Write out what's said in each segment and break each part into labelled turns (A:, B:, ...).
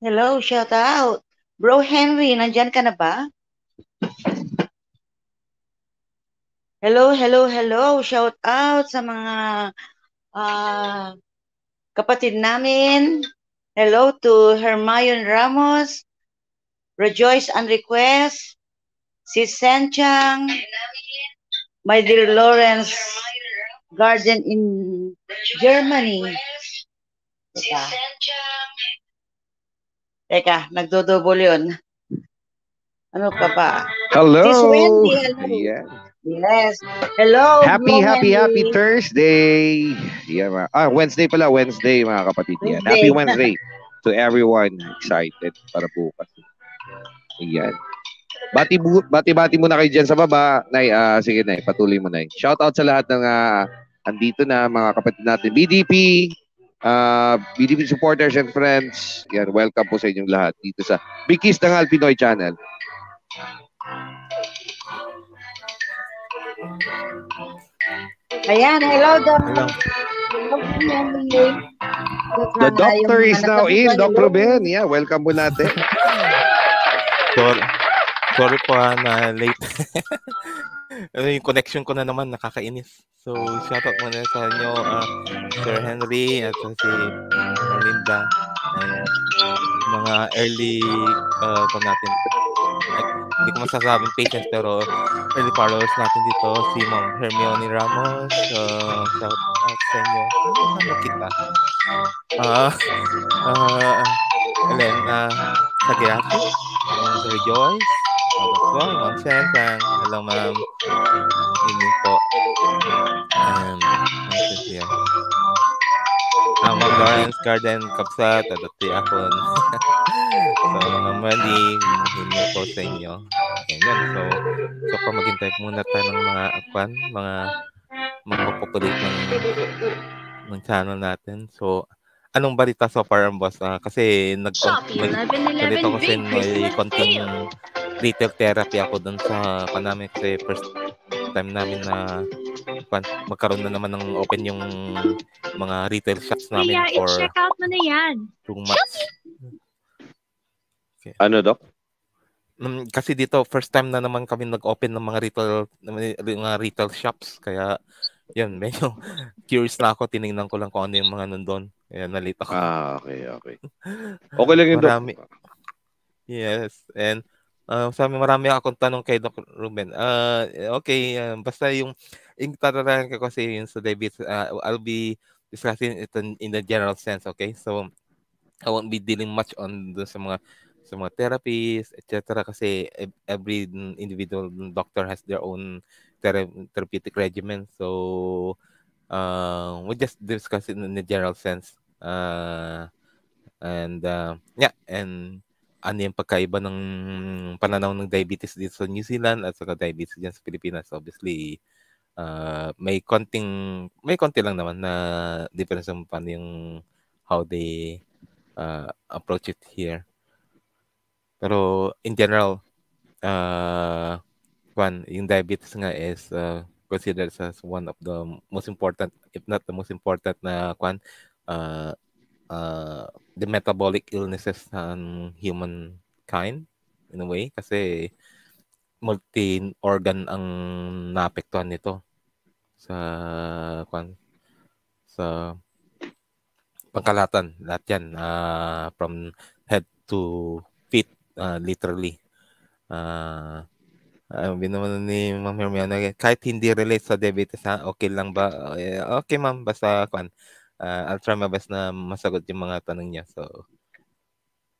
A: Hello, shout out. Bro Henry, nandiyan ka na
B: ba? Hello, hello, hello. Shout out sa mga uh, kapatid namin. Hello to Hermione Ramos, Rejoice and Request, si Sen Chang, my dear Lawrence, Garden in Germany. Si Diba? Teka, nagdodouble yun. Ano pa pa?
A: Hello! This Wendy, hello. Yeah.
B: Yes. Hello. Happy, happy, Wendy. happy
C: Thursday. Yeah, ma- ah, Wednesday pala. Wednesday, mga kapatid. Yan. Happy Wednesday to everyone excited para bukas. Ayan. Bati, bu- bati, bati muna kayo dyan sa baba. Nay, uh, sige, na, Patuloy mo, na. Shout out sa lahat ng uh, andito na mga kapatid natin. BDP, uh, ah, BDB supporters and friends, yan, welcome po sa inyong lahat dito sa Bikis ng Alpinoy Channel.
A: Ayan, hello, Doc. The doctor is now in, Dr.
C: Ben. Yeah, welcome po natin.
D: Sorry. Sorry po ha, ah, na late. ano yung connection ko na naman, nakakainis. So, shoutout muna sa inyo, uh, Sir Henry, at si Linda. and mga early uh, ah, pa natin. At, hindi ko masasabing patients, pero early followers natin dito, si Ma'am Hermione Ramos, uh, shout out sa inyo. Ano kita? Ah, uh, uh, Elena Sagiato, uh, Sir Joyce, Hello po, Ma'am Shansang. Hello, Ma'am. Evening po. Um, ano siya? Ang Ma'am Lawrence Garden at Tadati Akon. so, Ma'am Randy, hindi po sa inyo. Ayan So, so pa maghintay muna tayo ng mga akwan, mga magpapopulit ng, ng channel natin. So, anong balita so far ang boss? Uh, kasi nag- Shopee, nag- 11, 11, 11, 11, 11, little therapy ako doon sa Panamik kasi first time namin na magkaroon na naman ng open yung mga retail shops namin Kaya, for check
A: out mo na yan. Two months.
D: Okay. Ano, Doc? Mm, kasi dito, first time na naman kami nag-open ng mga retail, mga retail shops. Kaya, yun, medyo curious na ako. tiningnan ko lang kung ano yung mga nandoon. Kaya nalito ako. Ah, okay, okay. Okay lang yun, Marami. Doc. Yes. And Uh, ah, sabi, marami akong tanong kay Dr. Ruben. Uh, okay, uh, basta yung, yung ko kasi yun sa David, uh, I'll be discussing it in, in the general sense, okay? So, I won't be dealing much on dun sa mga sa mga therapies, etc. Kasi every individual doctor has their own thera- therapeutic regimen. So, uh, we just discuss it in the general sense. Uh, and, uh, yeah, and ano yung pagkaiba ng pananaw ng diabetes dito sa New Zealand at sa diabetes dyan sa Pilipinas. Obviously, uh, may konting may konti lang naman na difference ng paano yung how they uh, approach it here. Pero in general, uh, ah, one, yung diabetes nga is uh, considered as one of the most important, if not the most important na kwan, uh, uh, the metabolic illnesses ng humankind in a way kasi multi-organ ang naapektuhan nito sa kwan sa pangkalatan lahat yan uh, from head to feet uh, literally uh, uh, binaman ni Ma'am Hermione kahit hindi relate sa diabetes ha okay lang ba eh, okay ma'am basta kwan uh, I'll try my best na masagot yung mga tanong niya. So,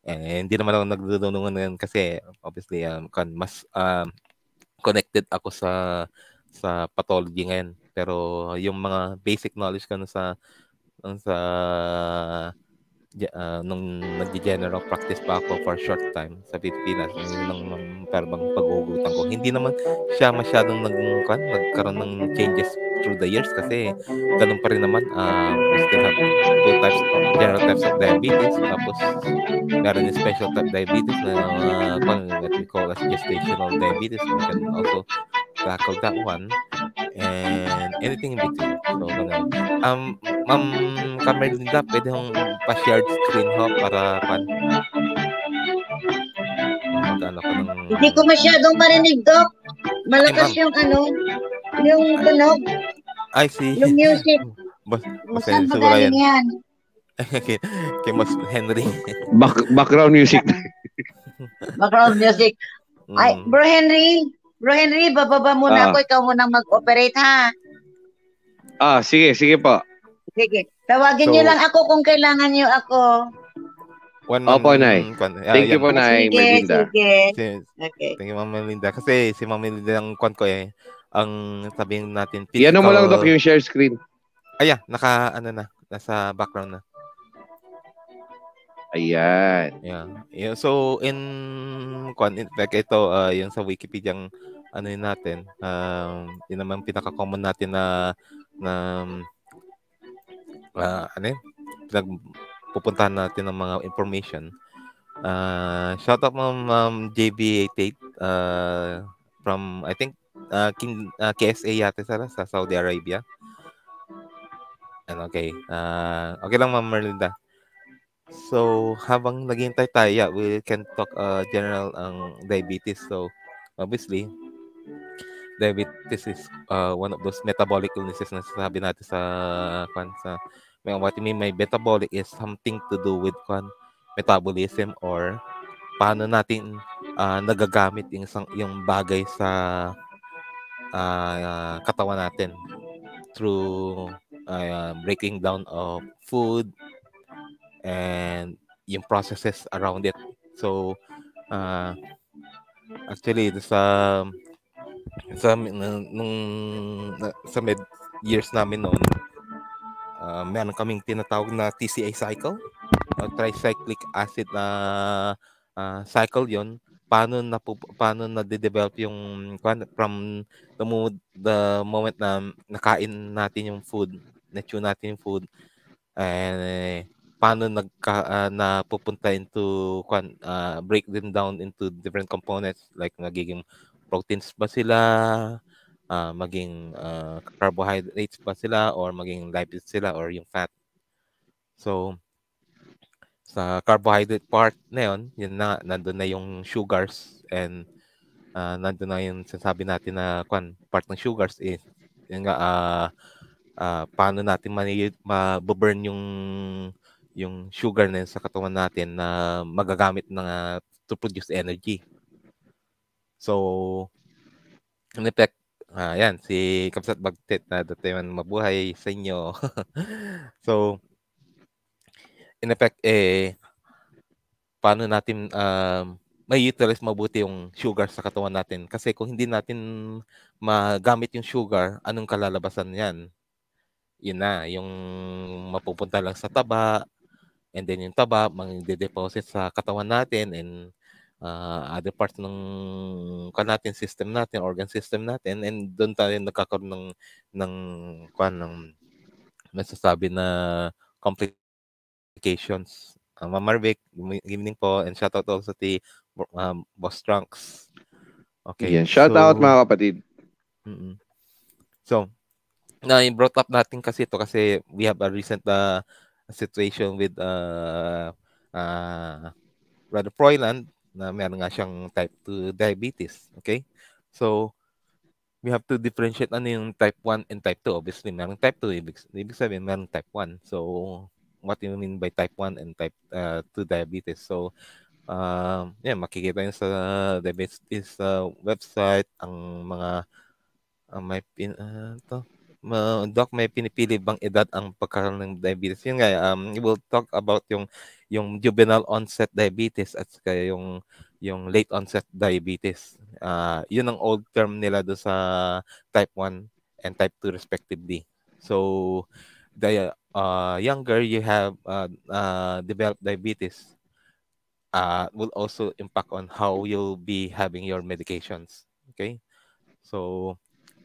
D: and, eh, hindi naman ako nagdudunungan ngayon kasi obviously um, kan mas um, connected ako sa sa pathology ngayon. Pero yung mga basic knowledge ko sa sa uh, nung nag-general practice pa ako for short time sa Pilipinas, yun nang parang pag ko. Hindi naman siya masyadong nag, kan, nagkaroon ng changes through the years kasi ganun pa rin naman uh, we still have two types general types of diabetes tapos meron yung special type diabetes na uh, what we call as gestational diabetes we can also tackle that one and anything
A: in between. So, ganun.
D: Um, Ma'am Camerlinda, pwede hong pa-shared screen ho para pan Magkano ano, ng...
A: Hindi ko masyadong marinig, Doc. Malakas hey, yung ano. Yung tunog.
D: I see. Yung music. Bas, Saan ba galing yan? kay, kay Mas Henry. Back, background music.
A: background music. Ay, mm. Bro Henry, Bro Henry, bababa muna ah. ako. Ikaw muna mag-operate, ha?
C: Ah, sige, sige pa.
A: Sige. Tawagin so, niyo lang ako kung kailangan niyo ako.
D: One, Opo, Nay. Kwan,
C: uh, Thank ah, you po, Nay. Sige, Melinda. sige.
A: Okay.
D: Thank you, Ma'am Melinda. Kasi si Ma'am Melinda ang kwan ko eh ang sabihin natin physical... Yan mo lang, Doc, yung share screen. Ayan, ah, naka, ano na, nasa background na. Ayan. Yeah. yeah. So, in, kwan, in like ito, uh, ah, yung sa Wikipedia, yung, ano yun natin, um, uh, yun naman pinaka-common natin na, na, uh, ano yun, pinagpupuntahan natin ng mga information. Uh, shout out ma'am JB88 uh, from, I think, uh, ah, kin, uh, ah, KSA yata sa, sa Saudi Arabia. And okay. Uh, okay lang, Ma'am Merlinda. So, habang naghihintay tayo, yeah, we can talk uh, general ang um, diabetes. So, obviously, diabetes is uh, one of those metabolic illnesses na sinasabi natin sa kan sa may what I mean, may metabolic is something to do with kan metabolism or paano natin uh, nagagamit yung isang yung bagay sa uh, katawan natin through uh, breaking down of food and yung processes around it. So, uh, actually, sa sa nung sa med years namin noon, uh, meron kaming tinatawag na TCA cycle, uh, tricyclic acid na uh, uh, cycle yon paano na paano na de-develop yung from the, the moment na nakain natin yung food, na-tune natin yung food and eh, paano nagka uh, ah, pupunta into kwan, uh, break them down into different components like nagiging proteins ba sila uh, maging uh, carbohydrates ba sila or maging lipids sila or yung fat so sa carbohydrate part na yun, yun na, nandun na yung sugars and uh, nandun na yung sinasabi natin na kwan, part ng sugars is yung nga, uh, uh, paano natin mababurn yung yung sugar na yun sa katawan natin na magagamit na uh, to produce energy. So, in effect, uh, yan, si Kamsat Bagtet na dati man mabuhay sa inyo. so, in effect, eh, paano natin um, may utilize mabuti yung sugar sa katawan natin. Kasi kung hindi natin magamit yung sugar, anong kalalabasan niyan Yun na, yung mapupunta lang sa taba, and then yung taba, magde-deposit sa katawan natin, and uh, other parts ng kan natin, system natin, organ system natin, and doon tayo nagkakaroon ng, ng, kwan, ng, masasabi na complete applications. Uh, ah, Ma'am Marvic, evening po. And shout out also to um, Boss Trunks. Okay. Yan.
C: Shout so, out mga kapatid.
A: Mm-mm.
D: So, na uh, brought up natin kasi ito kasi we have a recent uh, situation with uh, uh, Brother Froyland na meron nga siyang type 2 diabetes. Okay? So, we have to differentiate ano yung type 1 and type 2. Obviously, meron type 2. Ibig, ibig sabihin, meron type 1. So, what you mean by type 1 and type uh, 2 diabetes. So, um, yeah, makikita yun sa diabetes uh, website, ang mga uh, may pin, uh, to, uh, doc may pinipili bang edad ang pagkaroon ng diabetes? Yun nga, um, will talk about yung yung juvenile onset diabetes at saka yung yung late onset diabetes. Uh, yun ang old term nila do sa type 1 and type 2 respectively. So, the uh, younger, you have uh, uh, developed diabetes, uh, will also impact on how you'll be having your medications. Okay, so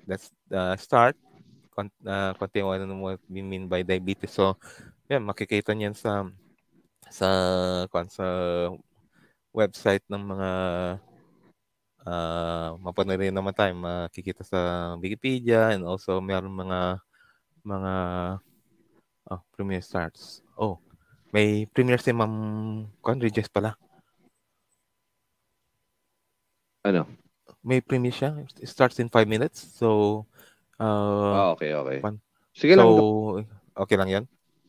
D: let's uh, start. Con uh, continue what we mean by diabetes. So, yeah, makikita niyan sa sa kung sa website ng mga uh, mapanood naman tayo makikita sa Wikipedia and also mayroon mga mga Oh, ah, premiere starts. Oh, may premiere si Ma'am Kwan Regis pala. Ano? May premiere siya. It starts in 5 minutes. So, uh, ah, okay, okay. Pan. Sige so, lang. okay lang yan?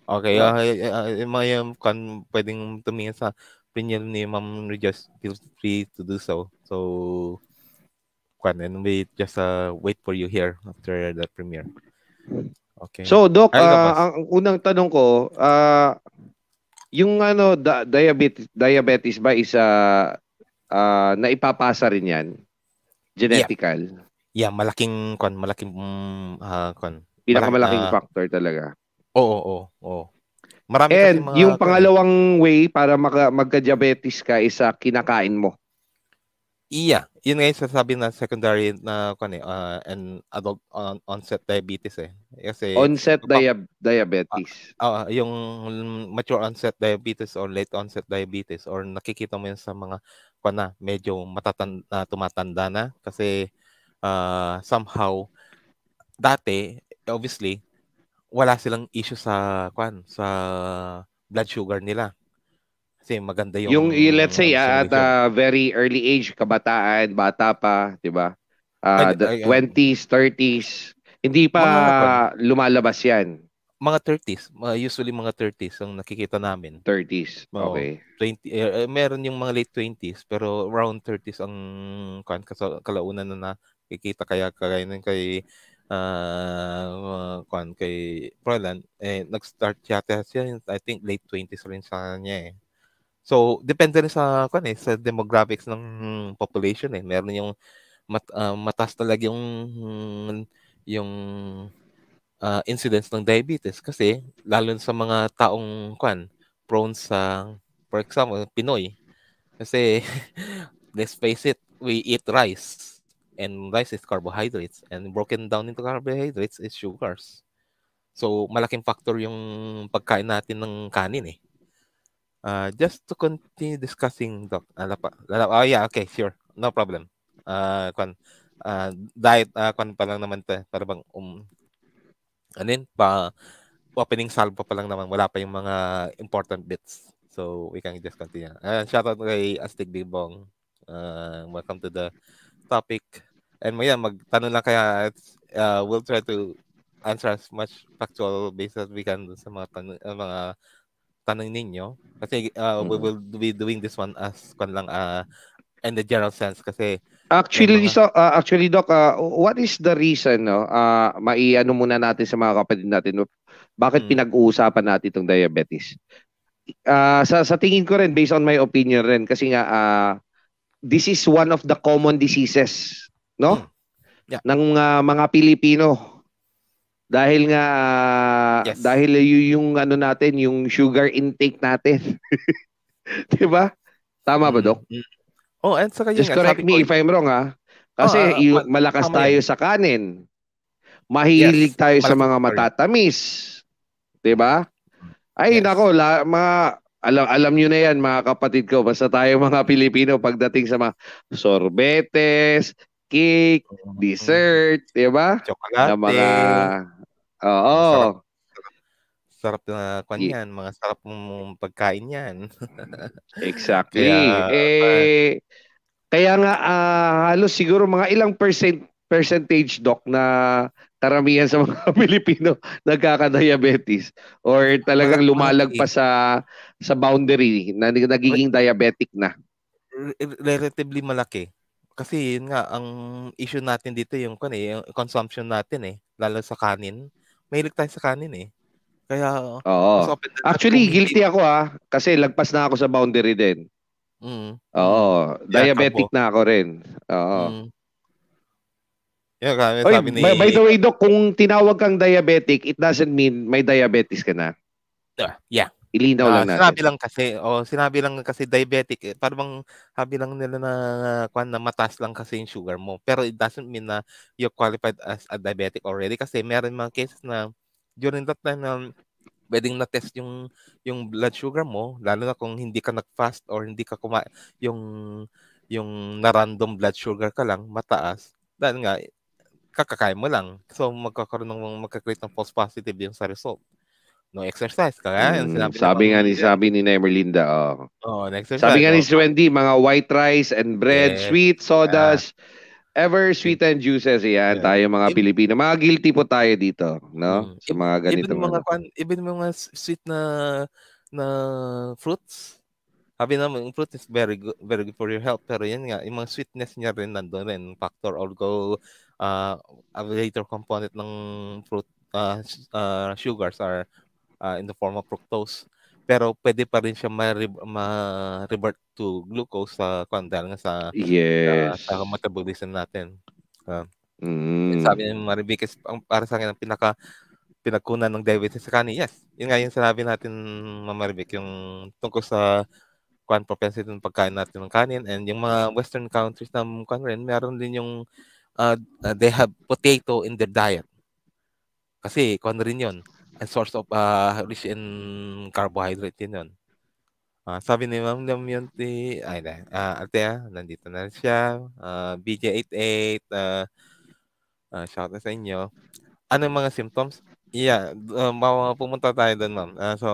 D: Okay. Yeah. Uh, uh, may um, kan, pwedeng tumingin sa premiere ni Ma'am Regis. Feel free to do so. So, kan, and we just uh, wait for you here after the premiere. Okay. So, Doc,
C: uh, ang unang tanong ko, uh, yung ano, da- diabetes, diabetes ba is uh, uh, naipapasa rin yan?
D: Genetical? Yeah, yeah malaking, kon, malaking, um, uh, kon. Pinakamalaking uh, factor talaga. Oo, oo, oo. Marami And mga, yung pangalawang
C: way para maka, magka-diabetes ka is uh, kinakain mo
D: iya, yun nga yung sasabi na secondary na kani uh, and adult on, onset diabetes eh. Kasi onset
C: diab- diabetes.
D: uh, uh, yung mature onset diabetes or late onset diabetes or nakikita mo yun sa mga kwan na medyo matatanda tumatanda na kasi uh, somehow dati obviously wala silang issue sa kwan sa blood sugar nila. Kasi maganda yung... Yung, yung eh, let's say, uh, at
C: a uh, very early age, kabataan, bata pa, di ba? Uh, ay, the ay,
D: 20s, 30s,
C: hindi pa mga, lumalabas yan.
D: Mga 30s. Uh, usually mga 30s ang nakikita namin. 30s, oh, okay. 20, uh, eh, eh, meron yung mga late 20s, pero around 30s ang kan, kalaunan na nakikita. Kaya kagaya nun kay uh, kan, kay Roland eh, nag-start yata siya, I think late 20s rin sa kanya eh. So, depende rin sa, kan eh, sa demographics ng population eh. Meron yung mat, uh, ah, matas talaga yung yung uh, incidence ng diabetes kasi lalo sa mga taong kwan prone sa for example Pinoy kasi let's face it we eat rice and rice is carbohydrates and broken down into carbohydrates is sugars so malaking factor yung pagkain natin ng kanin eh Uh, just to continue discussing, Doc. Alapa. Ah, oh, yeah. Okay, sure. No problem. Uh, kwan, uh, diet, uh, kwan pa lang naman to. Para bang, um, anin, pa, opening salvo pa lang naman. Wala pa yung mga important bits. So, we can just continue. Uh, shout out kay Astig Dibong. Uh, welcome to the topic. And yeah, magtanong lang kaya uh, we'll try to answer as much factual basis as we can sa mga, uh, mga tanong ninyo kasi uh, we will be doing this one as kan lang uh, in the general sense kasi
C: Actually, so, uh, actually doc, uh, what is the reason no? Uh, maiano muna natin sa mga kapatid natin bakit mm. pinag-uusapan natin itong diabetes? Uh, sa sa tingin ko rin based on my opinion rin kasi nga uh, this is one of the common diseases no? Mm. Yeah. ng uh, mga Pilipino dahil nga yes. dahil yung, yung ano natin, yung sugar intake natin. 'Di ba? Tama ba, mm-hmm. Dok? Mm-hmm.
D: Oh, and saka Just nga, correct me
C: ko, if I'm wrong ha. Ah.
D: Kasi oh, uh, yung, malakas um, tayo
C: sa kanin. Mahilig yes, tayo sa mga matatamis. 'Di ba? Ay yes. nako, la, mga alam alam niyo na 'yan mga kapatid ko, basta tayo mga Pilipino pagdating sa mga sorbetes,
D: cake, mm-hmm. dessert, di ba? Chocolate. mga, oo. Sarap, sarap na kwan yan, mga sarap mong pagkain yan. exactly. Kaya, eh, uh, kaya nga, uh, halos
C: siguro mga ilang percent percentage doc na karamihan sa mga Pilipino nagkaka-diabetes or ah, talagang lumalagpas sa sa boundary na nagiging diabetic na
D: relatively malaki kasi yun nga, ang issue natin dito yung, kun, eh, yung consumption natin eh, lalo sa kanin. Mahilig tayo sa kanin eh. Kaya, Oo. Actually, guilty ako ah. Kasi lagpas
C: na ako sa boundary din. Mm. Oo. Diabetic yeah, na ako rin. Oo. Mm.
D: Yeah, kami, Oy, ni... by, by
C: the way, Doc, kung tinawag kang diabetic, it doesn't mean may diabetes ka na. Ah, yeah. Ilinaw uh, ah, lang natin. Sinabi
D: lang kasi, oh, sinabi lang kasi diabetic, eh, parang sabi lang nila na kwan na matas lang kasi yung sugar mo. Pero it doesn't mean na you're qualified as a diabetic already kasi meron mga cases na during that time na um, pwedeng na-test yung yung blood sugar mo lalo na kung hindi ka nagfast or hindi ka kuma yung yung na-random blood sugar ka lang mataas dahil nga kakakain mo lang so magkakaroon ng magka-create ng false positive yung sa result no exercise ka mm, nga. Mm, sinabi oh. sabi nga ni sabi
C: ni Neverlinda. Oh.
D: Oh, exercise. Sabi nga oh. ni si
C: Wendy, mga white rice and bread, yeah. sweet sodas, yeah. ever sweet and juices yan yeah. tayo mga even, Pilipino. Mga guilty po tayo dito, no?
D: Mm. Sa mga ganito even mga kwan, even mga sweet na na fruits. Sabi naman, yung fruit is very good, very good for your health. Pero yan nga, yung mga sweetness niya rin nandun rin. Factor, go uh, a later component ng fruit uh, uh, sugars are uh, in the form of fructose. Pero pwede pa rin siya ma-revert ma- to glucose sa kwan dahil nga sa, yes. uh, sa metabolism natin. Uh,
A: mm. Sabi
D: ni Marie Vickers, ang, para sa akin, ang pinaka pinagkunan ng diabetes sa kani. Yes. Yun nga yung sinabi natin, ma Rebek, yung tungkol sa kwan propensity ng pagkain natin ng kanin and yung mga western countries na kwan rin, meron din yung uh, they have potato in their diet. Kasi kwan rin yun and source of uh, rich in carbohydrate din yun. Uh, sabi ni Ma'am Nam yun, ti, ay na, uh, Altea, ah, nandito na siya. Uh, BJ88, uh, uh, shout out sa inyo. Anong mga symptoms? Yeah, um, uh, pumunta tayo doon, ma'am. Uh, so,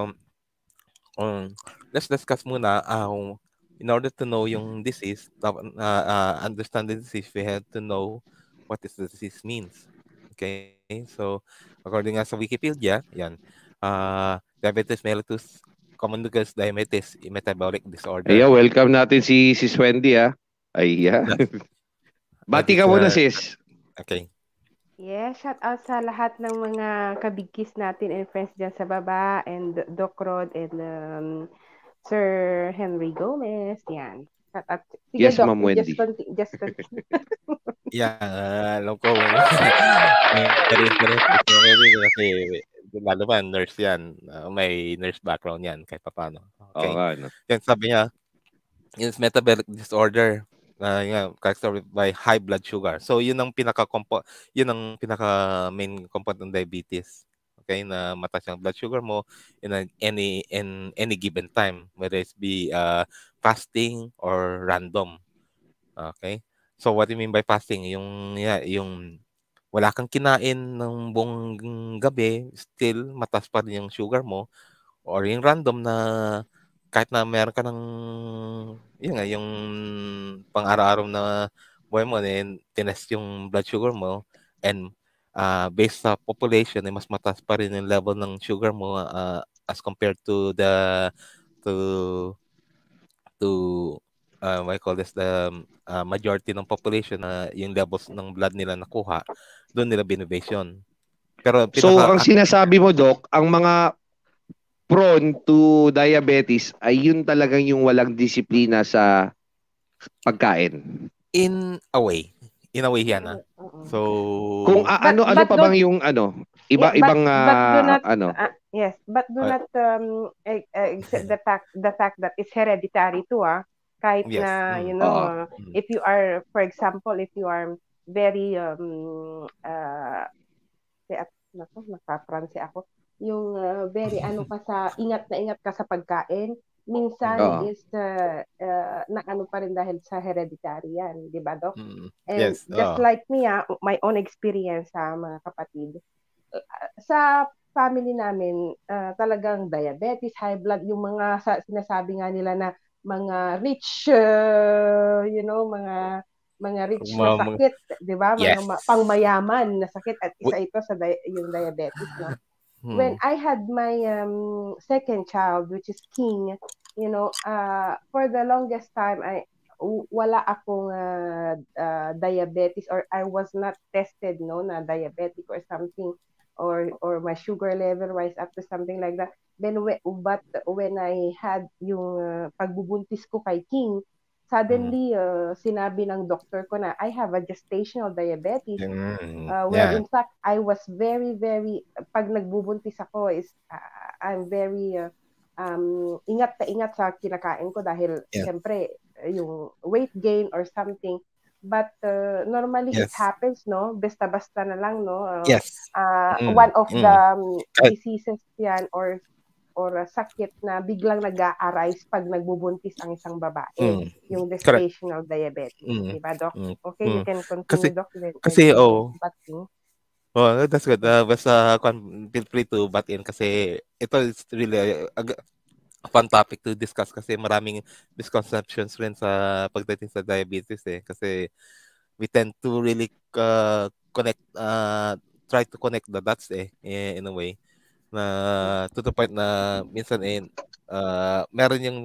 D: um, let's discuss muna um, in order to know yung disease, uh, uh, understand the disease, we have to know what is the disease means. Okay? So, According nga sa Wikipedia, yan, uh, diabetes mellitus, common lupus diabetes, metabolic disorder. Ayan, welcome
C: natin si Sis Wendy, ah. Ay, yeah.
A: Bati ka muna,
B: sis. Okay. Yeah, shout out sa lahat ng mga kabigkis natin and friends dyan sa baba and Doc Rod and um, Sir Henry Gomez. Yan. At, at, sige, yes, Ma'am Wendy. Just continue. Just continue.
D: yeah, uh, alam ko. Pare-pare. Kasi lalo ba, nurse yan. Uh, may nurse background yan, kahit pa paano. Okay. Oh, ano. Yan, sabi niya, yung metabolic disorder, uh, yun, characterized by high blood sugar. So, yun ang pinaka yun ang pinaka main component ng diabetes okay, na mataas ang blood sugar mo in any in any given time, whether it be uh, fasting or random. Okay? So what do you mean by fasting? Yung yeah, yung wala kang kinain ng buong gabi, still mataas pa rin yung sugar mo or yung random na kahit na meron ka ng yun nga, yung pang-araw-araw na buhay mo and tinest yung blood sugar mo and uh, based sa population ay eh, mas mataas pa rin yung level ng sugar mo uh, as compared to the to to uh, what I call this the uh, majority ng population na uh, yung levels ng blood nila nakuha doon nila binubation. Pero pinaka- So ang
C: sinasabi mo doc, ang mga prone to diabetes ay yun talagang yung walang disiplina sa pagkain. In a way,
D: in a way yan ah. So kung uh, ano but ano but pa bang yung ano iba yeah, ibang but, but ah, do not, ano uh,
B: yes but do uh, not um accept e, e, the fact the fact that it's hereditary to ah kahit yes. na mm. you know uh, if you are for example if you are very um uh at nako napaprance ako yung uh, very ano ka sa ingat na ingat ka sa pagkain minsan oh. is the uh, na ano pa rin dahil sa hereditary yan, di ba, Doc? Mm. And yes. just oh. like me, ah, my own experience, ha, ah, mga kapatid, uh, sa family namin, uh, talagang diabetes, high blood, yung mga sa, sinasabi nga nila na mga rich, uh, you know, mga mga rich mga, na sakit, di ba? Mga yes. ma- pangmayaman na sakit at isa ito sa di- yung diabetes, no? Hmm. When I had my um, second child, which is King, you know, uh, for the longest time, I wala akong uh, uh, diabetes or I was not tested no na diabetic or something or or my sugar level rise up to something like that then but when I had yung uh, pagbubuntis ko kay King suddenly uh, sinabi ng doctor ko na I have a gestational diabetes mm, uh, where yeah. in fact I was very very pag nagbubuntis ako is uh, I'm very uh, um, ingat na ingat sa kinakain ko dahil yeah. siyempre eh, yung weight gain or something but uh, normally yes. it happens no basta-basta na lang no uh, yes. uh, mm. one of mm. the um, diseases yan or or uh, sakit na biglang nag arise pag nagbubuntis ang isang babae mm. yung gestational Correct. diabetes mm. di doc mm. okay mm. you can continue kasi, doc then, kasi oh but,
D: Oh, that's good. Uh, basta feel free to butt in kasi ito is really a, a fun topic to discuss kasi maraming misconceptions rin sa pagdating sa diabetes eh. Kasi we tend to really uh, connect, uh, try to connect the dots eh, eh in a way. Na to the point na minsan eh, uh, meron yung,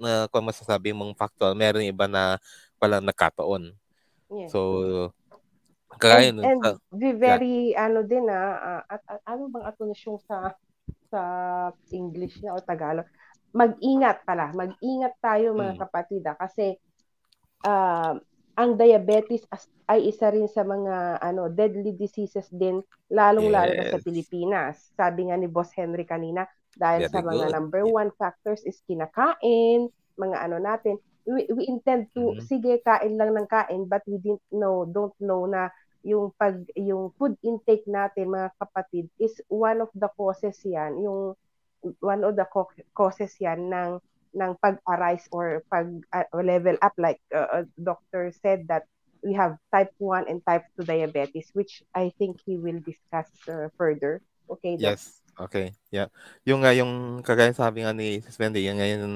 D: uh, kung masasabi mong factor, meron yung iba na palang nakataon. Yeah. So, Kagaya nun. And, and be very,
B: yeah. ano din ah, ah, at, at, ano bang atunasyon sa sa English niya o Tagalog? Mag-ingat pala. Mag-ingat tayo mga mm. kapatid ah, kasi uh, ang diabetes as, ay isa rin sa mga ano deadly diseases din lalong-lalo na sa Pilipinas. Sabi nga ni Boss Henry kanina dahil Very sa mga good. number one factors is kinakain, mga ano natin. We, we intend to mm-hmm. sige kain lang ng kain but we didn't know don't know na yung pag yung food intake natin mga kapatid is one of the causes yan yung one of the causes yan ng ng pag-arise or pag uh, level up like uh, uh doctor said that we have type 1 and type 2 diabetes which I think he will discuss uh, further okay
D: doc? yes okay yeah yung nga yung kagaya sabi nga ni Sis Wendy yung ngayon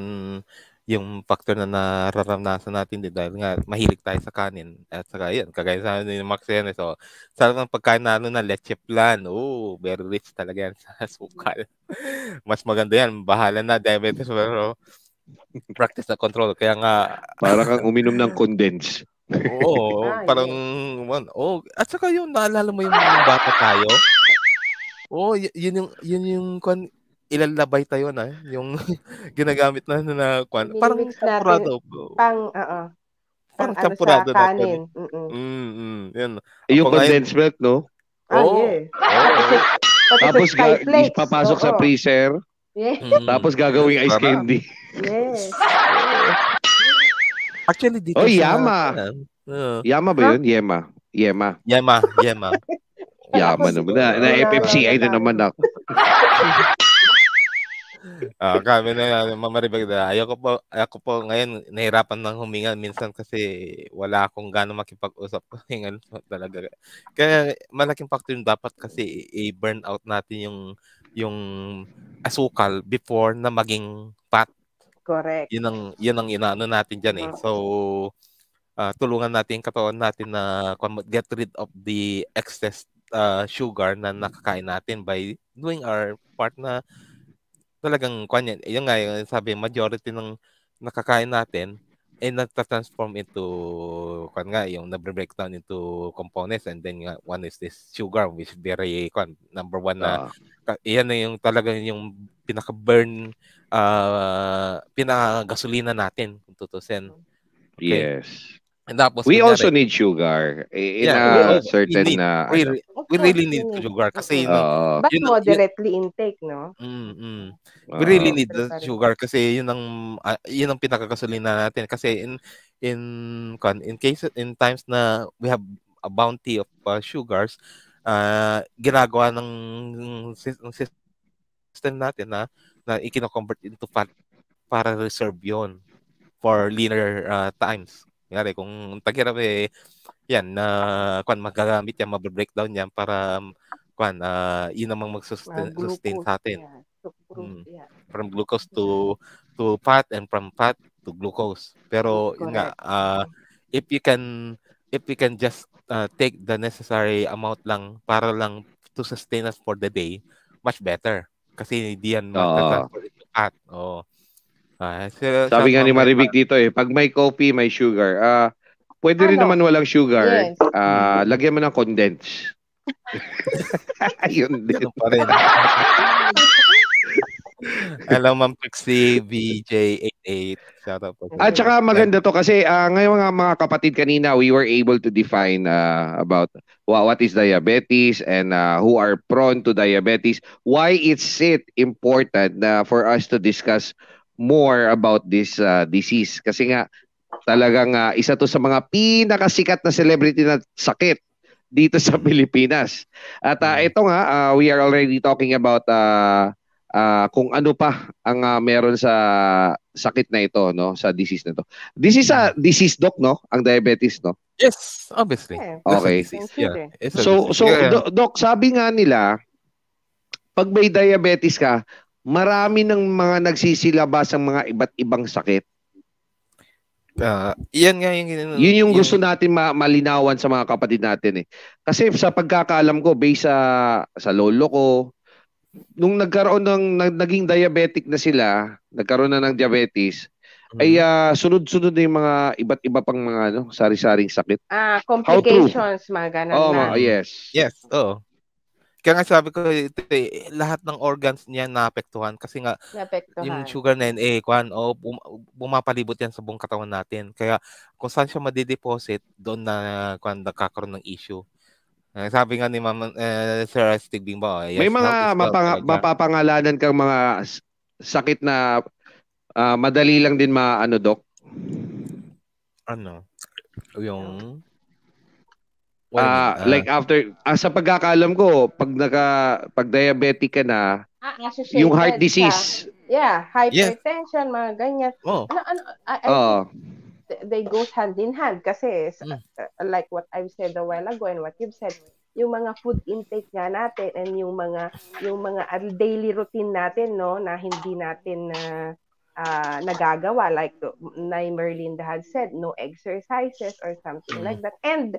D: yung factor na nararamdaman natin din dahil nga mahilig tayo sa kanin at saka yan kagaya sa ni Max Renes so oh, sarap ng pagkain na ano na leche plan oh very rich talaga yan sa sukal mas maganda yan bahala na diabetes pero practice na control kaya nga para kang
C: uminom ng condensed
D: oo parang oh at saka yun naalala mo yung mga bata tayo oh y- yun yung yun yung ilan labay tayo na yung ginagamit na na, na kwan. Parang champurado.
B: Pang, oo. Parang ano champurado na. Kanin.
D: Mm-mm. Yan. Eh, yung condensed milk, no?
A: Ah, oh. yeah. Oh. Tapos ga- papasok oh, sa
C: freezer. Yeah. Hmm. Tapos gagawing ice candy.
A: yes.
D: Actually, dito oh, Yama. uh,
C: Yama ba yun? Huh?
D: Yema. Yema. Yema. Yema. Yaman naman. Na, na FFCI na naman ako. Ah, kami na mamaribag na. Ayoko po, ako po ngayon nahirapan nang huminga minsan kasi wala akong gano'ng makipag-usap ko hingal talaga. Kaya malaking factor yung dapat kasi i-burn out natin yung yung asukal before na maging fat. Correct. Yun ang, yun ang inaano natin diyan eh. Mm. So, uh, tulungan natin yung katawan natin na get rid of the excess uh, sugar na nakakain natin by doing our part na talagang kanya, yun nga yung sabi, majority ng nakakain natin ay eh, nagta-transform into kuan nga yung nagbe-break down into components and then one is this sugar which very kuan number one na uh, ah. yan na yung talagang yung pinaka-burn uh, ah, pinaka-gasolina natin kung tutusin. Okay? Yes. And tapos, we also need
C: sugar
D: in yeah, a we, certain... We, need, ano. uh, we, we really need sugar kasi... Uh, but yun, moderately
B: yun, intake, no?
D: Mm, mm. Uh, we really need the sugar kasi yun ang, uh, yun ang pinakakasulina natin. Kasi in, in, in case, in times na we have a bounty of uh, sugars, uh, ginagawa ng, ng system natin na, na ikino-convert into fat para reserve yon for leaner uh, times. Ngari kung tagirap eh, yan, na uh, kwan, magagamit yan, mababreakdown yan para um, kwan, uh, yun namang magsustain sustain sa atin.
A: Yeah. Mm. Yeah.
D: From glucose to to fat and from fat to glucose. Pero yun nga, uh, if you can if you can just uh, take the necessary amount lang para lang to sustain us for the day, much better. Kasi hindi yan magta-transfer into fat. Oh. Ah, sila,
C: Sabi nga ni Maribig dito eh, pag may coffee, may sugar. Ah, pwede rin Ano? naman walang sugar. Yes. Ah, lagyan mo ng condensed. Ayun din. Ano pa rin.
D: Hello, Ma'am Pixie BJ88.
A: Shout out po. At saka
C: maganda to kasi ah, ngayon nga mga kapatid kanina we were able to define ah, about what is diabetes and ah, who are prone to diabetes. Why is it important na for us to discuss more about this uh, disease kasi nga talagang uh, isa to sa mga pinakasikat na celebrity na sakit dito sa Pilipinas. At uh, mm. ito nga uh, we are already talking about uh, uh, kung ano pa ang uh, meron sa sakit na ito no sa disease na to. This is a mm. disease doc no, ang diabetes no.
A: Yes, obviously. Okay. Yeah. So so
C: doc, sabi nga nila pag may diabetes ka, marami ng mga nagsisilabas ang mga iba't ibang sakit. Uh, yan
A: nga yung... Yun yung
C: gusto natin ma- malinawan sa mga kapatid natin eh. Kasi sa pagkakaalam ko, based sa, sa lolo ko, nung nagkaroon ng nag, naging diabetic na sila, nagkaroon na ng diabetes, hmm ay uh, sunod-sunod na yung mga iba't iba pang mga ano, sari-saring sakit.
B: Ah, complications, mga ganun oh, na. Oh,
C: yes.
D: Yes, Oh. Kaya nga sabi ko, ito, eh, lahat ng organs niya naapektuhan kasi nga naapektuhan. yung sugar na yun, eh, kwan, o oh, bumapalibot yan sa buong katawan natin. Kaya kung saan siya madideposit, doon na kwan, nakakaroon ng issue. Uh, sabi nga ni Ma'am uh, Sir Stigbing ba? Oh, yes, May mga mapang-
C: mapapangalanan kang mga sakit na uh, madali lang din maano, Dok?
D: Ano? Yung...
C: Uh, uh, like after uh, sa pagkakalam ko pag naka pag diabetic ka na
B: ah, yung heart disease ka. yeah hypertension yeah. mga ganyan oh. ano, ano, I, I, oh. they go hand in hand kasi mm. like what I've said a while ago and what you've said yung mga food intake nga natin and yung mga yung mga daily routine natin no na hindi natin uh, uh, nagagawa like mm, Nay Merlinda had said no exercises or something mm. like that and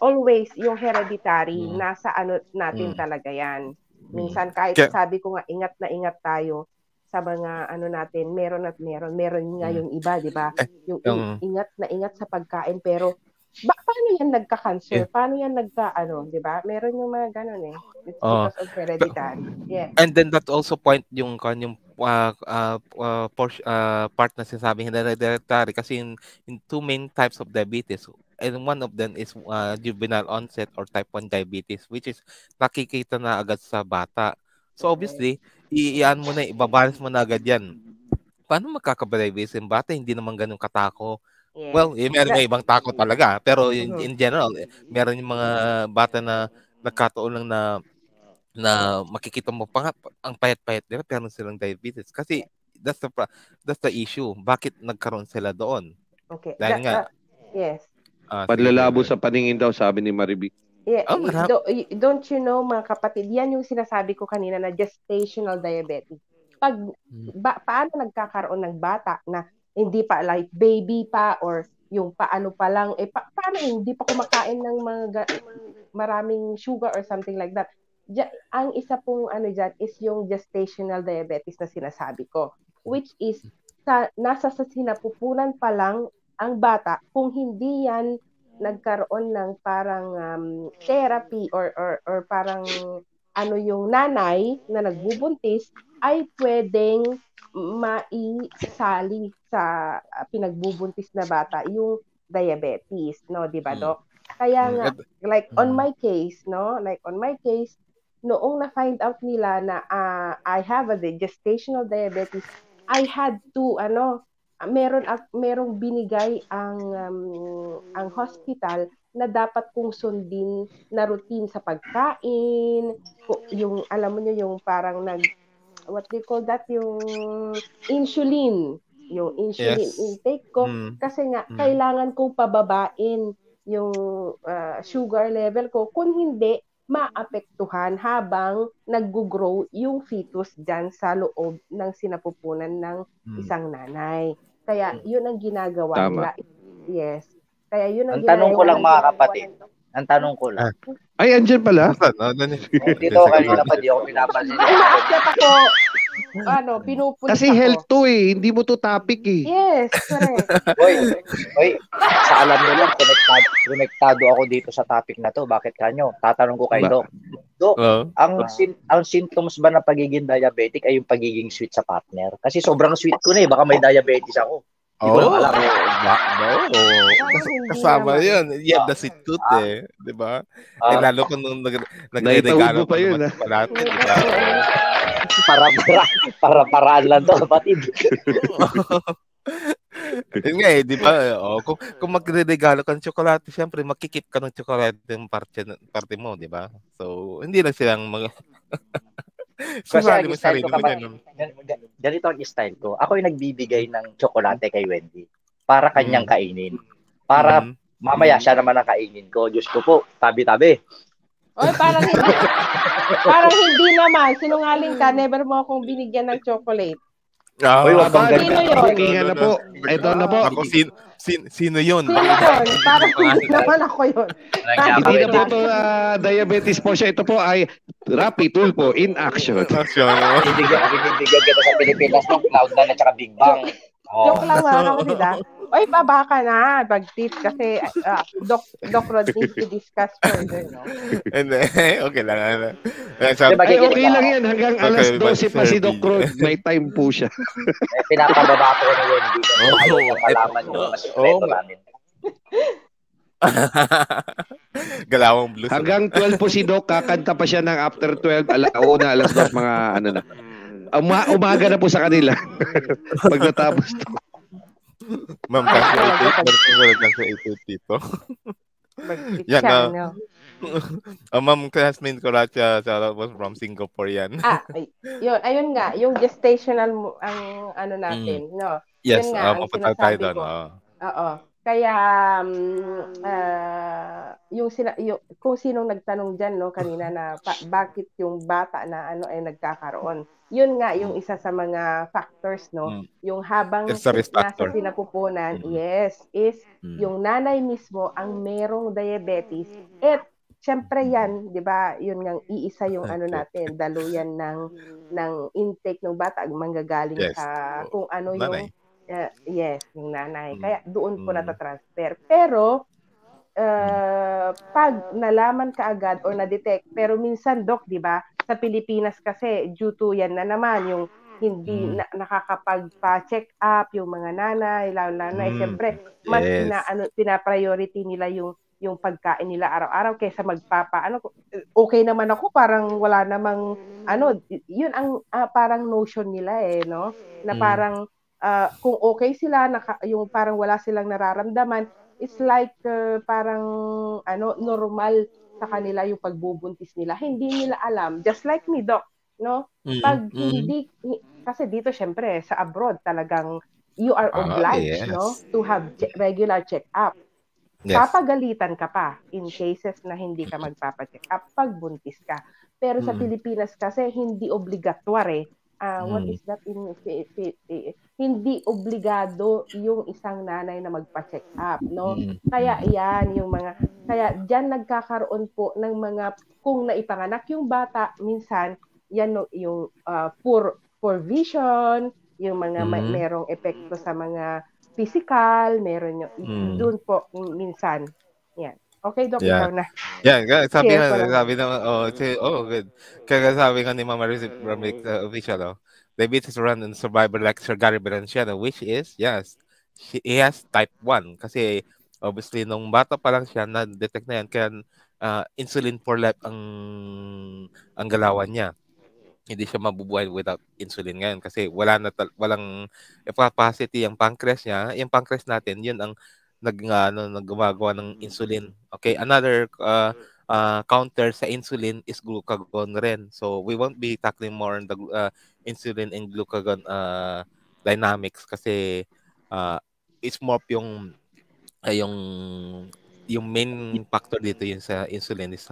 B: always yung hereditary mm. nasa ano natin mm. talaga 'yan. Mm.
A: Minsan kahit Kaya, sabi
B: ko nga ingat na ingat tayo sa mga ano natin, meron at meron, meron nga mm. yung iba, 'di ba? Eh, yung um, ingat na ingat sa pagkain pero ba, paano yan nagka-cancer? Paano yan nagka ano, 'di ba? Meron yung mga ganun eh. It's uh, because of hereditary. Yeah.
D: And then that also point yung kan yung uh, uh, uh, por- uh, part na sinasabi hereditary kasi in, in two main types of diabetes and one of them is uh, juvenile onset or type 1 diabetes which is nakikita na agad sa bata. So obviously, iiyan mo na, ibabalance mo na agad yan. Paano magkakabalibis yung bata? Hindi naman ganun katako. Yeah. Well, eh, meron nga ibang takot talaga. Pero in, mm-hmm. in general, eh, meron yung mga bata na nagkataon lang na na makikita mo pa nga, ang payat-payat nila pero silang diabetes kasi that's the that's the issue bakit nagkaroon sila doon
A: okay dahil that, nga uh, yes
C: Ah, Padlalabo sa paningin daw, sabi ni Maribi.
B: Yeah, oh, ah, marap- do, don't you know mga kapatid, yan yung sinasabi ko kanina na gestational diabetes. Pag hmm. ba, paano nagkakaroon ng bata na hindi pa like baby pa or yung paano pa lang eh pa, paano hindi pa kumakain ng mga maraming sugar or something like that. Ja, ang isa pong ano diyan is yung gestational diabetes na sinasabi ko which is sa, nasa sa sinapupunan pa lang ang bata kung hindi yan nagkaroon ng parang um, therapy or, or, or parang ano yung nanay na nagbubuntis ay pwedeng maisali sa pinagbubuntis na bata yung diabetes, no, 'di ba, mm. doc? Kaya mm. nga like on mm. my case, no, like on my case, noong na find out nila na uh, I have a gestational diabetes, I had to ano, meron at merong binigay ang um, ang hospital na dapat kong sundin na routine sa pagkain yung alam mo niyo yung parang nag what they call that yung insulin yung insulin yes. intake ko mm. kasi nga mm. kailangan kong pababain yung uh, sugar level ko kung hindi maapektuhan habang nag-grow yung fetus dyan sa loob ng sinapupunan ng hmm. isang nanay. Kaya hmm. yun ang ginagawa Tama. nila. Yes. Kaya yun ang, ang tanong ko lang mga
A: kapatid. Ang tanong ko
C: lang. Ah. Ay, andyan pala. Ano, ano, dito kanina pa
D: di ako pinapansin.
A: Ay, ako.
B: ano, pinupunta
A: Kasi ako.
C: health to eh, hindi mo to topic eh.
B: Yes, correct. oy,
D: oy, sa alam mo lang, konektado, konektado ako dito sa topic na to. Bakit kanyo? Tatanong ko kay Doc. Doc, uh, ang, sin- ang symptoms ba na pagiging diabetic ay yung pagiging sweet sa partner? Kasi sobrang sweet ko na eh, baka may diabetes ako. Hindi oh, ko alam. Eh. Ba- no. Kasama yun. Yeah, the situt ah. eh. Di ba? Uh, eh, lalo ko nung nag- nagre-regalo ah. pa yun. Naman, parati, di ba? para para para paraan lang to pati Yun nga eh, di ba? Oh, kung, kung magre-regalo ka ng tsokolate, syempre makikip ka ng tsokolate ng parte, parte mo, di ba? So, hindi lang silang mag... Kasi ang style ko, kapag, ganito ang style ko. Ako yung nagbibigay ng tsokolate kay Wendy para kanyang mm. kainin. Para mm-hmm. mamaya siya naman ang kainin ko. Diyos ko po, tabi-tabi. Oy, parang
B: hindi. parang hindi naman. Sinungaling ka, never mo akong binigyan ng chocolate.
D: Ah, Uy, wag kang ganyan. Booking na po. Ito na po. Ako, sin, sin, sino yun?
C: Sino
B: yun? Parang hindi naman ako yun.
C: Hindi na po ito uh, ah, diabetes po siya. Ito po ay Rapid Tool po in action.
A: Action. Hindi ka kita sa Pilipinas ng cloud na at saka Big Bang. Joke lang ha, kapatid
B: ha. Oy, baba ka na, bagtit, kasi uh, Doc, Doc Rod needs to discuss further, eh, no?
D: Hindi, okay lang. Ano.
C: Sabi, diba, Ay, okay lang yan, hanggang okay, alas 12 pa si Doc Rod, may time po siya.
A: eh, pinapababa ko na yun, dito. Oo, oh, palaman nyo, mas oh, namin.
D: Galawang blues. Hanggang
C: 12 po si Doc, kakanta pa siya ng after 12, ala, o na alas 2, mga
D: ano na.
A: Uma, umaga
D: na po sa kanila.
A: Pag natapos to.
D: Ma'am, kasi wala lang sa ipit dito. Yan, uh, no? uh, ma'am, classmate ko lahat siya, siya was from Singapore yan. ah,
A: ay,
B: yun, ayun nga, yung gestational ang ano mm. natin, mm. no? Yes, yun nga, uh, ah, mapunta tayo doon. Uh. Oo. Kaya, um, uh, yung sila, yung, kung sinong nagtanong dyan, no, kanina na pa, bakit yung bata na ano ay nagkakaroon yun nga yung mm. isa sa mga factors no mm. yung habang nasa factor. mm. yes is mm. yung nanay mismo ang merong diabetes at syempre mm. yan 'di ba yun ngang iisa yung ano natin daluyan ng ng intake ng bata ang manggagaling yes. sa kung ano nanay. yung uh, eh, yes yung nanay mm. kaya doon po mm. natatransfer pero uh, pag nalaman ka agad or na-detect pero minsan doc 'di ba sa Pilipinas kasi, due to yan na naman, yung hindi mm. na, nakakapagpa-check up yung mga nanay, lalo na eh, mm. siyempre, mas yes. na, ano, pinapriority nila yung yung pagkain nila araw-araw kaysa magpapa ano okay naman ako parang wala namang ano yun ang uh, parang notion nila eh no na mm. parang uh, kung okay sila naka, yung parang wala silang nararamdaman it's like uh, parang ano normal sa kanila yung pagbubuntis nila, hindi nila alam. Just like me, Doc, no? Mm, pag mm-hmm. hindi, kasi dito syempre, sa abroad talagang you are ah, obliged, uh, yes. no? To have che- regular check-up. Yes. Papagalitan ka pa in cases na hindi ka check up pag buntis ka. Pero sa mm. Pilipinas kasi hindi obligatory uh, mm. what is that in hindi obligado yung isang nanay na magpa-check up no mm. kaya yan yung mga kaya diyan nagkakaroon po ng mga kung naipanganak yung bata minsan yan no, yung uh, ah, poor poor vision yung mga mm. may, merong epekto sa mga physical meron yung mm. doon po minsan yan Okay, Doc, yeah. na.
D: yeah, sabi Cheers na, sabi na, oh, say, oh, good. Kaya sabi nga ni Mama Rizzi Ramik, uh, official, oh, the beat is run on Survivor like Sir Gary Valenciano, which is, yes, she, he has type 1. Kasi, obviously, nung bata pa lang siya, na-detect na yan, kaya uh, insulin for life ang ang galawan niya. Hindi siya mabubuhay without insulin ngayon kasi wala na tal- walang eh, capacity ang pancreas niya. Yung pancreas natin, yun ang nag ano, naggumagawa ng insulin. Okay, another uh, uh, counter sa insulin is glucagon rin. So we won't be tackling more on the uh, insulin and glucagon uh, dynamics kasi uh, it's more yung uh, yung yung main factor dito yung sa insulin is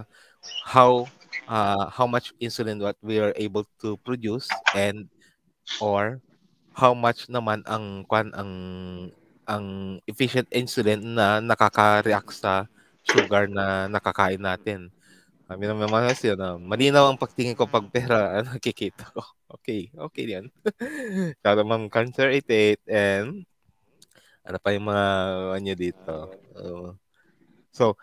D: how uh, how much insulin what we are able to produce and or how much naman ang kwan ang ang efficient insulin na nakaka-react sa sugar na nakakain natin. Sabi naman naman kasi, ano, malinaw ang pagtingin ko pag pera ah, nakikita ko. Okay, okay yan. Shout out ma'am Cancer 88 and ano pa yung mga ano dito. Oh. so,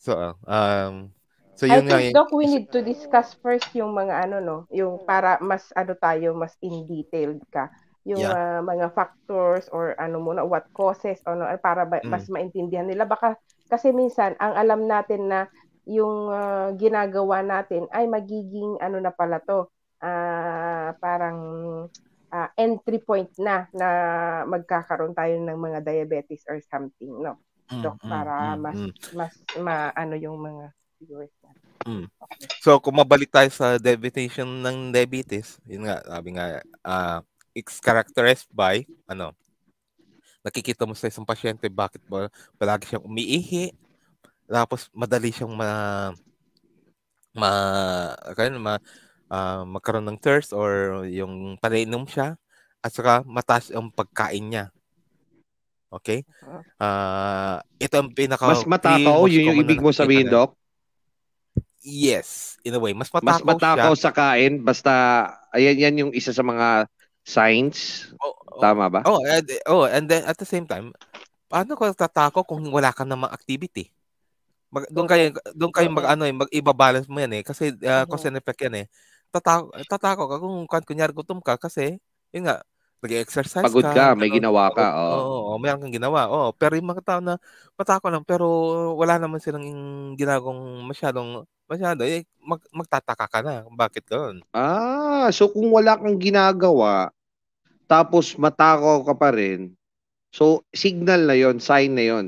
D: so, ah, um, So yun I think,
B: Doc, we need to discuss first yung mga ano, no? Yung para mas ano tayo, mas in detailed ka yung yeah. uh, mga factors or ano muna what causes ano para ba, mm. mas maintindihan nila baka kasi minsan ang alam natin na yung uh, ginagawa natin ay magiging ano na pala to uh, parang uh, entry point na na magkakaroon tayo ng mga diabetes or something no
A: mm, so mm, para mm, mas mm.
B: mas maano yung mga viewers
D: Mm. So, kung mabalik tayo sa definition ng diabetes, yun nga, sabi nga, uh, it's characterized by, ano, nakikita mo sa isang pasyente bakit ba palagi siyang umiihi, tapos madali siyang ma ma kan ma uh, magkaroon ng thirst or yung panainom siya at saka mataas ang pagkain niya. Okay? Uh, ito ang pinaka Mas matakaw yun yung ibig mo sabihin, Doc? Yes, in a way, mas matakaw Mas matakaw siya. sa kain basta
C: ayan yan yung isa sa mga science. Oh, oh, Tama ba?
D: Oh, and, oh, and then at the same time, paano ko tatako kung wala ka namang activity? Mag, doon kayo doon kayo mag ano eh, mag balance mo yan eh kasi uh, cause and effect yan eh. Tatako tatako ka kung kan kunyari gutom ka kasi yun nga nag-exercise Pagod ka, ka may ano, ginawa ka. Oo, oh. oh, oh, mayroon kang ginawa. Oh, pero yung mga tao na patako lang pero wala naman silang ginagong masyadong masyado eh mag, magtataka ka na bakit ganoon. Ah,
C: so kung wala kang ginagawa, tapos matakaw ka pa rin,
D: so signal na yon sign na yon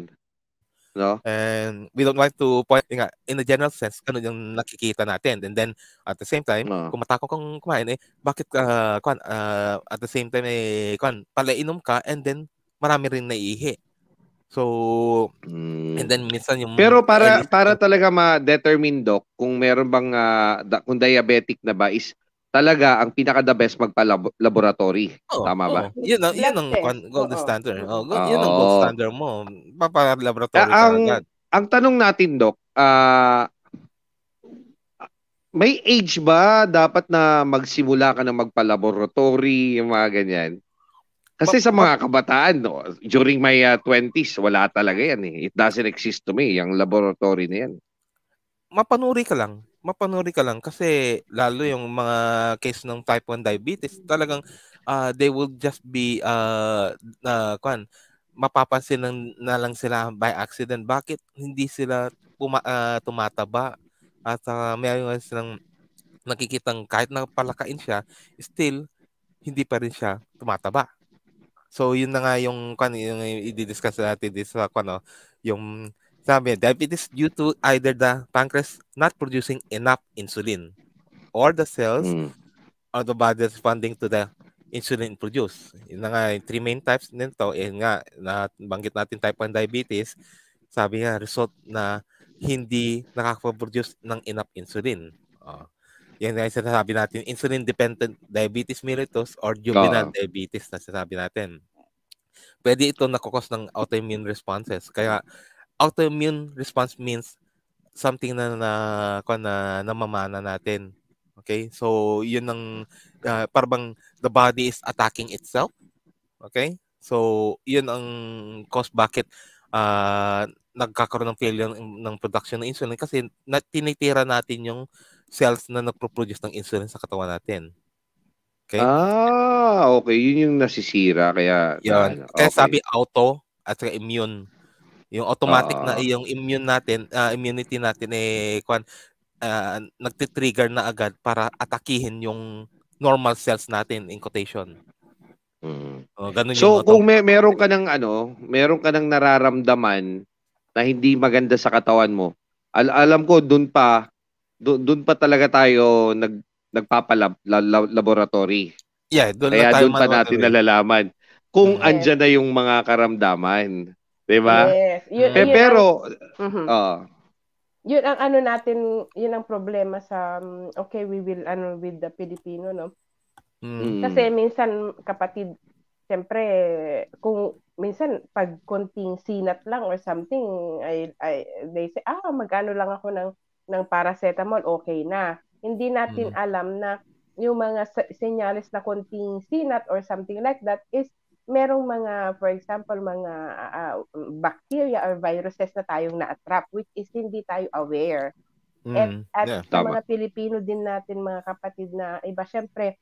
D: No? And we don't want to point nga, in a general sense, ano yung nakikita natin. And then, at the same time, uh-huh. kung matakaw kang kumain, eh, bakit, uh, kwan, uh, at the same time, eh, kwan, palainom ka, and then, marami rin naihi. So, mm. and then minsan yung... Pero para
C: para talaga ma-determine, Doc, kung meron bang, uh, da, kung diabetic na ba, is talaga ang pinaka the best magpa-laboratory. Oh, Tama oh. ba?
D: Yun ang, yun ang gold oh, standard. Oh, gold, oh. Yun ang gold standard mo. Papa-laboratory uh, ang,
C: Ang tanong natin, Doc, uh, ah, may age ba dapat na magsimula ka na magpa-laboratory, yung mga ganyan? Kasi sa mga kabataan, no, during my uh, ah, 20s, wala talaga yan. Eh. It doesn't exist to me, yung laboratory na yan.
D: Mapanuri ka lang mapanuri ka lang kasi lalo yung mga case ng type 1 diabetes talagang uh, they will just be uh, uh kwan, mapapansin ng, na lang sila by accident bakit hindi sila puma, uh, tumataba at uh, mayroon silang nakikitang kahit na palakain siya still hindi pa rin siya tumataba so yun na nga yung kan yung i-discuss natin this uh, ano yung sabi, diabetes due to either the pancreas not producing enough insulin or the cells mm. or the body responding to the insulin produced. Yun na nga, three main types nito, yun nga, na, banggit natin type 1 diabetes, sabi nga, result na hindi nakaka-produce ng enough insulin. Oh. yan na yung sinasabi natin, insulin-dependent diabetes mellitus or juvenile uh. diabetes na sinasabi natin. Pwede ito nakakos ng autoimmune responses. Kaya autoimmune response means something na na kung na namamana natin. Okay? So, 'yun ang uh, parang the body is attacking itself. Okay? So, 'yun ang cause bakit uh, nagkakaroon ng failure ng, production ng insulin kasi na, tinitira natin yung cells na nagpo-produce ng insulin sa katawan natin.
C: Okay? Ah, okay. Yun yung nasisira. Kaya, Yan. Kaya sabi
D: auto at immune. Yung automatic uh, na yung immune natin, uh, immunity natin eh kwan uh, nagti-trigger na agad para atakihin yung normal cells natin in quotation. Mm. Uh, ganun so yung kung
C: may meron ka ng ano, meron ka ng nararamdaman na hindi maganda sa katawan mo. Al- alam ko doon pa doon pa talaga tayo nag nagpapalab la, la, laboratory. Yeah, doon Kaya tayo doon pa ano, natin eh. nalalaman kung yeah. Mm. andyan na yung mga karamdaman. Diba?
A: Yes. Yun, Pe- yun pero ang, mm-hmm.
C: uh,
B: yun ang ano natin, yun ang problema sa mm, okay, we will ano with the Filipino, no?
A: Mm. Kasi
B: minsan kapatid, siyempre kung minsan pag konting sinat lang or something, I, I, they say, ah, magano lang ako ng ng paracetamol, okay na. Hindi natin mm. alam na yung mga senyales na konting sinat or something like that is merong mga, for example, mga uh, bacteria or viruses na tayong na-attract which is hindi tayo aware.
A: Mm, at at yeah, tama. mga
B: Pilipino din natin, mga kapatid na iba, syempre,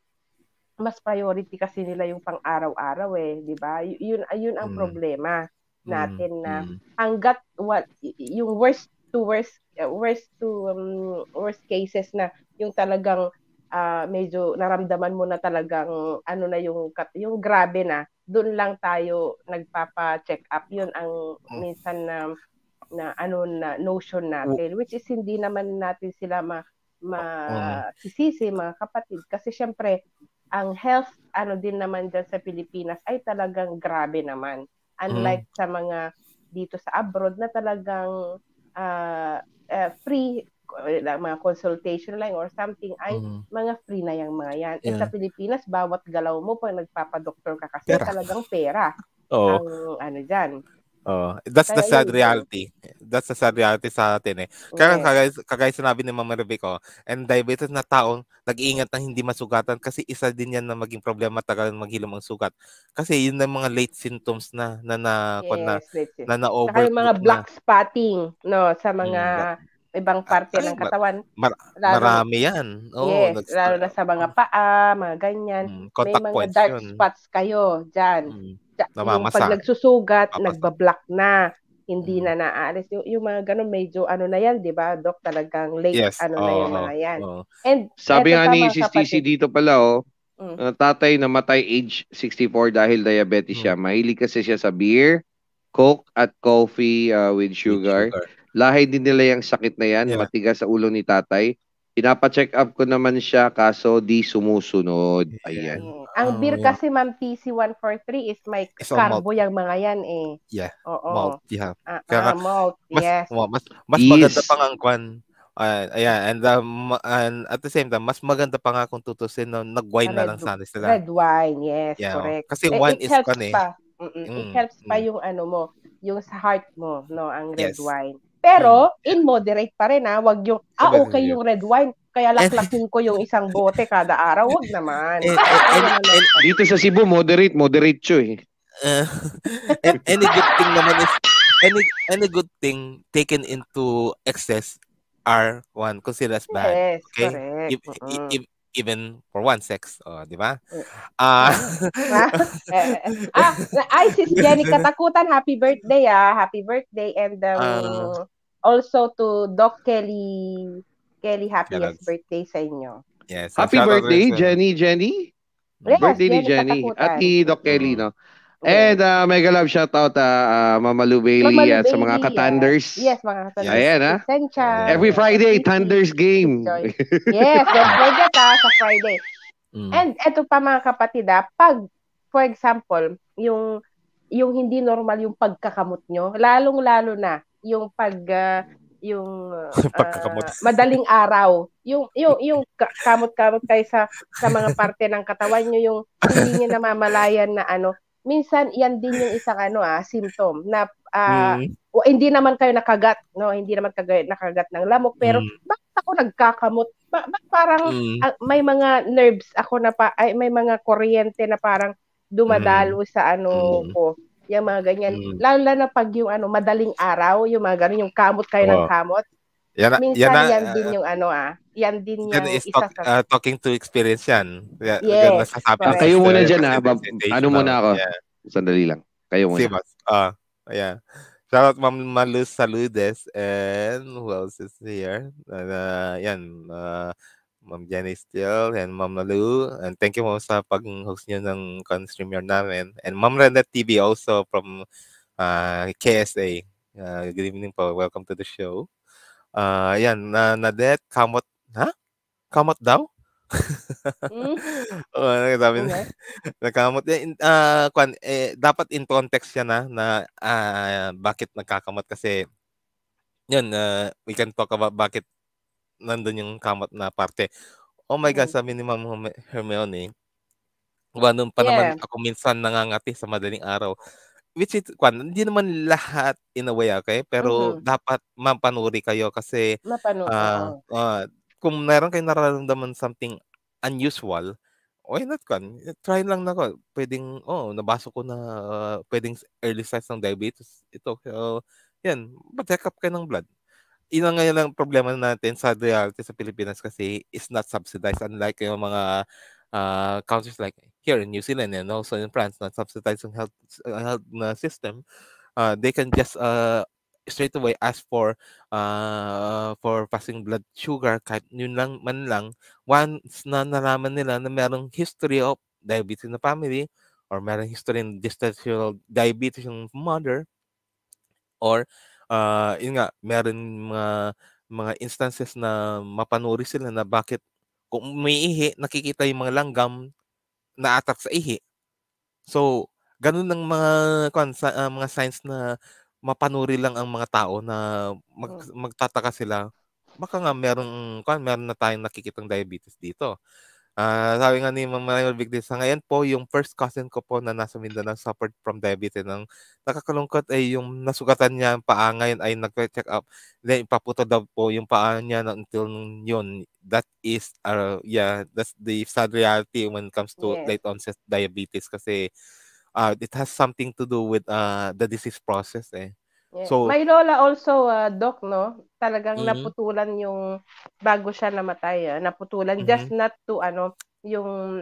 B: mas priority kasi nila yung pang-araw-araw eh, di ba? Y- yun, ah, yun ang mm. problema mm, natin mm, na hanggat what, yung worst to worst, eh, worst to um, worst cases na yung talagang uh, medyo naramdaman mo na talagang ano na yung yung grabe na doon lang tayo nagpapa-check up. Yun ang mm. minsan na na ano na notion natin mm. which is hindi naman natin sila ma ma sisisi mga kapatid kasi syempre ang health ano din naman diyan sa Pilipinas ay talagang grabe naman unlike mm. sa mga dito sa abroad na talagang uh, uh, free mga consultation lang or something ay mm-hmm. mga free na yung mga yan. Eh, yeah. sa Pilipinas, bawat galaw mo pag nagpapadoktor ka kasi pera. talagang pera. Oh. Ang ano dyan.
D: Oh, that's Kaya the sad yun, reality. That's the sad reality sa atin eh. Kaya okay. kagay, kagay sinabi ni Ma'am ko, oh, and diabetes na taong nag-iingat na hindi masugatan kasi isa din yan na maging problema tagal maghilom ang sugat. Kasi yun ang mga late symptoms na na na yes, na, na, na, na over. Saka yung mga black na.
B: spotting no sa mm, mga hmm, ibang parte Ay, ng katawan.
D: Mar- lalo, marami yan. Oh, yes, lalo
B: na sa mga mm. paa, mga ganyan. Mm, may mga dark yun. spots kayo dyan. Mm, pag nagsusugat, Apas. nagbablock na. Hindi mm. na naaalis. Yung, yung mga ganun, medyo ano na yan, di ba, Dok? Talagang late, yes, ano oh, na yung mga yan. Oh. And, Sabi nga ni Sis Tisi
C: dito pala, oh, Mm. Uh, tatay namatay age 64 dahil diabetes mm. siya. Mahilig kasi siya sa beer, Coke at coffee uh, with sugar. With sugar lahi din nila yung sakit na yan, yeah. matigas sa ulo ni tatay. Pinapa-check up ko naman siya kaso di sumusunod.
D: Ayan. Mm.
B: Ang oh, beer kasi ma'am TC143 is may It's carbo malt. yung mga yan eh. Yeah. Oo. Malt. Yeah. Uh, uh, malt. Mas, yes. Mas, mas is... maganda pang ang
D: kwan. Uh, ayan, and, um, and at the same time, mas maganda pa nga kung tutusin na nag-wine ah, na lang sana sila. Red wine, yes, yeah, oh. correct. Kasi eh, it, wine is kan eh.
B: Mm, mm, it helps pa mm. yung ano mo, yung sa heart mo, no, ang red yes. wine. Pero, mm. in moderate pa rin ha. Wag yung, ah okay yung red wine, kaya eh, laklakin ko yung isang bote kada araw. Wag naman. And, and, and,
D: dito sa Cebu, moderate, moderate cho eh. Uh, eh, and eh, any good thing naman is, any, any good thing taken into excess are one considered as bad. Yes, okay? correct. If, if, even for one sex, oh, di ba? Uh,
B: ah, ay, sis Jenny, katakutan, happy birthday, ah. Happy birthday, and um, uh, also to Doc Kelly Kelly happy Kailan. birthday sa inyo.
C: Yes. Happy birthday, Jenny, Jenny.
B: Yes, birthday Jenny ni Jenny at ni
C: Doc Kelly, no? Okay. Mm. And uh, mega love shout out uh, uh, Mama Lou Bailey Mama at sa mga katanders.
B: Yes, mga katanders. Yes. Ayan, ha? Ah. Esensya. Every
C: Friday, Thunders game. yes, don't forget ha, ah, sa
B: Friday. Mm. And eto pa mga kapatid ha, ah, pag, for example, yung yung hindi normal yung pagkakamot nyo, lalong-lalo na yung pag uh, yung uh,
A: madaling
B: araw. Yung yung yung kamot-kamot kayo sa sa mga parte ng katawan niyo yung hindi niyo namamalayan na ano. Minsan yan din yung isang ano ah symptom na uh, mm. hindi naman kayo nakagat, no? Hindi naman kayo nakagat ng lamok pero mm. bakit ako nagkakamot? Ba- ba- parang mm. uh, may mga nerves ako na pa ay, may mga kuryente na parang dumadalo mm. sa ano mm. ko yung mga ganyan. Mm. Lalo na pag yung ano, madaling araw, yung mga ganun, yung kamot kayo oh. ng kamot. Yan, Minsan yan, na, yan din yung ano ah. Yan din yan yung isa talk,
D: sa... Uh, talking to experience yan. Yeah, yes. Yan, kayo muna dyan ha. Ah. Bab, ano muna ako? Yeah. Sandali lang. Kayo muna. Sibas. Ah, uh, yeah. Shout out Ma'am Malus Saludes and who else is here? Uh, yan. Uh, Ma'am Jenny Steele and Ma'am Nalu. And thank you mo sa pag-host niyo ng con-streamer namin. And Ma'am Renette TV also from uh, ah, KSA. Uh, ah, good evening po. Welcome to the show. Uh, ayan, na Nadet, kamot, ha? Kamot daw? mm. oh, ano sabi okay. nagkamot. Uh, kwan, eh, dapat in context siya na, na uh, bakit nagkakamot kasi yun, uh, we can talk about bakit nandun yung kamat na parte. Oh my God, sabi ni Ma'am Hermione, ba, noon pa yeah. naman ako minsan nangangati sa madaling araw. Which is, kwan, hindi naman lahat in a way, okay? Pero mm-hmm. dapat mapanuri kayo kasi
B: mapanuri. Uh,
D: uh, kung meron kayo nararamdaman something unusual, why not kan? Try lang na ko. Pwedeng, oh, nabasa ko na uh, pwedeng early signs ng diabetes. Ito, so, yan, check up kayo ng blood yun ang ngayon ang problema natin sa reality sa Pilipinas kasi is not subsidized unlike yung mga uh, countries like here in New Zealand and also in France not subsidized yung health, uh, health na system uh, they can just uh, straight away ask for uh, for passing blood sugar kahit yun lang man lang once na nalaman nila na merong history of diabetes na family or merong history in gestational diabetes yung mother or uh, yun nga, meron mga, mga instances na mapanuri sila na bakit kung may ihi, nakikita yung mga langgam na atak sa ihi. So, ganun ng mga kwansa, uh, ah, mga signs na mapanuri lang ang mga tao na mag, hmm. magtataka sila. Baka nga meron kwan, meron na tayong nakikitang diabetes dito. Uh, sabi nga ni Ma'am Marimel Bigdil, sa ngayon po, yung first cousin ko po na nasa Mindanao suffered from diabetes. Ang nakakalungkot ay yung nasugatan niya ang paa ngayon ay nag-check up. Then ipaputo daw po yung paa niya na until yun. That is, uh, yeah, that's the sad reality when it comes to yes. late onset diabetes kasi uh, it has something to do with uh, the disease process eh. Yeah. So, may
B: lola also, uh, Doc, no? Talagang mm-hmm. naputulan yung bago siya namatay. Uh, naputulan mm-hmm. just not to, ano, yung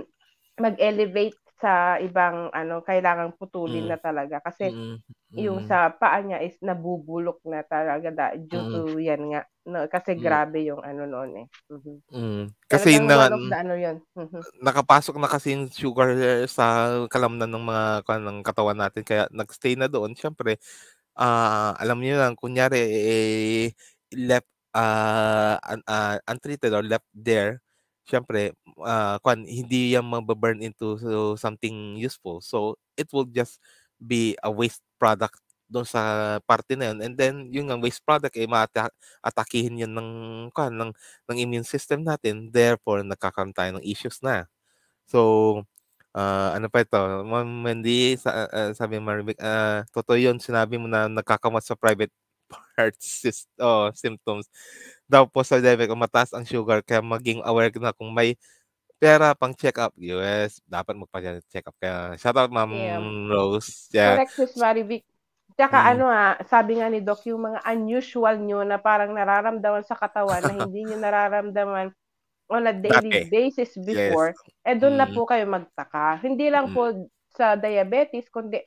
B: mag-elevate sa ibang ano kailangan putulin mm. na talaga kasi
A: mm. Mm. yung mm-hmm. sa
B: paa niya is nabubulok na talaga da, due mm. to yan nga no, kasi mm. grabe yung ano noon eh mm-hmm. mm. kasi na, na ano yun mm-hmm.
D: nakapasok na kasi yung sugar eh, sa kalamnan ng mga ng katawan natin kaya nagstay na doon syempre uh, alam niyo lang, kunyari, eh, left, uh, uh, untreated or left there, syempre, uh, kwan, hindi yan mababurn into so, something useful. So, it will just be a waste product doon sa parte na yun. And then, yung ang waste product, eh, maatakihin yun ng, kan, ng, ng immune system natin. Therefore, nakakaroon tayo ng issues na. So, uh, ano pa ito, Ma'am Wendy, sa, uh, sabi ni Maribek, uh, ah, totoo yun, sinabi mo na nagkakamot sa private parts oh, symptoms. Daw po sa diabetic, mataas ang sugar, kaya maging aware na kung may pera pang check-up, US, dapat magpa-check-up. Kaya shout out, Ma'am yeah. Rose. Yeah. Correct,
B: Sis Maribek. Tsaka mm. ano ah, sabi nga ni Doc, yung mga unusual nyo na parang nararamdaman sa katawan na hindi nyo nararamdaman on a daily okay. basis before, yes. eh doon mm. na po kayo magtaka. Hindi lang mm. po sa diabetes, kundi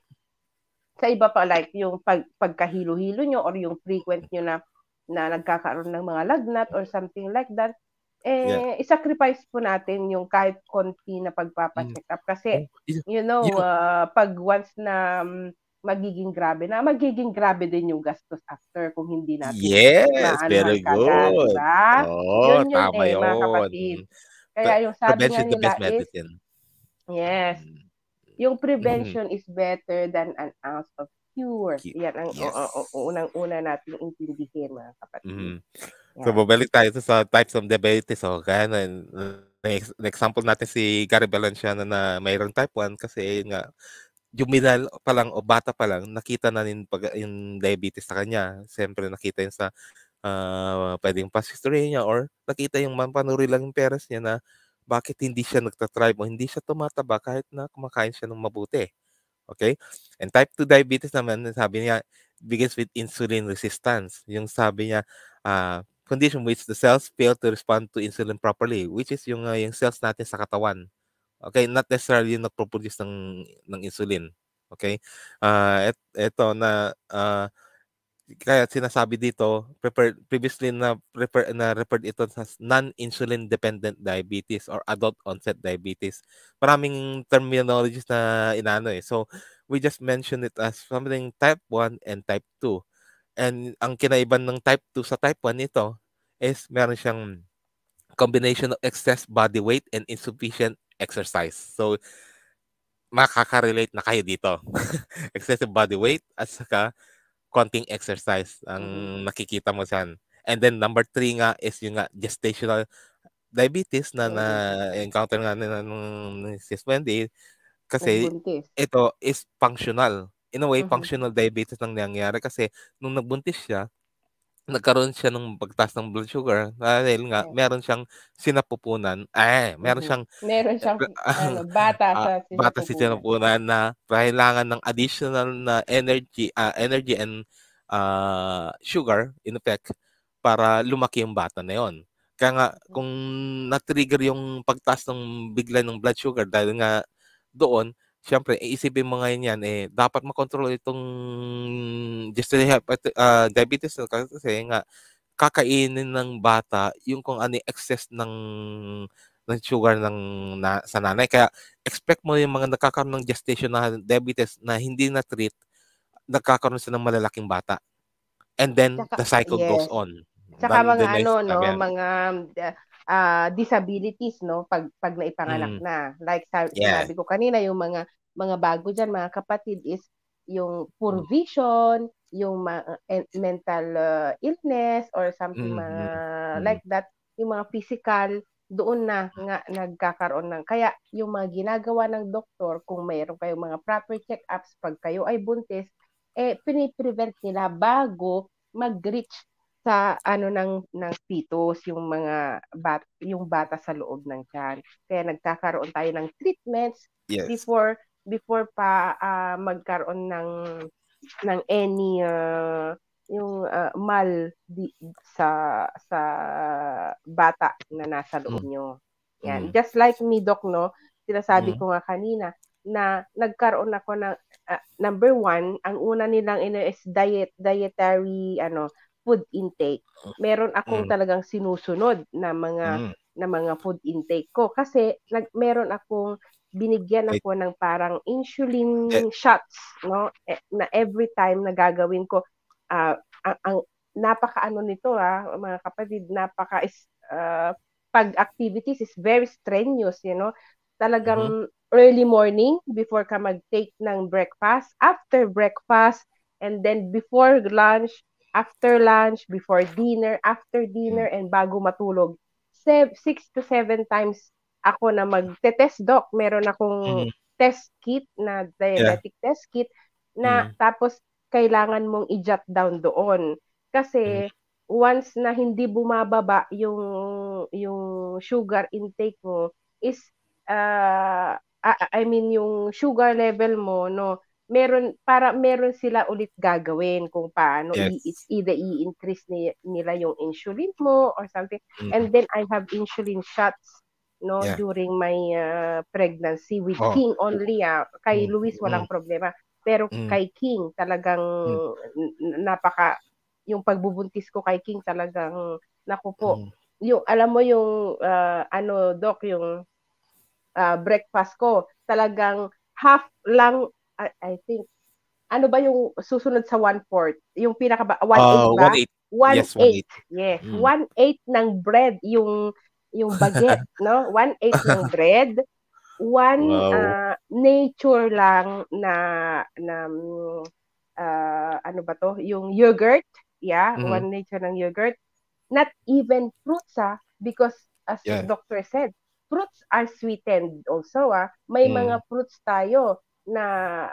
B: sa iba pa like yung pag, pagkahilo-hilo nyo or yung frequent nyo na na nagkakaroon ng mga lagnat or something like that, eh, yeah. isacrifice po natin yung kahit konti na pagpapacheck mm. up. Kasi, oh, you know, uh, pag once na um, magiging grabe na magiging grabe din yung gastos after kung hindi natin yes very good kagal, oh, yun yun eh, yun. mga
A: kaya yung sabi prevention nga nila the medicine.
B: yes mm. yung mm-hmm. prevention mm-hmm. is better than an ounce of cure yan ang yes. unang-una nating intindihin mga
A: kapatid mm-hmm. yeah. so
D: babalik tayo sa types of diabetes o oh, kaya na na-example natin si Gary Valenciano na mayroong type 1 kasi nga juminal pa lang o bata pa lang, nakita na rin pag, yung diabetes sa kanya. Siyempre, nakita yun sa uh, pwedeng past history niya or nakita yung manpanuri lang yung parents niya na bakit hindi siya nagtatribe o hindi siya tumataba kahit na kumakain siya ng mabuti. Okay? And type 2 diabetes naman, sabi niya, begins with insulin resistance. Yung sabi niya, uh, condition which the cells fail to respond to insulin properly, which is yung, uh, yung cells natin sa katawan Okay, not necessarily yung nagpo-produce ng ng insulin. Okay? Uh et, na uh, kaya sinasabi dito prepared, previously na refer, na referred ito sa non-insulin dependent diabetes or adult onset diabetes. Maraming terminologies na inano eh. So we just mention it as something type 1 and type 2. And ang kinaiban ng type 2 sa type 1 nito is meron siyang combination of excess body weight and insufficient exercise. So, makaka-relate na kayo dito. Excessive body weight at saka konting exercise ang mm nakikita mo saan. And then number three nga is yung nga gestational diabetes na na-encounter nga na nung sis Wendy kasi ito is functional. In a way, mm-hmm. functional diabetes nang nangyari kasi nung nagbuntis siya, nagkaroon siya ng pagtaas ng blood sugar dahil nga meron siyang sinapupunan eh meron mm-hmm. siyang meron siyang ano, ah, bata sa sinapupunan. bata sa sinapupunan na kailangan ng additional na energy uh, energy and uh, sugar in effect para lumaki yung bata na yon kaya nga mm-hmm. kung na-trigger yung pagtaas ng bigla ng blood sugar dahil nga doon Siyempre, iisipin mo ngayon yan, eh, dapat makontrol itong gestational uh, ah, diabetes kasi nga, kakainin ng bata yung kung ano yung excess ng ng sugar ng na, sa nanay. Kaya expect mo yung mga nagkakaroon ng gestational diabetes na hindi na treat, nagkakaroon sila ng malalaking bata. And then Saka, the cycle yes. goes on. Saka mga ano no, mga
B: uh, uh, disabilities no pag pag naipanganak mm. na like sabi, yeah. sabi ko kanina yung mga mga bago diyan mga kapatid is yung poor mm. vision yung ma- eh, mental uh, illness or something mm. mga mm. like that yung mga physical doon na nga nagkakaroon ng kaya yung mga ginagawa ng doktor kung mayroon kayong mga proper check-ups pag kayo ay buntis eh piniprevent nila bago mag-reach sa ano ng ng fetus yung mga bat yung bata sa loob ng tiyan. Kaya nagkakaroon tayo ng treatments yes. before before pa uh, magkaroon ng ng any uh, yung uh, mal di, sa sa bata na nasa loob mm. nyo. Yan. Mm. Just like me, Doc, no? Sinasabi mm. ko nga kanina na nagkaroon ako ng uh, number one, ang una nilang ino is diet, dietary, ano, food intake, meron akong mm. talagang sinusunod na mga mm. na mga food intake ko kasi nag meron akong binigyan ako ng parang insulin eh. shots, no? E, na every time na gagawin ko uh, ang, ang napakaano nito ha, mga kapatid, napaka uh, pag activities is very strenuous, you know. Talagang mm-hmm. early morning before ka mag-take ng breakfast, after breakfast, and then before lunch, after lunch, before dinner, after dinner, hmm. and bago matulog. Se- six to seven times ako na magte-test doc. Meron akong mm-hmm. test kit na diabetic yeah. test kit na mm-hmm. tapos kailangan mong i-jot down doon. Kasi mm-hmm. once na hindi bumababa yung yung sugar intake mo is uh, I mean yung sugar level mo no meron para meron sila ulit gagawin kung paano yes. i- it's either i-increase ni, nila yung insulin mo or something mm. and then I have insulin shots no yeah. during my uh, pregnancy with oh. King only ah. kay mm. Luis walang mm. problema pero mm. kay King talagang mm. napaka yung pagbubuntis ko kay King talagang nako po mm. yung alam mo yung uh, ano doc yung uh, breakfast ko talagang half lang I, I think, ano ba yung susunod sa 1-4? Yung pinaka ba? One-eighth ah, uh, ba? One-eighth. Yes, 1-8. Yes. Mm. One-eighth ng bread, yung yung baguette, no? 1-8 ng bread. One wow. uh, nature lang na, na uh, ano ba to? Yung yogurt. Yeah, mm. one nature ng yogurt. Not even fruits, ah, because as yeah. the doctor said, fruits are sweetened also, ah. May mm. mga fruits tayo na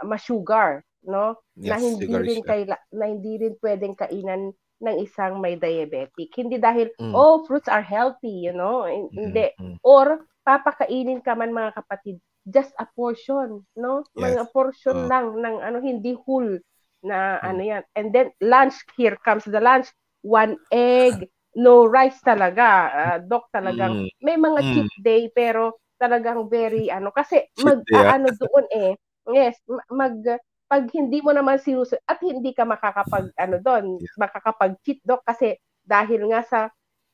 B: ma-sugar, no? Yes, na hindi rin kay na hindi rin pwedeng kainan ng isang may diabetic. Hindi dahil mm. oh, fruits are healthy, you know. Mm-hmm, hindi mm-hmm. or papakainin ka man mga kapatid, just a portion, no? Yes. Mga portion oh. lang ng ano hindi whole na mm. ano yan. And then lunch here comes the lunch, one egg, no rice talaga. Uh, ah, doc talagang mm. may mga mm. cheat day pero talagang very ano kasi ah. mag-ano yeah. doon eh yes, mag pag hindi mo naman seryoso at hindi ka makakapag mm. ano doon, makakapag cheat doc kasi dahil nga sa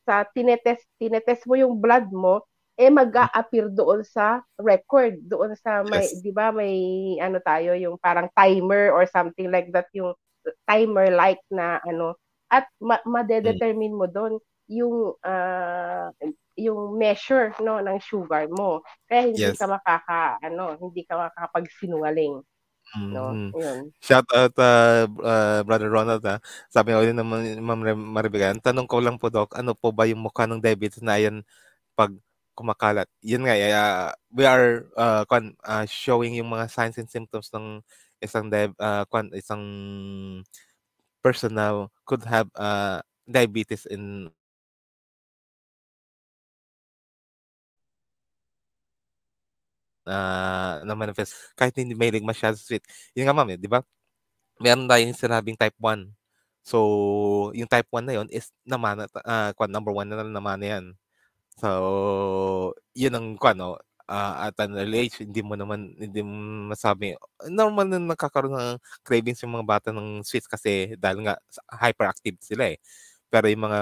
B: sa tinetest tinetest mo yung blood mo eh mag-a-appear doon sa record, doon sa may yes. 'di ba may ano tayo yung parang timer or something like that yung timer like na ano at ma- mm. ma-determine mo doon yung uh, yung measure no ng sugar mo. Kaya hindi yes. ka makaka ano, hindi ka makakapagsinungaling. Mm. No,
D: mm-hmm. yun. Shout out uh, ah, uh, ah, brother Ronald ha. Ah. Sabi ko din naman Ma'am Maribigan, tanong ko lang po doc, ano po ba yung mukha ng diabetes na yan pag kumakalat? Yun nga, uh, we are uh, kwan, uh, showing yung mga signs and symptoms ng isang diab- uh, kwan, isang
A: person na could have uh, diabetes in
D: uh, na manifest kahit hindi may mahilig masyado sweet. Yun nga ma'am, eh, di ba? Meron tayong sinabing type 1. So, yung type 1 na yon is naman uh, ah, kwan, number 1 na naman yan. So, yun ang kwan, no? Uh, ah, at an early age, hindi mo naman, hindi mo masabi. Normal na nagkakaroon ng cravings yung mga bata ng sweets kasi dahil nga hyperactive sila eh. Pero yung mga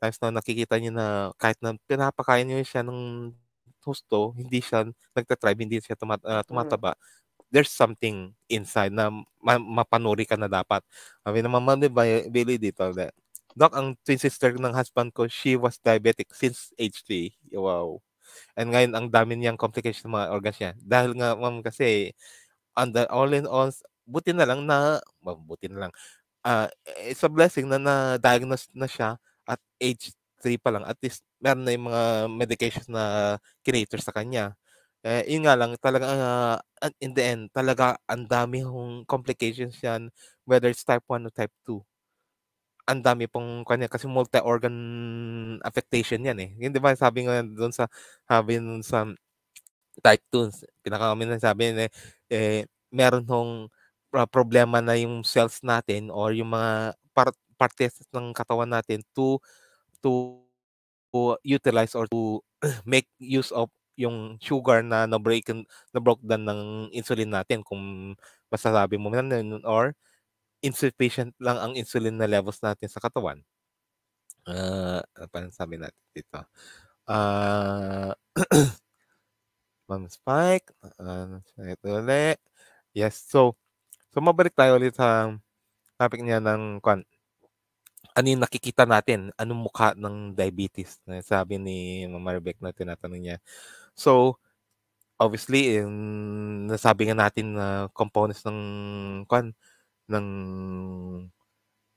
D: times na nakikita niyo na kahit na pinapakain niyo siya ng husto, hindi siya nagtatribe, hindi siya tumat, uh, ah, mm-hmm. tumataba, mm-hmm. there's something inside na ma- mapanuri ka na dapat. Sabi naman, ba eh, Billy dito, that, Doc, ang twin sister ng husband ko, she was diabetic since age 3. Wow. And ngayon, ang dami niyang complications ng mga organs niya. Dahil nga, ma'am, kasi, under all in all, buti na lang na, buti na lang, uh, it's a blessing na na-diagnose na siya at age 3 pa lang, at least meron na yung mga medications na kinater sa kanya. Eh, yun nga lang, talaga, uh, in the end, talaga ang dami hong complications yan, whether it's type 1 or type 2. Ang dami pong kanya, kasi multi-organ affectation yan eh. Yun, di ba, sabi nga doon sa, sabi nun sa type 2, pinakamin na sabi na, eh, eh, meron hong ah, problema na yung cells natin or yung mga part partes ng katawan natin to to, to utilize or to make use of yung sugar na na-break na broke down ng insulin natin kung masasabi mo na nun or insufficient lang ang insulin na levels natin sa katawan. Uh, ah, ano parang sabi natin dito. Uh, Ma'am Spike, uh, ito ulit. Yes, so, so mabalik tayo ulit sa topic niya ng kwan, ano yung nakikita natin, anong mukha ng diabetes na sabi ni Mama Rebecca na tinatanong niya. So, obviously, in, nasabi nga natin na uh, components ng, kwan, ng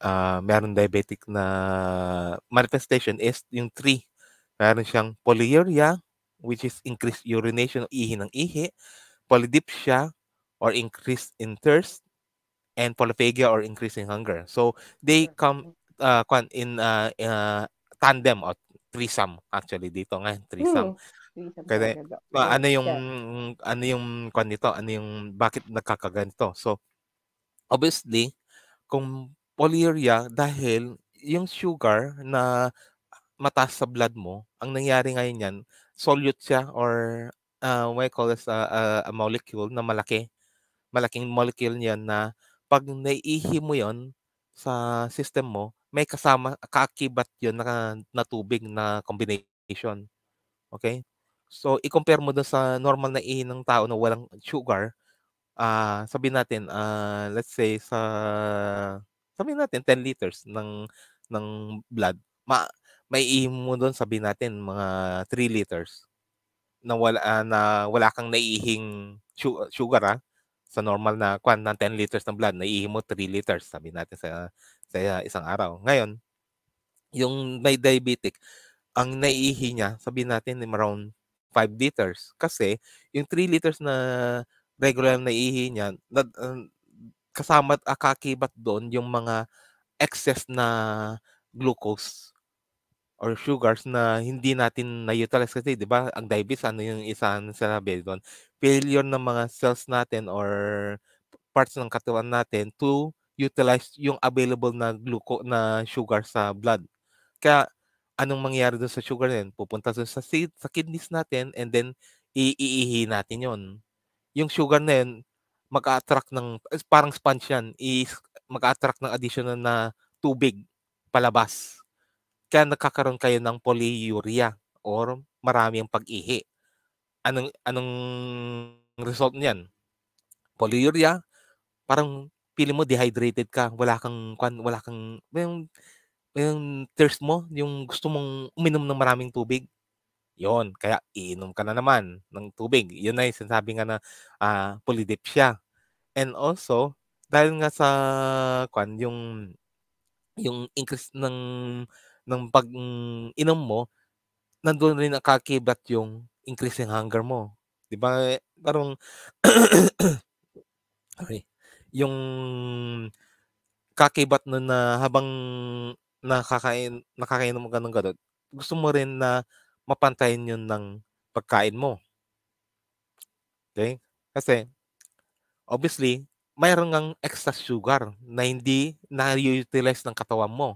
D: uh, meron diabetic na manifestation is yung three. Meron siyang polyuria, which is increased urination ihi ng ihi, polydipsia or increased in thirst, and polyphagia or increasing hunger. So they come uh, in uh, uh, tandem or threesome actually dito ngayon threesome.
A: Hmm. Kasi uh, ano yung yeah.
D: ano yung kwan nito, ano yung bakit nagkakaganito. So obviously kung polyuria dahil yung sugar na mataas sa blood mo, ang nangyari ngayon yan, solute siya or uh, what I call this, uh, uh, a molecule na malaki. Malaking molecule niyan na pag naiihi mo yon sa system mo, may kasama, kaakibat yun na, na tubig na combination. Okay? So, i-compare mo dun sa normal na ihi ng tao na walang sugar, uh, sabihin natin, uh, let's say sa, sabihin natin 10 liters ng, ng blood, ma, may ihi mo dun, sabihin natin, mga 3 liters na wala, uh, na wala kang naihing sugar, ah, sa normal na kwan ng 10 liters ng blood, naiihi mo 3 liters, sabi natin sa sa isang araw. Ngayon, yung may diabetic, ang naiihi niya, sabi natin around 5 liters. Kasi yung 3 liters na regular na ihi niya, ah, kasama at akakibat doon yung mga excess na glucose or sugars na hindi natin na-utilize kasi 'di ba ang diabetes ano yung isang sa labi doon failure ng mga cells natin or parts ng katawan natin to utilize yung available na gluco na sugar sa blood. Kaya anong mangyayari doon sa sugar na yun? Pupunta dun sa seed, sa kidneys natin and then iihi natin yon. Yung sugar na yun, mag-attract ng, parang sponge yan, is, mag-attract ng additional na tubig palabas. Kaya nagkakaroon kayo ng polyuria or marami ang pag-ihi. Anong, anong result niyan? Polyuria, parang pili mo dehydrated ka, wala kang wala kang yung yung thirst mo, yung gusto mong uminom ng maraming tubig. Yon, kaya iinom ka na naman ng tubig. Yun na yung sinasabi nga na uh, ah, polydipsia. And also, dahil nga sa kwan, yung yung increase ng ng pag inom mo, nandoon rin nakakibat yung increasing hunger mo. 'Di ba? Parang sorry yung kakibat nun na habang nakakain nakakain mo ganun ganun gusto mo rin na mapantayin yun ng pagkain mo okay kasi obviously mayroon ng extra sugar na hindi na-utilize ng katawan mo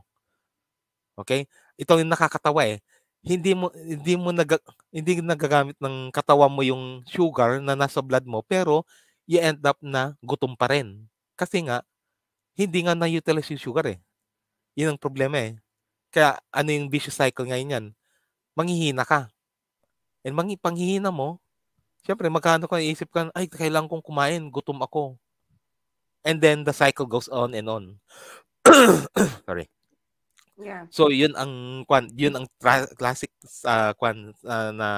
D: okay ito yung nakakatawa eh hindi mo hindi mo nag hindi nagagamit ng katawan mo yung sugar na nasa blood mo pero you end up na gutom pa rin. Kasi nga, hindi nga na-utilize yung sugar eh. Yun ang problema eh. Kaya ano yung vicious cycle ngayon yan? Manghihina ka. And mangi, panghihina mo, syempre magkano ka iisip ka, ay, kailangan kong kumain, gutom ako. And then the cycle goes on and on. Sorry. Yeah. So yun ang kwan, yun ang tra- classic uh, kwan uh, na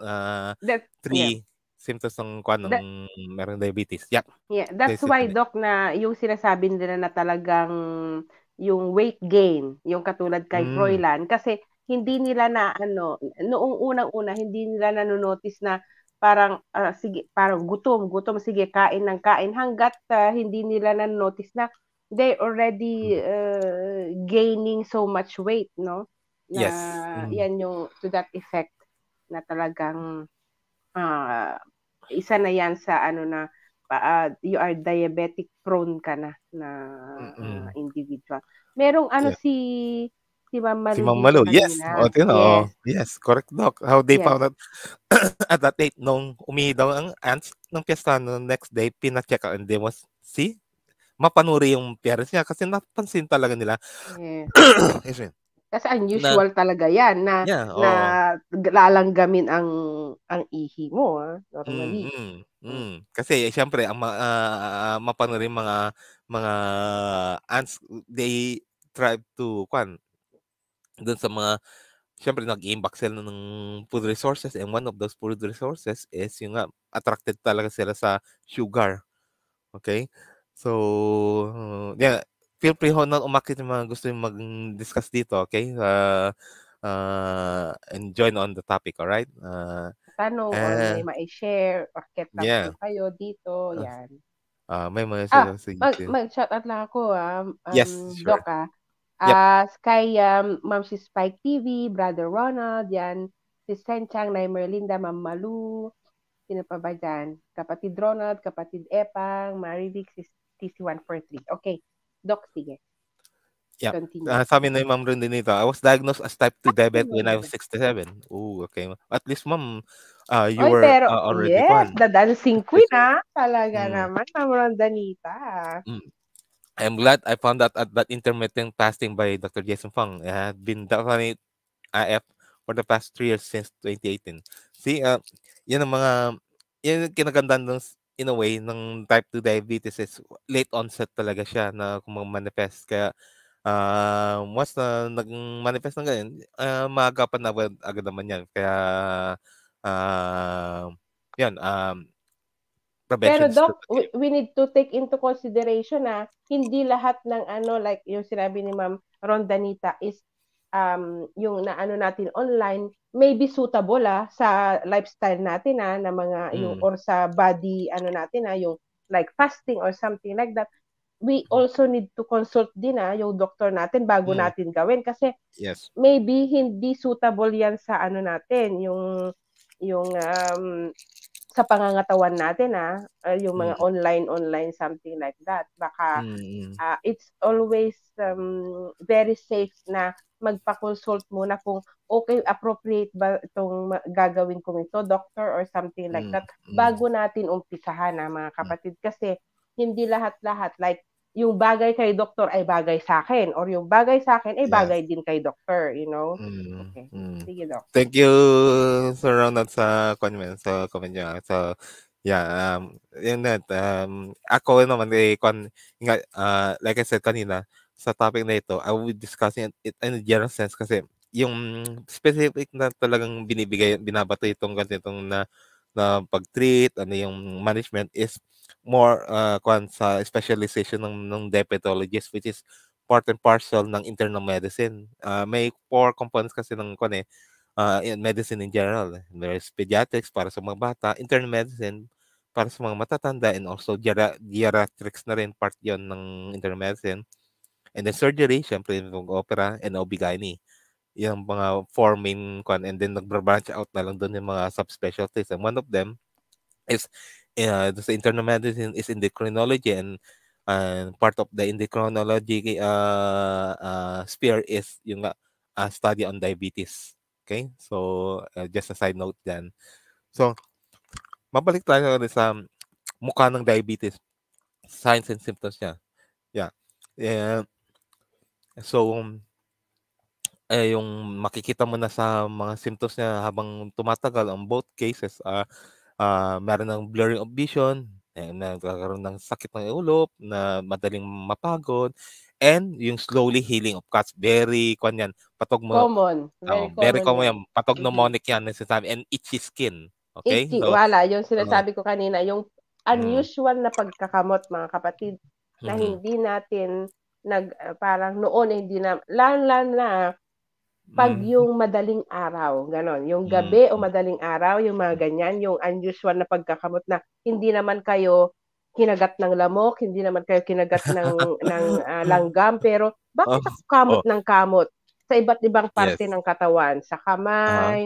D: uh, three yeah symptoms ng kwan ng merong diabetes. Yeah.
B: Yeah, that's They why doc na yung sinasabi nila na talagang yung weight gain, yung katulad kay mm. kasi hindi nila na ano noong unang-una hindi nila notice na parang uh, sige parang gutom, gutom sige kain ng kain hangga't uh, hindi nila na notice na they already uh, gaining so much weight, no? Na, yes. Mm. Yan yung to that effect na talagang uh, isa na yan sa ano na uh, you are diabetic prone ka na na uh, individual. Merong ano yeah. si si Ma'am Malu. Si Ma'am Malu, yes. O, oh, tino, oh.
D: yes. yes, correct, Doc. How they yes. found out at that date nung umihi daw ang ants ng piyesta no next day, pina-check out and they was, see, mapanuri yung parents niya kasi napansin talaga nila. Yes.
B: Kasi unusual na, talaga 'yan na yeah, oh. na lalanggamin ang ang ihi mo, ah, normally.
A: Mm, mm, mm.
D: Kasi eh, siyempre ang ma, uh, ah, ah, mapanorin mga mga ants they try to kwan doon sa mga siyempre nag-inbox sila ng food resources and one of those food resources is yung nga attracted talaga sila sa sugar. Okay? So, uh, yeah, feel free ho na umakit yung mga gusto yung mag-discuss dito, okay? Uh, ah, uh, and join on the topic, all right? Uh, ah,
B: Tanong, uh, may ma-share, akit lang yeah. kayo dito, yan.
D: Uh, may mga ah, sa mag,
B: mag-shout out lang ako, um, um, yes, sure. Doc, ah. Yep. Uh, kay um, Ma'am si Spike TV, Brother Ronald, yan, si Chang, Nay Merlinda, Ma'am Malu, sino pa ba dyan? Kapatid Ronald, kapatid Epang, Marivic, si TC143. Okay. Doc, sige. Yeah. Continue. Uh, sabi
D: ni ma'am rin din dito, I was diagnosed as type 2 ah, diabetes when I was 67. Oh, okay. At least ma'am, uh, you Oy, were pero, uh, already yes, one. Yes,
B: dadancing queen ha. Talaga mm. naman, ma'am Rondanita.
D: Mm. I'm glad I found out at that intermittent fasting by Dr. Jason Fung. I had been definitely IF for the past three years since 2018. See, uh, yan ang mga, yan ang kinagandaan ng in a way ng type 2 diabetes is late onset talaga siya na kumamanifest kaya uh, once na nag-manifest ng ganyan, uh, ah, maaga pa na agad naman yan. Kaya, uh, ah, yan, um,
A: Pero Doc,
B: we, we need to take into consideration na hindi lahat ng ano, like yung sinabi ni Ma'am Rondanita, is um, yung naano natin online maybe suitable ah, sa lifestyle natin ah, na mga mm. yung or sa body ano natin ah, yung like fasting or something like that we mm. also need to consult din ah, yung doctor natin bago mm. natin gawin kasi yes. maybe hindi suitable yan sa ano natin yung yung um, sa pangangatawan natin ah, ah, yung mga mm. online online something like that. Baka mm. uh, it's always um, very safe na magpa-consult muna kung okay appropriate ba itong gagawin ko ito doctor or something like mm. that bago natin umpisahan na ah, mga kapatid kasi hindi lahat-lahat like yung bagay kay doktor ay bagay sa akin or yung bagay sa akin ay bagay yeah. din kay doktor, you know?
A: Mm. Okay. Mm. Sige, Doc.
D: Thank you, Sir Ronald, sa comment, sa comment So, yeah, um, yun na, um, ako naman, eh, kwan, nga, uh, like I said kanina, sa topic na ito, I will be discussing it in a general sense kasi yung specific na talagang binibigay, binabato itong ganitong na na pag-treat, ano yung management is more uh, kwan sa specialization ng ng depetologist which is part and parcel ng internal medicine. Uh, may four components kasi ng kwan eh, uh, ah, in medicine in general. There is pediatrics para sa mga bata, internal medicine para sa mga matatanda and also gera- geriatrics na rin part yon ng internal medicine. And then surgery, syempre yung opera and OB-GYN. Yung mga four main kwan and then nag-branch out na lang doon yung mga subspecialties. And one of them is uh, the internal medicine is endocrinology and and part of the endocrinology uh, uh, sphere is yung uh, study on diabetes. Okay? So, uh, just a side note dyan. So, mabalik tayo sa mukha ng diabetes. Signs and symptoms niya. Yeah. yeah. So, eh, yung makikita mo na sa mga symptoms niya habang tumatagal, ang both cases are uh, uh, meron ng blurring of vision, eh, nagkakaroon ng sakit ng ulo, na madaling mapagod, and yung slowly healing of cuts. Very, kwan yan, patog mo. Common. Very, uh, common. very common yan. Patog mnemonic yan, nagsasabi. And itchy skin. Okay? Itchy, so, wala. Yung sinasabi
B: uh, ko kanina, yung mm. unusual mm. na pagkakamot, mga kapatid, na hindi natin nag uh, parang noon eh, hindi na lan lan na pag mm. yung madaling araw, ganon, yung mm. gabi mm. o madaling araw, yung mga ganyan, yung unusual na pagkakamot na hindi naman kayo kinagat ng lamok, hindi naman kayo kinagat ng ng uh, langgam, pero bakit oh, kamot oh. ng kamot sa iba't ibang parte yes. ng katawan, sa uh-huh. kamay,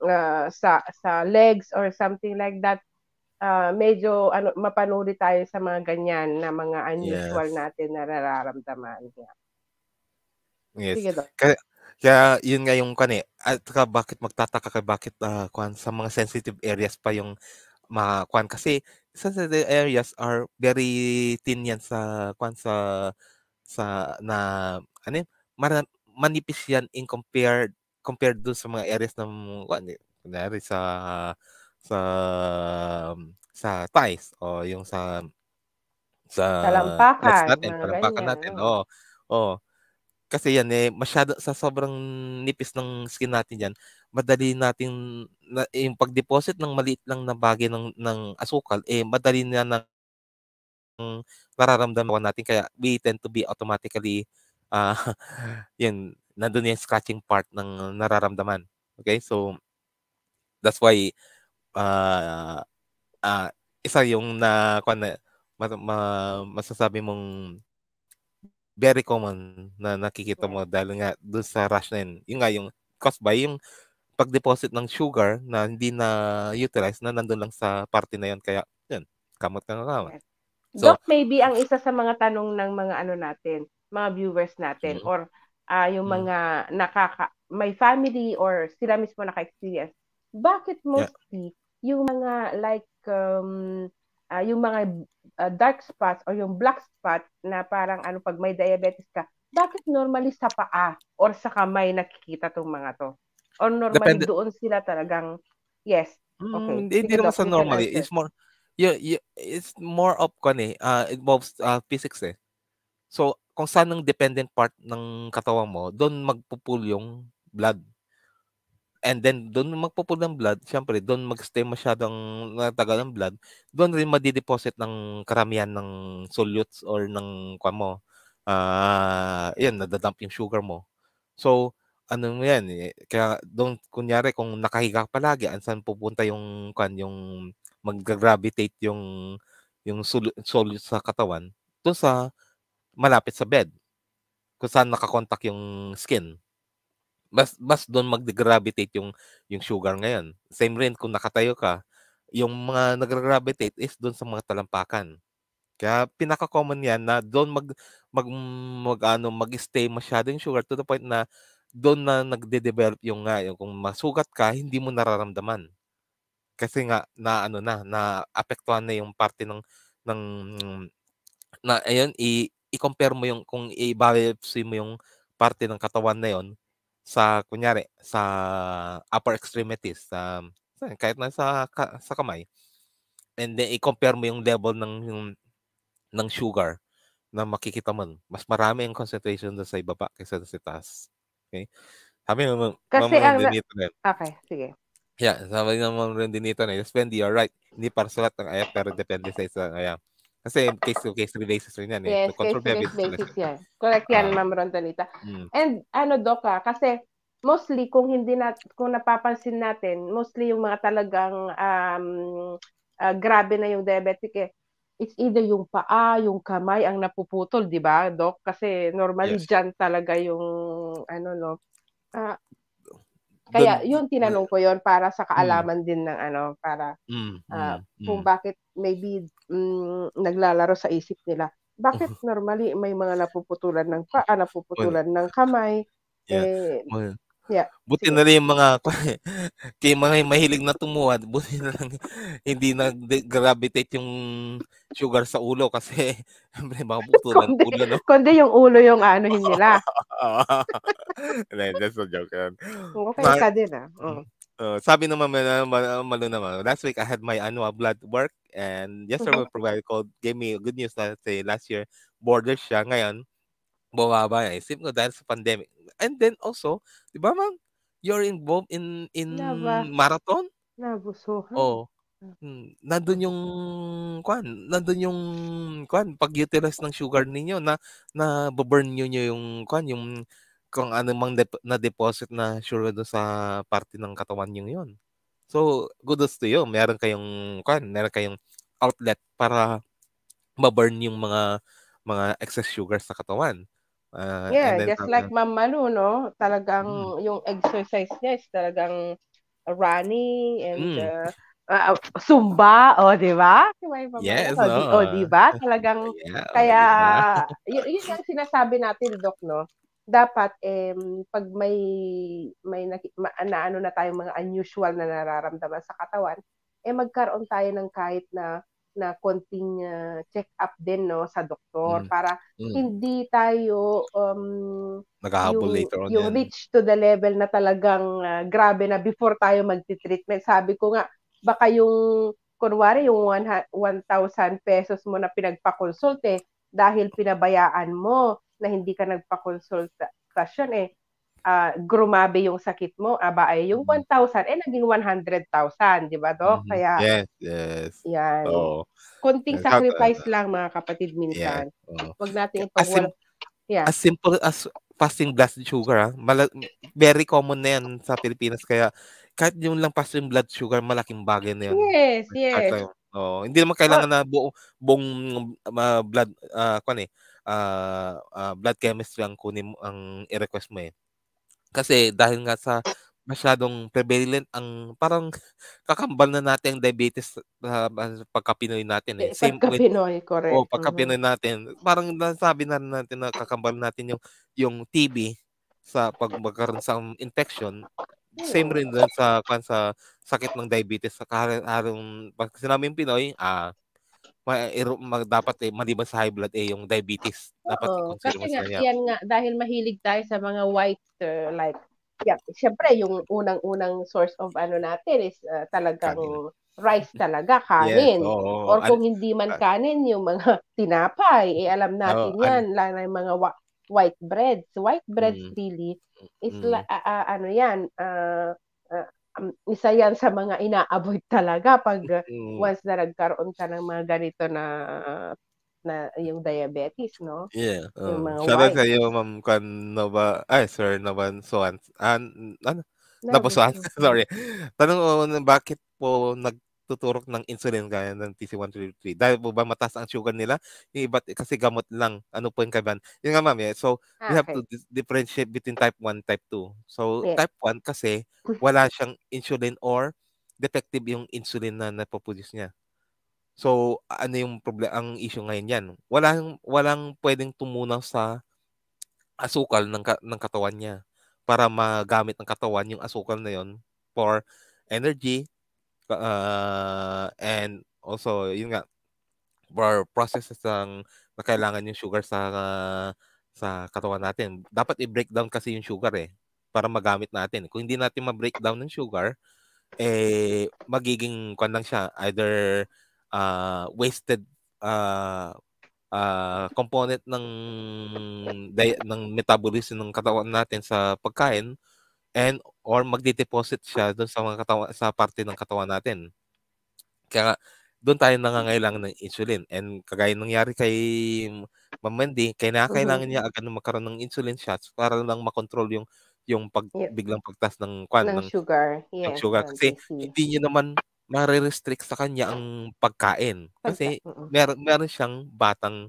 B: uh-huh. uh, sa sa legs or something like that. Uh, medyo ano mapanuri tayo sa mga ganyan na mga unusual yes. natin na nararamdaman.
A: Yeah.
D: Yes. Sige, kaya yun nga yung kani at ka bakit magtataka ka bakit uh, ah, kwan sa mga sensitive areas pa yung mga kwan kasi sensitive areas are very thin yan sa kwan sa sa na ano yun, mar, manipis yan in compared compared doon sa mga areas ng kwan eh. kunwari sa sa sa ties o yung sa sa talampakan natin, talampakan natin. Oh. Oh kasi yan eh, masyado sa sobrang nipis ng skin natin diyan madali nating na, eh, yung pag-deposit ng maliit lang na bagay ng ng asukal eh madali na nang nararamdaman natin kaya we tend to be automatically uh, ah, yan nandoon yung scratching part ng nararamdaman. Okay? So that's why uh, uh, isa yung na, na ma, ma, masasabi mong very common na nakikita mo mm. dahil nga doon sa rush na yun. Yung nga yung cost by yung pag-deposit ng sugar na hindi na utilize na nandun lang sa party na yun. Kaya yun, kamot ka kamot. So, Doc,
B: maybe ang isa sa mga tanong ng mga ano natin, mga viewers natin mm-hmm. or uh, yung mm-hmm. mga nakaka may family or sila mismo naka-experience. Bakit
A: mostly
B: yeah. yung mga like um, uh, yung mga uh, dark spots or yung black spot na parang ano pag may diabetes ka, bakit normally sa paa or sa kamay nakikita tong mga to? Or normally Depende. doon sila talagang yes. Mm, okay.
D: hindi naman sa normally. Answer. It's more you, you, it's more of kan eh, uh, involves uh, physics eh. So, kung saan ang dependent part ng katawan mo, doon magpupul yung blood. And then, doon magpupul ng blood, syempre, doon magstay masyadong natagal ng blood, doon rin madideposit ng karamihan ng solutes or ng kwa mo. Uh, ah, yan, nadadump yung sugar mo. So, ano mo yan, eh, kaya doon, kunyari, kung nakahiga ka palagi, saan pupunta yung, kan, yung mag-gravitate yung, yung solute sa katawan, doon sa, malapit sa bed, kung saan nakakontak yung skin mas mas doon mag-gravitate yung yung sugar ngayon. Same rin kung nakatayo ka, yung mga nag-gravitate is doon sa mga talampakan. Kaya pinaka-common yan na doon mag mag magano mag-stay masyado yung sugar to the point na doon na nagde-develop yung nga yung kung masugat ka hindi mo nararamdaman. Kasi nga na ano na na apektuhan na yung parte ng ng na ayun i i-compare mo yung kung i-biopsy mo yung parte ng katawan na yon sa kunyari sa upper extremities sa um, kahit na sa ka, sa kamay and then i-compare mo yung level ng yung, ng sugar na makikita mo mas marami ang concentration doon sa ibaba kaysa sa taas okay sabi mo kasi ang um, dito rin.
B: okay sige
D: yeah sabi naman rin din dito na spend you're right hindi para sa lahat ng ayak pero depende sa isa ayak kasi case-to-case basis rin yan. Eh. Yes, so, case-to-case basis
B: yan. Correct yan, uh, Ma'am Rondanita. Mm. And ano, Doc, ka? kasi mostly kung hindi na kung napapansin natin, mostly yung mga talagang um, uh, grabe na yung diabetic eh, it's either yung paa, yung kamay ang napuputol, di ba, Doc? Kasi normally yes. dyan talaga yung ano no, uh, kaya the, yun tinanong ko yon para sa kaalaman mm, din ng ano para
A: mm, uh, mm, kung mm.
B: bakit maybe mm, naglalaro sa isip nila. Bakit normally may mga napuputulan ng paa, napuputulan well, ng kamay, yeah. eh, well, Yeah.
D: Buti na lang yung mga kay mga mahilig na tumuwad, buti na lang hindi nag-gravitate yung sugar sa ulo kasi may mga butulan kundi, ulo, no? Kundi
B: yung ulo yung ano hindi nila.
D: that's a joke. Yan. Okay Ma- ka din, ah. Uh. Uh, sabi naman, malo mal- mal- naman, last week I had my annual blood work and yesterday mm provider called gave me good news that say last year border siya. Ngayon, bumaba yung isip ko dahil sa pandemic. And then also, di ba ma'am, you're involved in in Lava. marathon?
B: Nabusuhan. Oo. Oh. Hmm.
D: Nandun yung kwan, nandun yung kwan pag-utilize ng sugar ninyo na na burn niyo yun yung kwan, yung kung ano mang dep- na deposit na sugar do sa parte ng katawan niyo yon. So, kudos to you. Meron kayong kwan, meron kayong outlet para ma-burn yung mga mga excess sugar sa katawan.
B: Uh, yeah, just like Ma'am Malu, no? Talagang mm. yung exercise niya is talagang running and mm. uh, uh, Zumba, o, oh, di ba? Yes, oh, o, no. oh, di ba? Talagang, yeah, oh, kaya, yeah. yun, yung sinasabi natin, Doc, no? Dapat, eh, pag may, may na, na, ano na tayong mga unusual na nararamdaman sa katawan, eh, magkaroon tayo ng kahit na na konting uh, ah, check-up din no sa doktor mm. para mm. hindi tayo um
A: naghahabol later on yung reach
B: to the level na talagang uh, grabe na before tayo magti-treatment sabi ko nga baka yung kunwari yung 1,000 pesos mo na pinagpa-consult eh dahil pinabayaan mo na hindi ka nagpa-consultation eh uh, grumabe yung sakit mo, aba ah, ay yung 1,000, mm. eh naging 100,000, di ba, Dok? Mm. Kaya, yes,
D: yes. Yan. Oh.
B: Konting sacrifice uh, lang, mga kapatid, minsan. Yeah. Oh. Huwag natin ipagwal. Yeah.
D: As simple as fasting blood sugar, ah, Mal- very common na yan sa Pilipinas. Kaya kahit yung lang fasting blood sugar, malaking bagay na yan. Yes, yes. At, oh, hindi naman kailangan na buong, buong uh, blood, uh, kwan eh, uh, uh, blood chemistry ang kunin ang i-request mo eh. Kasi dahil nga sa masyadong prevalent ang parang kakambal na natin ang diabetes uh, pagka Pinoy natin eh. Same pagka with, Pinoy, correct. Oh, pagka mm-hmm. Pinoy natin. Parang nasabi na natin na kakambal natin yung yung TB sa pag magkaroon sa infection. Same rin doon sa kan sa sakit ng diabetes sa kaharang pag sinabi Pinoy, ah eh, ma- dapat eh, maliban sa high blood eh, yung diabetes. Dapat Oo, kasi nga, niya. yan
B: nga, dahil mahilig tayo sa mga white, uh, like, yeah, syempre, yung unang-unang source of ano natin is uh, talagang kanin. rice talaga, kanin. Yes,
A: oh, Or kung an- hindi man ah
B: kanin, yung mga tinapay, eh, alam natin oh, yan, an- lalo yung mga wa- white breads. White breads mm, really is, mm, la, uh, uh, ano yan, uh, uh, um, isa yan sa mga inaavoid talaga pag mm. once na nagkaroon ka ng mga ganito na na yung diabetes, no? Yeah. Uh, yung mga
A: shout out
D: sa'yo, Ma'am Kwan Nova, ay, Sir Nova Swan. An, ano? Nova sorry. Tanong, uh, bakit po nag nagtuturok ng insulin gaya ng TC133. Dahil ba mataas ang sugar nila? Yung iba, kasi gamot lang. Ano po yung kaibahan? Yun nga ma'am, eh. so ah, we have to differentiate between type 1 type 2. So yeah. type 1 kasi wala siyang insulin or defective yung insulin na napoproduce niya. So ano yung problem ang issue ngayon yan? Walang walang pwedeng tumunaw sa asukal ng ka- ng katawan niya para magamit ng katawan yung asukal na yon for energy uh, and also yun nga for processes ng na kailangan yung sugar sa uh, sa katawan natin. Dapat i-breakdown kasi yung sugar eh para magamit natin. Kung hindi natin ma-breakdown ng sugar, eh magiging kwan lang siya either uh, wasted uh, uh, component ng ng metabolism ng katawan natin sa pagkain and or magde-deposit siya doon sa mga katawa, sa parte ng katawan natin. Kaya doon tayo nangangailangan ng insulin. And kagaya nangyari kay Mamendi, Mandy, kailangan mm-hmm. niya agad magkaroon ng insulin shots para lang makontrol yung yung pag yeah. biglang pagtas ng kwan ng, ng sugar. Yes, ng sugar kasi hindi niya naman mare-restrict sa kanya ang pagkain kasi meron meron siyang batang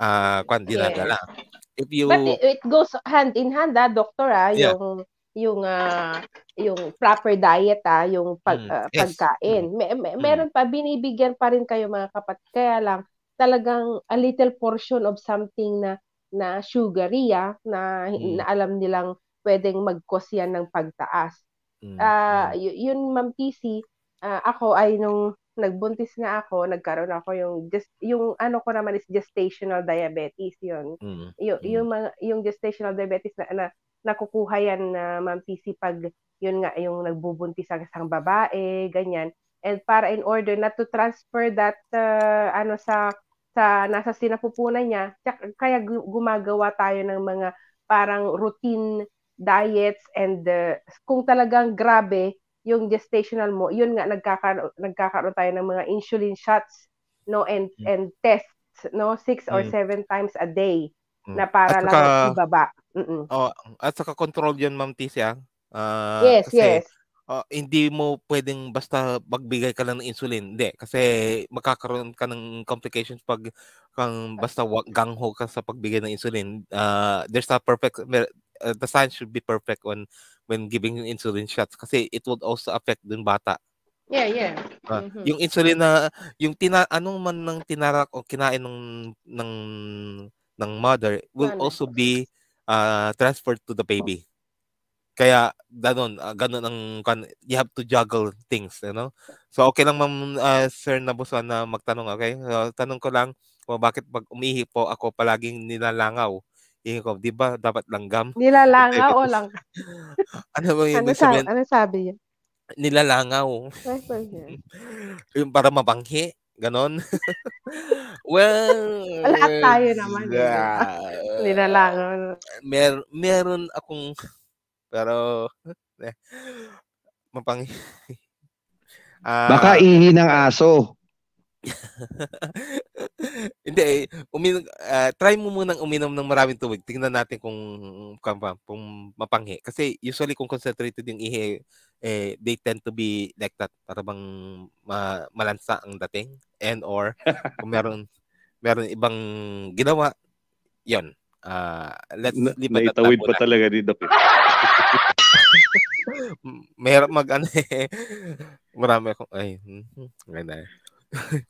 D: uh, kwan dinadala. Yeah. If you But
B: it goes hand in hand ah, doctor ah, yeah. yung yung uh, yung proper diet ah, yung pag, uh, yes. pagkain. May, hmm. may, hmm. meron pa binibigyan pa rin kayo mga kapatid kaya lang talagang a little portion of something na na sugary ah, na, mm. na alam nilang pwedeng mag-cause yan ng pagtaas. Mm. Uh, y- yun Ma'am PC, uh, ako ay nung nagbuntis na ako, nagkaroon ako yung just yung ano ko naman is gestational diabetes yun. Mm. Yung yung mga yung gestational diabetes na, na nakukuha yan na ma'am PC pag yun nga yung nagbubuntis ang isang babae, ganyan. And para in order na to transfer that uh, ano sa sa nasa sinapupunan niya, kaya gumagawa tayo ng mga parang routine diets and uh, kung talagang grabe yung gestational mo, yun nga nagkakaroon, nagkakaroon tayo ng mga insulin shots no and mm. and tests no six or mm. seven times a day Mm. na para at lang sa ibaba. Mm-mm.
D: Oh, at saka control 'yan, Ma'am Tisha. Uh, ah, yes, kasi, yes. Uh, hindi mo pwedeng basta magbigay ka lang ng insulin. Hindi, kasi makakaroon ka ng complications pag kang basta gangho ka sa pagbigay ng insulin. Uh, there's a perfect uh, the science should be perfect on when giving insulin shots kasi it would also affect din bata. Yeah, yeah. Uh, mm-hmm. Yung insulin na yung tina anong man ng tinarak o kinain ng ng ng mother will also be uh, transferred to the baby. Kaya ganun, uh, ah, ganun ang you have to juggle things, you know. So okay lang ma'am uh, sir Nabusan na magtanong, okay? So, tanong ko lang kung bakit pag umihi po ako palaging nilalangaw. Ingin ko, di ba dapat langgam? Nilalangaw o
B: lang? ano ba yun? Ano, ano, sabi, ano sabi yun?
D: Nilalangaw. yung para mabanghi. Ganon? well... Lahat tayo naman. Eh, yeah.
A: Hindi na lang. Uh, ano.
D: Mer meron akong... Pero... Eh, mapang... Uh, ah, Baka ihi ng
A: aso.
D: Hindi, uminom, ah, try mo munang uminom ng maraming tubig. Tingnan natin kung, kung, kung mapanghi. Kasi usually kung concentrated yung ihi, eh, they tend to be like that. Para bang ma- malansa ang dating. And or kung meron, meron ibang ginawa, yon Uh, ah, let's Na, leave it that pa talaga ni Dapit. Mahirap mag ano eh. Marami akong, ay, hmm, hmm, eh.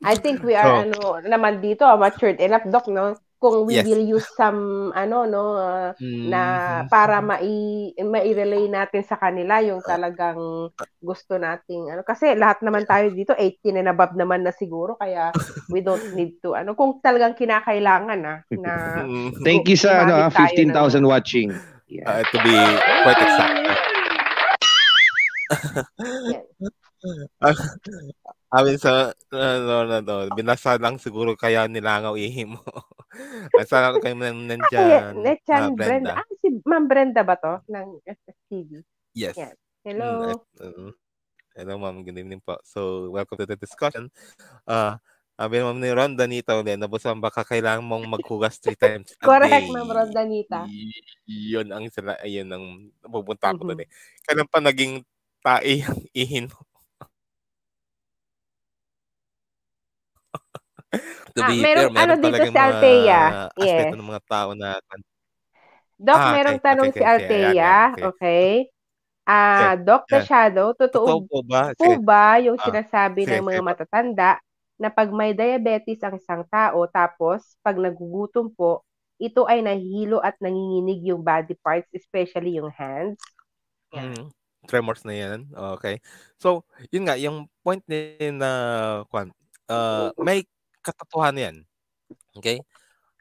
B: I think we are, so, ano, naman dito, matured enough, Doc, no? Kung we yes. will use some, ano, no, uh, mm. na mm-hmm. para mai, mai-relay natin sa kanila yung oh. talagang gusto nating, ano, kasi lahat naman tayo dito, 18 and above naman na siguro, kaya we don't need to, ano, kung talagang kinakailangan, ah,
A: na mm-hmm. Thank you sa, ano, 15,000
D: ah, watching. Yeah. Uh, to be quite exact. yeah. Ah, Amin sa ano na to, binasa lang siguro kaya nilangaw ihi mo. Asa lang kayo eh, nandiyan. Nechan eh, uh, ah, Brenda. Brenda.
B: Ah, si Ma'am Brenda ba to ng SSTV? Yes. Yan. Mm, hello.
A: Eh,
D: mm, hello ma'am, good evening po. So, welcome to the discussion. Uh, sabi naman ni Ron Danita ulit, nabusan baka kailangan mong maghugas three times a Correct, ma'am
B: Ron Danita.
D: Y- yun ang sila, ayun ang pupunta ko mm-hmm. doon eh. Kailan pa naging tae ang ihin mo?
B: to
A: ah, be merong, fair, meron ano dito si Althea. Yeah. ng
D: mga tao na...
B: Doc, ah, merong okay, tanong okay, si Althea. Okay. okay. okay. Ah, okay. Doc yeah. Shadow, totoo, totoo po ba, po ba yung ah, sinasabi sige, ng mga matatanda na pag may diabetes ang isang tao tapos pag nagugutom po, ito ay nahilo at nanginginig yung body parts, especially yung hands?
D: Yeah. Mm, mm-hmm. tremors na yan. Okay. So, yun nga, yung point ni na, kwan, uh, may katotohanan yan. Okay?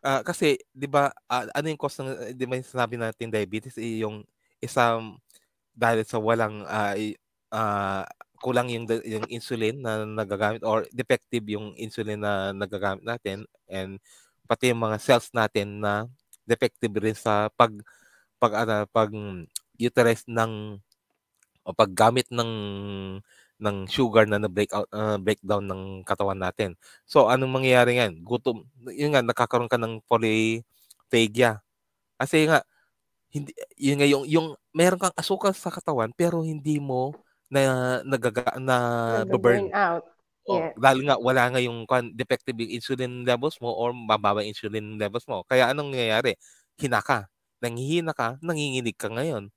D: Uh, kasi, di ba, uh, ano yung cause ng, eh, di ba yung sinabi natin diabetes, eh, yung isang, dahil sa walang, uh, uh, kulang yung, yung insulin na nagagamit or defective yung insulin na nagagamit natin and pati yung mga cells natin na defective rin sa pag pag ano, pag utilize ng o paggamit ng ng sugar na na-breakout uh, ah, breakdown ng katawan natin. So anong mangyayari ngayon? Gutom, yun nga nakakaroon ka ng polyphagia. Kasi nga hindi yun nga yung yung meron kang asukal sa katawan pero hindi mo na nagaga na, na, burn out. Oh, yeah. Dahil nga wala nga yung defective insulin levels mo or mababa insulin levels mo. Kaya anong nangyayari? Hinaka. Nanghihina ka, nanginginig ka ngayon.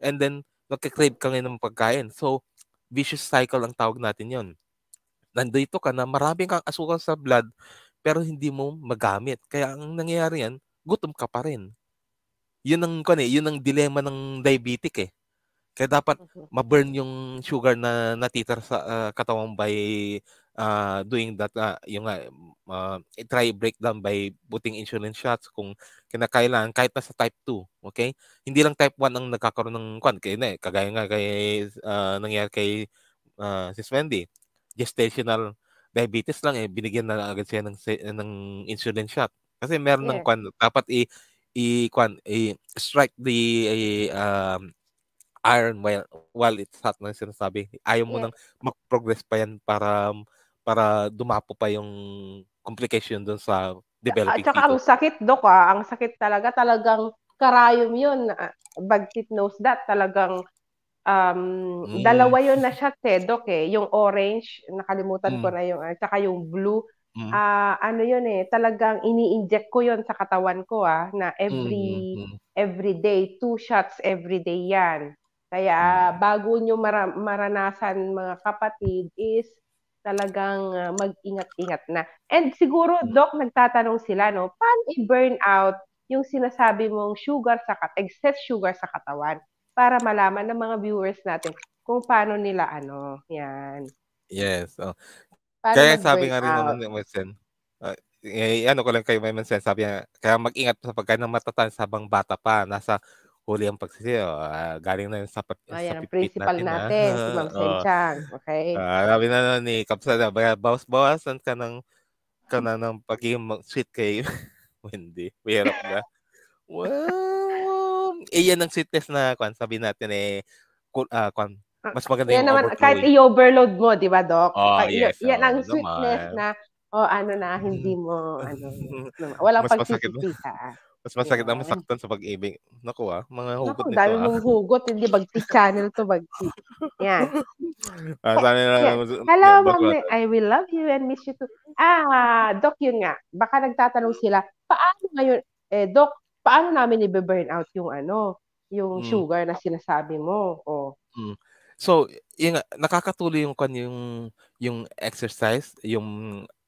D: And then, magka-crave ka ngayon ng pagkain. So, vicious cycle ang tawag natin yon. Nandito ka na maraming kang asukal sa blood pero hindi mo magamit. Kaya ang nangyayari yan, gutom ka pa rin. Yun ang, kone, yun ang dilema ng diabetic eh. Kaya dapat ma-burn yung sugar na natitira sa uh, katawan by uh, doing that uh, ah, yung uh, ah, try breakdown by putting insulin shots kung kinakailangan kahit na sa type 2 okay hindi lang type 1 ang nagkakaroon ng kwan kaya na eh, kagaya nga kay uh, nangyari kay uh, Sis Wendy gestational diabetes lang eh binigyan na agad siya ng ng insulin shot kasi meron yeah. ng kwan dapat i i kwan i strike the i, um, iron while while it's hot na sinasabi ayaw yeah. nang mag-progress pa yan para para dumapo pa yung complication doon sa developing At saka people. ang
B: sakit, Dok, ah. Ang sakit talaga. Talagang karayom yun. Ah, Bagtit knows that. Talagang um, mm. dalawa yun na shot eh, Dok, eh. Yung orange, nakalimutan mm. ko na yung, at ah, saka yung blue. Mm. Uh, ano yun eh, talagang ini-inject ko yun sa katawan ko ah, na every mm. every day, two shots every day yan. Kaya mm. bago nyo mara- maranasan mga kapatid is talagang uh, mag-ingat-ingat na. And siguro, Doc, nagtatanong sila, no, paano i-burn out yung sinasabi mong sugar sa kat excess sugar sa katawan para malaman ng mga viewers natin kung paano nila ano, yan.
D: Yes. Oh. Kaya sabi nga rin out? naman ni Sen, uh, eh, ano ko lang kayo may Sen, sabi niya, kaya mag-ingat sa pagkain ng sa habang bata pa, nasa huli ang pagsisiyo. Uh, ah, galing na yun sa, Ayan, ah, sa principal natin, ah. natin ha? si Ma'am Senchang. Oh. Okay. Uh, sabi na nun ni Kapsada, bawas-bawasan ka ng, ka na ng pagiging sweet kay Wendy. Mahirap na. wow! Eh, yan ang sweetness na, kwan, sabi natin eh, cool, uh, kwan, mas maganda yan yung naman, overflowing. Kahit
B: i-overload mo, di ba, Doc? Oh, Kah- yes. Yan oh, ang sweetness naman. na, oh, ano na, hindi mo, ano, walang pagsisipita.
D: Mas masakit na masaktan sa pag-ibig. Naku ah, mga hugot Naku, nito. dami ah. mong
B: hugot, hindi bagti channel to bagti. Yan. Ah,
D: sana
A: na,
B: yeah. Hello, mami. I will love you and miss you too. Ah, Doc, yun nga. Baka nagtatanong sila, paano ngayon, eh, Doc, paano namin i-burn out yung ano, yung mm. sugar na sinasabi mo? O. Oh.
D: Hmm. So, yung, nakakatuloy yung, yung, yung exercise, yung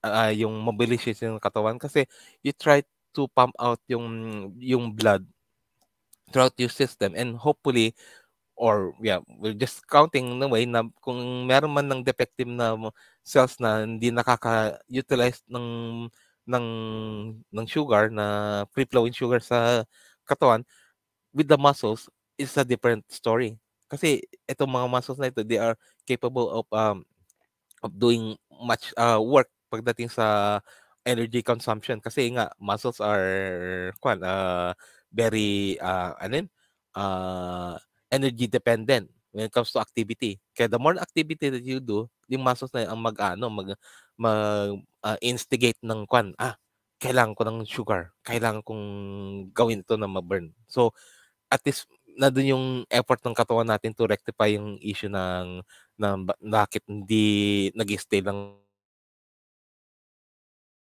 D: uh, yung mobilization ng katawan kasi you try to pump out yung yung blood throughout your system and hopefully or yeah, we're just counting na way na kung meron man ng defective na cells na hindi nakaka-utilize ng ng ng sugar na free flowing sugar sa katawan with the muscles is a different story kasi itong mga muscles na ito they are capable of um of doing much uh, work pagdating sa energy consumption kasi nga muscles are kwan uh, very uh, ano uh, energy dependent when it comes to activity. Kaya the more activity that you do, yung muscles na yun ang mag-ano, mag, mag uh, instigate ng kwan. Ah, kailangan ko ng sugar. Kailangan kong gawin ito na ma-burn. So, at least, na doon yung effort ng katawan natin to rectify yung issue ng, ng bakit hindi nag-stay lang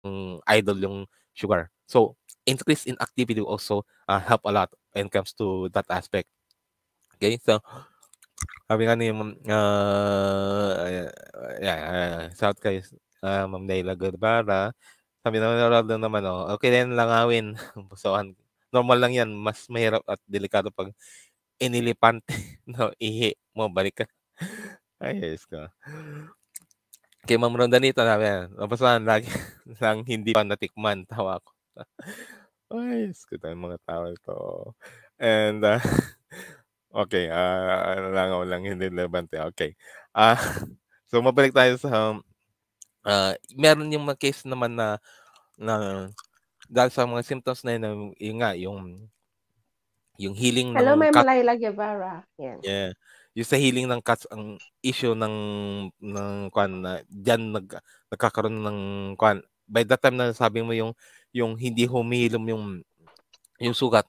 D: um, idol yung sugar. So, increase in activity also uh, help a lot when it comes to that aspect. Okay, so sabi nga ni uh, yeah, uh, shout kay uh, Ma'am Dayla Guevara. Sabi naman, road lang naman, oh, okay then langawin. so, normal lang yan. Mas mahirap at delikado pag inilipante. no, ihi mo, balik ka. Ay, yes kay Ma'am Rondanita namin, nabasahan lagi lang hindi pa natikman, tawa ko. Ay, skut ang mga tao ito. Oh. And, uh, okay, uh, ah, ano lang, lang hindi relevante. Okay. Uh, so, mabalik tayo sa, uh, meron yung mga case naman na, na dahil sa mga symptoms na yun, yun nga, yung, yung healing Hello, ng... Hello, may Kat-
B: Malayla Guevara. Yeah.
D: yeah yung sa healing ng cuts ang issue ng ng kwan na diyan nag nagkakaroon ng kwan by that time na sabi mo yung yung hindi humihilom yung yung sugat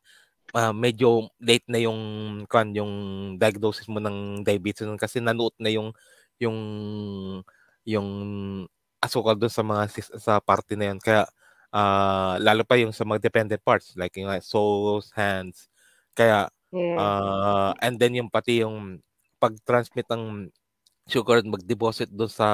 D: uh, medyo late na yung kwan yung diagnosis mo ng diabetes nun kasi nanuot na yung yung yung asukal doon sa mga sa party na yun kaya uh, lalo pa yung sa mga dependent parts like yung uh, soles hands kaya yeah. uh, and then yung pati yung pag-transmit ng sugar at mag-deposit doon sa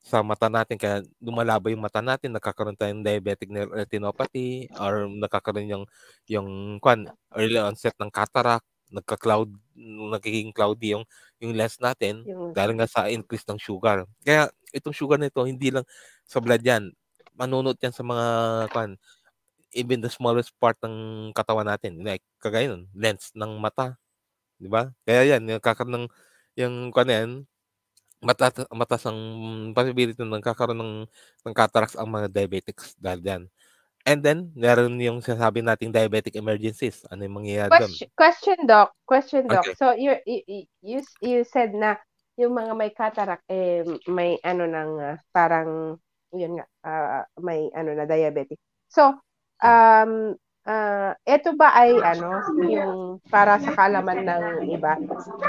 D: sa mata natin kaya lumalaba yung mata natin nagkakaroon tayo ng diabetic retinopathy or nagkakaroon yung yung kwan early onset ng cataract nagka-cloud nagiging cloudy yung yung lens natin yung... dahil nga sa increase ng sugar kaya itong sugar na ito hindi lang sa blood yan manunot yan sa mga kwan even the smallest part ng katawan natin like kagayon lens ng mata Di ba? Kaya yan, nagkakaroon ng yung kanan, matas, matas ang possibility ng kakaroon ng, ng cataracts ang mga diabetics dahil yan. And then, meron yung sinasabi nating diabetic emergencies. Ano yung mangyayari question,
B: doon? Question, Doc. Question, Doc. Okay. So, you, you, you said na yung mga may cataract, eh, may ano ng uh, ah, parang, yun nga, uh, may ano na diabetic. So, hmm. um, Uh, ah, ito ba ay ano yung para sa kalaman ng iba?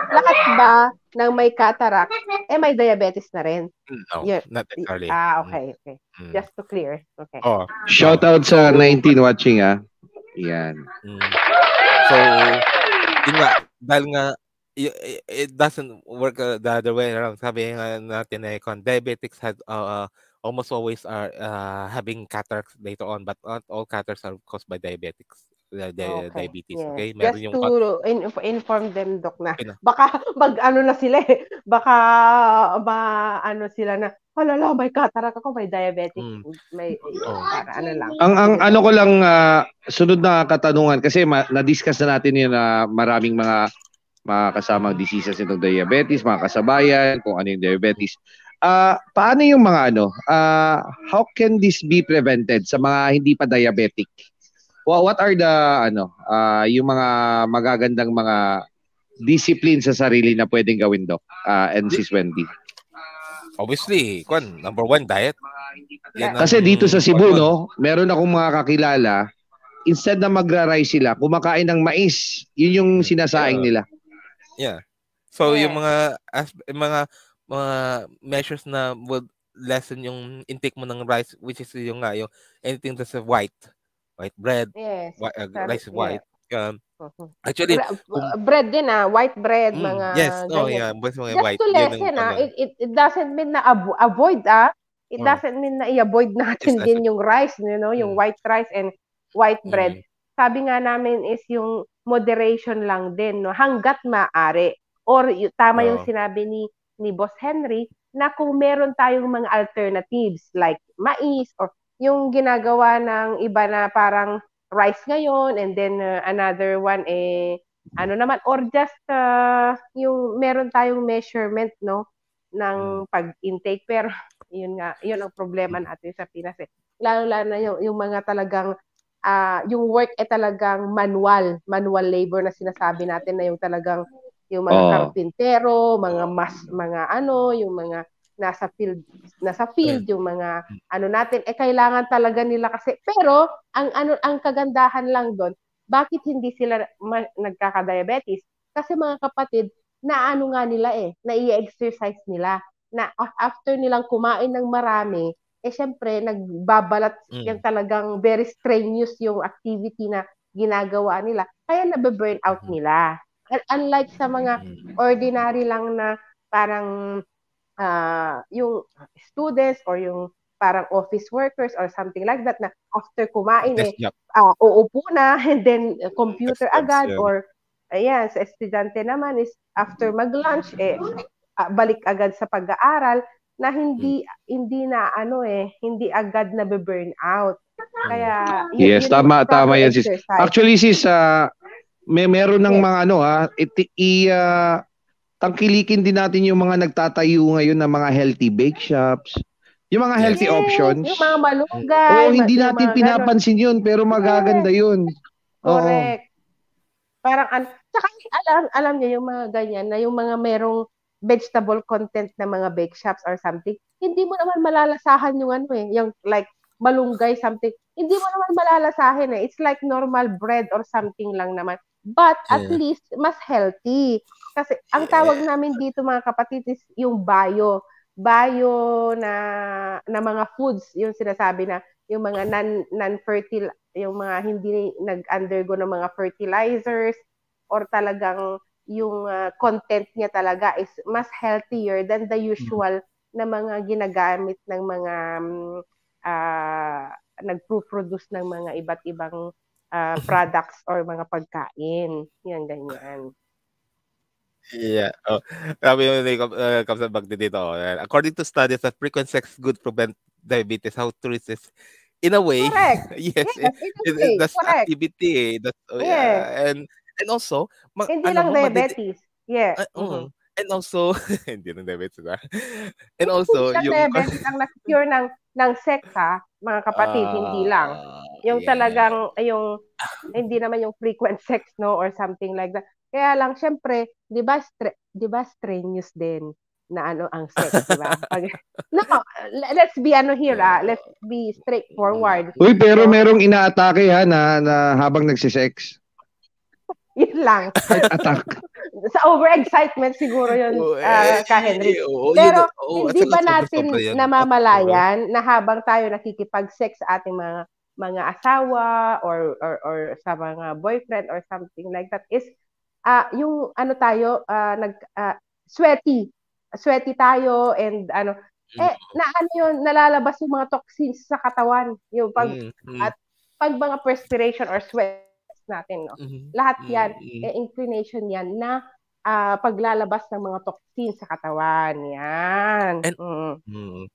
B: Lahat ba ng may cataract eh may diabetes na rin? Mm, no, You're, not entirely. Ah, mm. okay, okay. Mm. Just to clear. Okay.
D: Oh,
C: shout out sa 19 watching ah. Yan. Mm.
D: So, yun nga, dahil nga it doesn't work the other way around. Sabi nga natin na eh, diabetics had uh, almost always are uh, having cataracts later on, but not all cataracts are caused by diabetics. The, uh, the ah, okay. diabetes, yes. okay?
B: Meron Just yung to in, inform them, Doc, na baka mag ano na sila eh. Baka ma ano sila na, oh, may cataract ako, may diabetic, mm. may oh, oh. para, ano lang.
C: Ang, ang ano ko lang, uh, sunod na katanungan, kasi ma- na-discuss na natin yun na ah, maraming mga mga kasamang diseases itong diabetes, mga kasabayan, kung ano yung diabetes uh, paano yung mga ano, uh, how can this be prevented sa mga hindi pa diabetic? Well, what are the ano, uh, yung mga magagandang mga discipline sa sarili na pwedeng gawin do? uh, and sis Wendy? Obviously,
D: kwan, number one, diet. Yan ang, Kasi dito sa
C: Cebu, no, meron akong mga kakilala, instead na magra-rice sila, kumakain ng mais. Yun yung sinasaing nila.
D: Yeah. So, yung mga, mga mga measures na would lessen yung intake mo ng rice which is yung nga yung anything that's white white bread yes, uh, white, um, mm-hmm. uh, rice white um, actually um,
B: bread din ah white bread mm, mga yes oh yeah basta mga Just white to lessen ah it, it, it doesn't mean na avoid ah it mm. doesn't mean na i-avoid natin yes, din yung rice you know yung mm. white rice and white mm. bread mm. sabi nga namin is yung moderation lang din no hangga't maaari or y- tama oh. yung sinabi ni ni Boss Henry na kung meron tayong mga alternatives like mais or yung ginagawa ng iba na parang rice ngayon and then uh, another one eh ano naman or just uh, yung meron tayong measurement no ng hmm. pag-intake pero yun nga yun ang problema natin sa Pinas eh lalo lalo na yung, yung mga talagang uh, yung work ay eh, talagang manual manual labor na sinasabi natin na yung talagang yung mga oh. karpintero, mga mas mga ano, yung mga nasa field nasa field yung mga ano natin eh kailangan talaga nila kasi pero ang ano ang kagandahan lang doon bakit hindi sila ma- nagkaka-diabetes kasi mga kapatid na ano nga nila eh na i-exercise nila na after nilang kumain ng marami eh syempre nagbabalat mm. yung talagang very strenuous yung activity na ginagawa nila kaya nabe-burn out mm-hmm. nila Unlike sa mga mm. ordinary lang na parang uh, yung students or yung parang office workers or something like that na after kumain yes, eh, yep. uh, ah, uupo na and then computer yes, agad yeah. or ayan yeah, sa estudyante naman is after mm. maglunch eh uh, balik agad sa pag-aaral na hindi hmm. hindi na ano eh hindi agad na be burn out. Mm. Kaya Yes, yun tama tama yan sis. Actually
C: sis uh, may meron ng mga ano ha, iti i, uh, tangkilikin din natin yung mga nagtatayo ngayon ng mga healthy bake shops. Yung mga healthy yes, options. Yung
B: mga malunggay. Oo, hindi natin pinapansin
C: ganon. yun, pero magaganda yun.
B: Correct. Oo. Parang, an- tsaka alam, alam niya yung mga ganyan, na yung mga merong vegetable content na mga bake shops or something, hindi mo naman malalasahan yung ano eh, yung like malunggay something. Hindi mo naman malalasahin eh. It's like normal bread or something lang naman. But at yeah. least mas healthy. Kasi ang tawag namin dito mga kapatid is yung bio. Bio na na mga foods, yung sinasabi na yung mga non non-fertile, yung mga hindi nag-undergo ng mga fertilizers or talagang yung uh, content niya talaga is mas healthier than the mm. usual na mga ginagamit ng mga um, mm, uh, ah, nagpo-produce ng mga iba't ibang uh, products or mga pagkain. Yan, ganyan.
D: Yeah. Oh. Sabi mo ni uh, dito. according to studies, that frequent sex good prevent diabetes. How to this? In a way. Correct. yes. yes it, it, that's Correct. activity. Eh. That's, oh, yeah. yeah. And and also, mag, hindi ano, lang mo, diabetes.
B: Madidi- yeah. Uh, mm-hmm. mm-hmm.
D: And also, hindi lang diabetes
A: na. Ah. And also, yung... diabetes
B: ang na-cure ng ng sekta, mga kapatid, uh, hindi lang. Ah, yung yeah. talagang, yung, hindi naman yung frequent sex, no, or something like that. Kaya lang, syempre, di ba, stre- di ba strenuous din na ano ang sex, di ba? Pag, no, let's be ano here, ah. let's be straightforward. Uy,
C: pero merong inaatake ha na, na habang nagsisex.
B: Yun lang. attack. sa over-excitement siguro yun, oh, uh, Henry. Eh, Pero yun, hindi ba natin namamalayan na habang tayo nakikipag-sex sa ating mga mga asawa or, or or sa mga boyfriend or something like that is uh, yung ano tayo uh, nag uh, sweaty sweaty tayo and ano mm. eh na ano yun nalalabas yung mga toxins sa katawan yung pag mm, mm. at pag mga perspiration or sweat tasks natin, no? Mm-hmm. Lahat mm-hmm. yan, mm-hmm. eh, inclination yan na uh, paglalabas ng mga toxins sa katawan. Yan. And, mm.
D: Mm.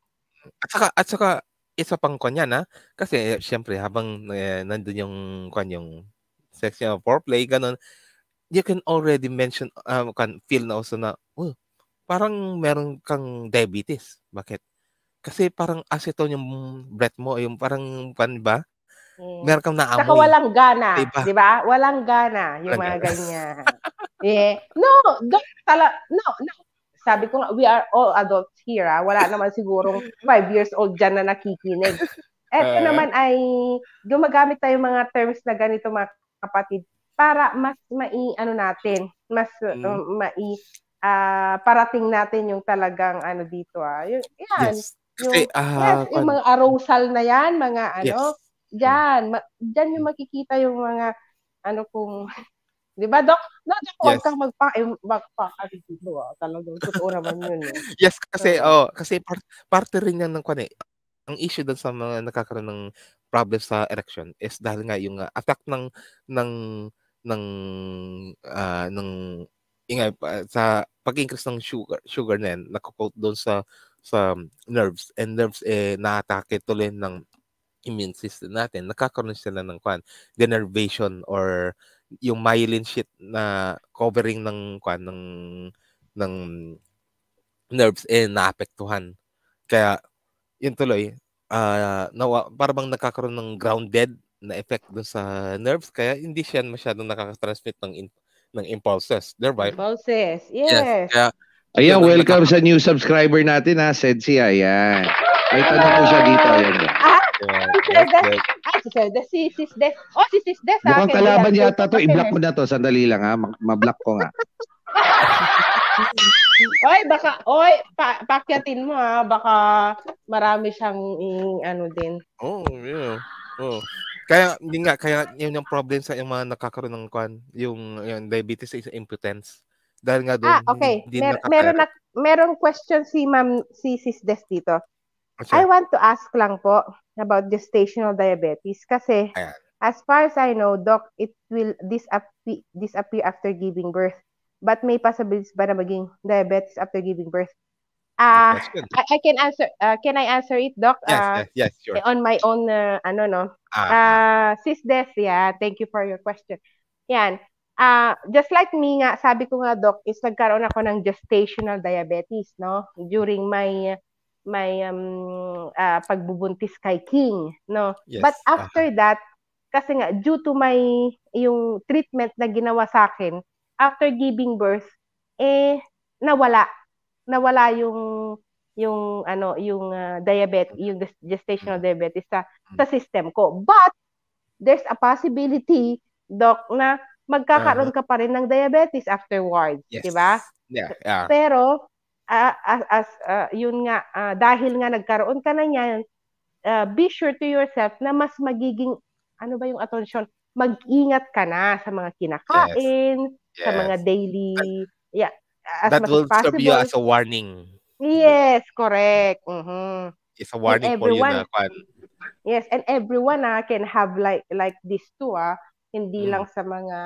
D: At saka, at saka, isa pang kanya na ah. kasi eh, syempre habang eh, nandun yung kwan yung sex yung foreplay ganun you can already mention um, ah, can feel na also na oh, parang meron kang diabetes bakit kasi parang acetone yung breath mo yung parang pan ba
B: Mm. Meron kang naamoy. Saka walang gana, diba? diba? Walang gana, yung mga ganyan. yeah. No, don't tala, no, no. Sabi ko nga, we are all adults here, ah. Wala naman sigurong five years old dyan na nakikinig. Eto uh, naman ay, gumagamit tayo mga terms na ganito, mga kapatid, para mas mai, ano natin, mas mm. um, mai, uh, parating natin yung talagang, ano dito, ah. Yung, yan. Yes. Yung, Kasi, uh, yes, yung mga arousal na yan, mga ano, yes Diyan, ma- diyan yung hmm. makikita yung mga ano kung 'di ba, Doc? No, Doc, yes. kang magpa eh, magpa dito, ah. Talagang totoo naman 'yun. Eh.
D: yes, kasi so, oh, kasi part, parte rin yan ng kwani. Eh. Ang issue dun sa mga nakakaroon ng problem sa erection is dahil nga yung uh, attack ng ng ng uh, ng ingay uh, ah, sa pag-increase ng sugar sugar na yan, nakakot doon sa sa nerves and nerves eh naatake tuloy ng immune system natin, nakakaroon sila ng kwan, denervation or yung myelin sheath na covering ng kwan ng ng nerves eh naapektuhan. Kaya yun tuloy uh, nawa, parang nakakaroon ng grounded na effect dun sa nerves kaya hindi siya masyadong nakaka-transmit ng in- ng impulses. Thereby, impulses. Yes. yes.
B: Kaya
C: Ayan, welcome sa new subscriber natin ha, Sensi. Ayan. May tanong ko siya dito. Ayan. Ah,
B: Yeah, yes, Ay, si Sir Des. Ah, si Sis Des. Oh, si Sis Des. Mukhang kalaban yata to. I-block ko na
C: to. Sandali lang ha. Ma-block ko nga.
B: oy, baka, oy, pa pakyatin mo ha. Baka marami siyang ano din. Oh,
D: yeah. Oh. Kaya, hindi nga, kaya yun yung problem sa yung mga nakakaroon ng kwan, yung, yung diabetes is impotence. Dahil nga doon, ah, okay. Mer- meron, na,
B: meron question si ma'am, si Sis Des dito. Okay. I want to ask lang po about gestational diabetes kasi Ayan. as far as I know, doc, it will disappear, disappear after giving birth. But may possibilities ba na maging diabetes after giving birth? Uh, I, I can answer. Uh, can I answer it, Doc? Yes, uh, yes, yes, sure. On my own, uh, ano, no? Uh-huh. Uh, sis Des, yeah, thank you for your question. Yan. Uh, just like me nga, sabi ko nga, Doc, is nagkaroon ako ng gestational diabetes, no? During my may um, uh, pagbubuntis kay King, no?
A: Yes. But after
B: uh-huh. that, kasi nga due to my yung treatment na ginawa sa akin after giving birth, eh nawala. Nawala yung yung ano yung uh, diabetes yung gestational mm. diabetes sa mm. sa system ko but there's a possibility doc na magkakaroon ka pa rin ng diabetes afterwards yes. di ba yeah, yeah. pero uh, as, as uh, yun nga uh, dahil nga nagkaroon ka na niyan uh, be sure to yourself na mas magiging ano ba yung attention mag-ingat ka na sa mga kinakain yes. sa mga daily yeah as that will possible. serve you as a
D: warning
B: yes correct mm-hmm. it's a warning everyone, for you na Kwan. yes and everyone ah, can have like like this too ah hindi mm. lang sa mga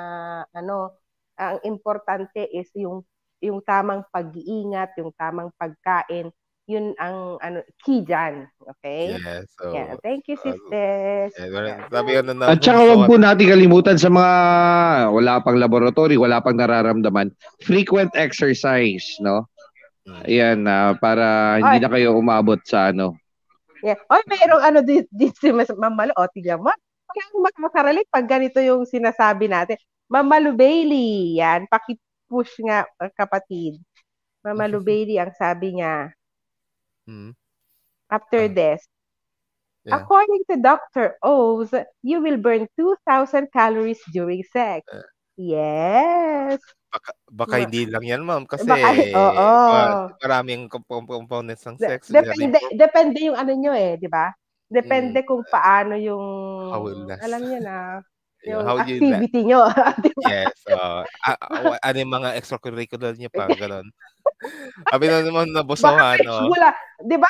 B: ano ang importante is yung yung tamang pag-iingat, yung tamang pagkain, yun ang ano key diyan, okay? Yeah,
A: so, yeah, thank you um,
B: sisters. Uh,
D: sabi ko na At saka wag po ano,
C: natin kalimutan sa mga wala pang laboratory, wala pang nararamdaman, frequent exercise, no? Hmm. Ayan, uh, para hindi Oy. na kayo umabot sa ano.
B: Yeah. Oy, mayroong ano dito si Mamalo, o oh, tignan mo. Kaya makarelate pag ganito yung sinasabi natin. Mamalo Bailey, yan, paki push nga ah, kapatid. Mama mm-hmm. Lou ang sabi niya. Mm. After uh, ano? this, yeah. according to Dr. Oz, you will burn 2,000 calories during sex. Uh, yes. Baka,
D: baka hindi lang yan, ma'am. Kasi baka, oh, oh. maraming components ng sex. Depende,
B: depende yung ano nyo eh, di ba? Depende mm. kung paano yung... How alam niya na. Yung how activity you, nyo. Yes.
D: Uh, a- ano yung mga extracurricular nyo pa, gano'n. Sabi na naman nabusawan. Baka no? wala.
B: Di ba?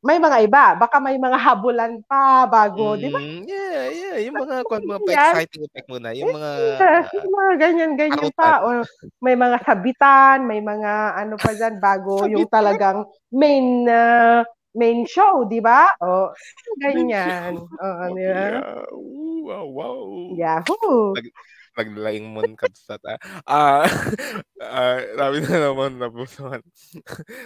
B: May mga iba. Baka may mga habulan pa bago. Mm, di ba? Mm, yeah, yeah. Yung mga, ano kung mga exciting
A: effect muna. Yung mga... uh,
B: yung mga ganyan-ganyan pa. O may mga sabitan, may mga ano pa dyan bago yung talagang main uh, main show, di ba? O, ganyan.
A: O, ano yan?
D: Wow, wow.
B: Yahoo! Nag-
D: paglaing mo kapsat. Ah, uh, ah, uh, marami na naman nabusuhan.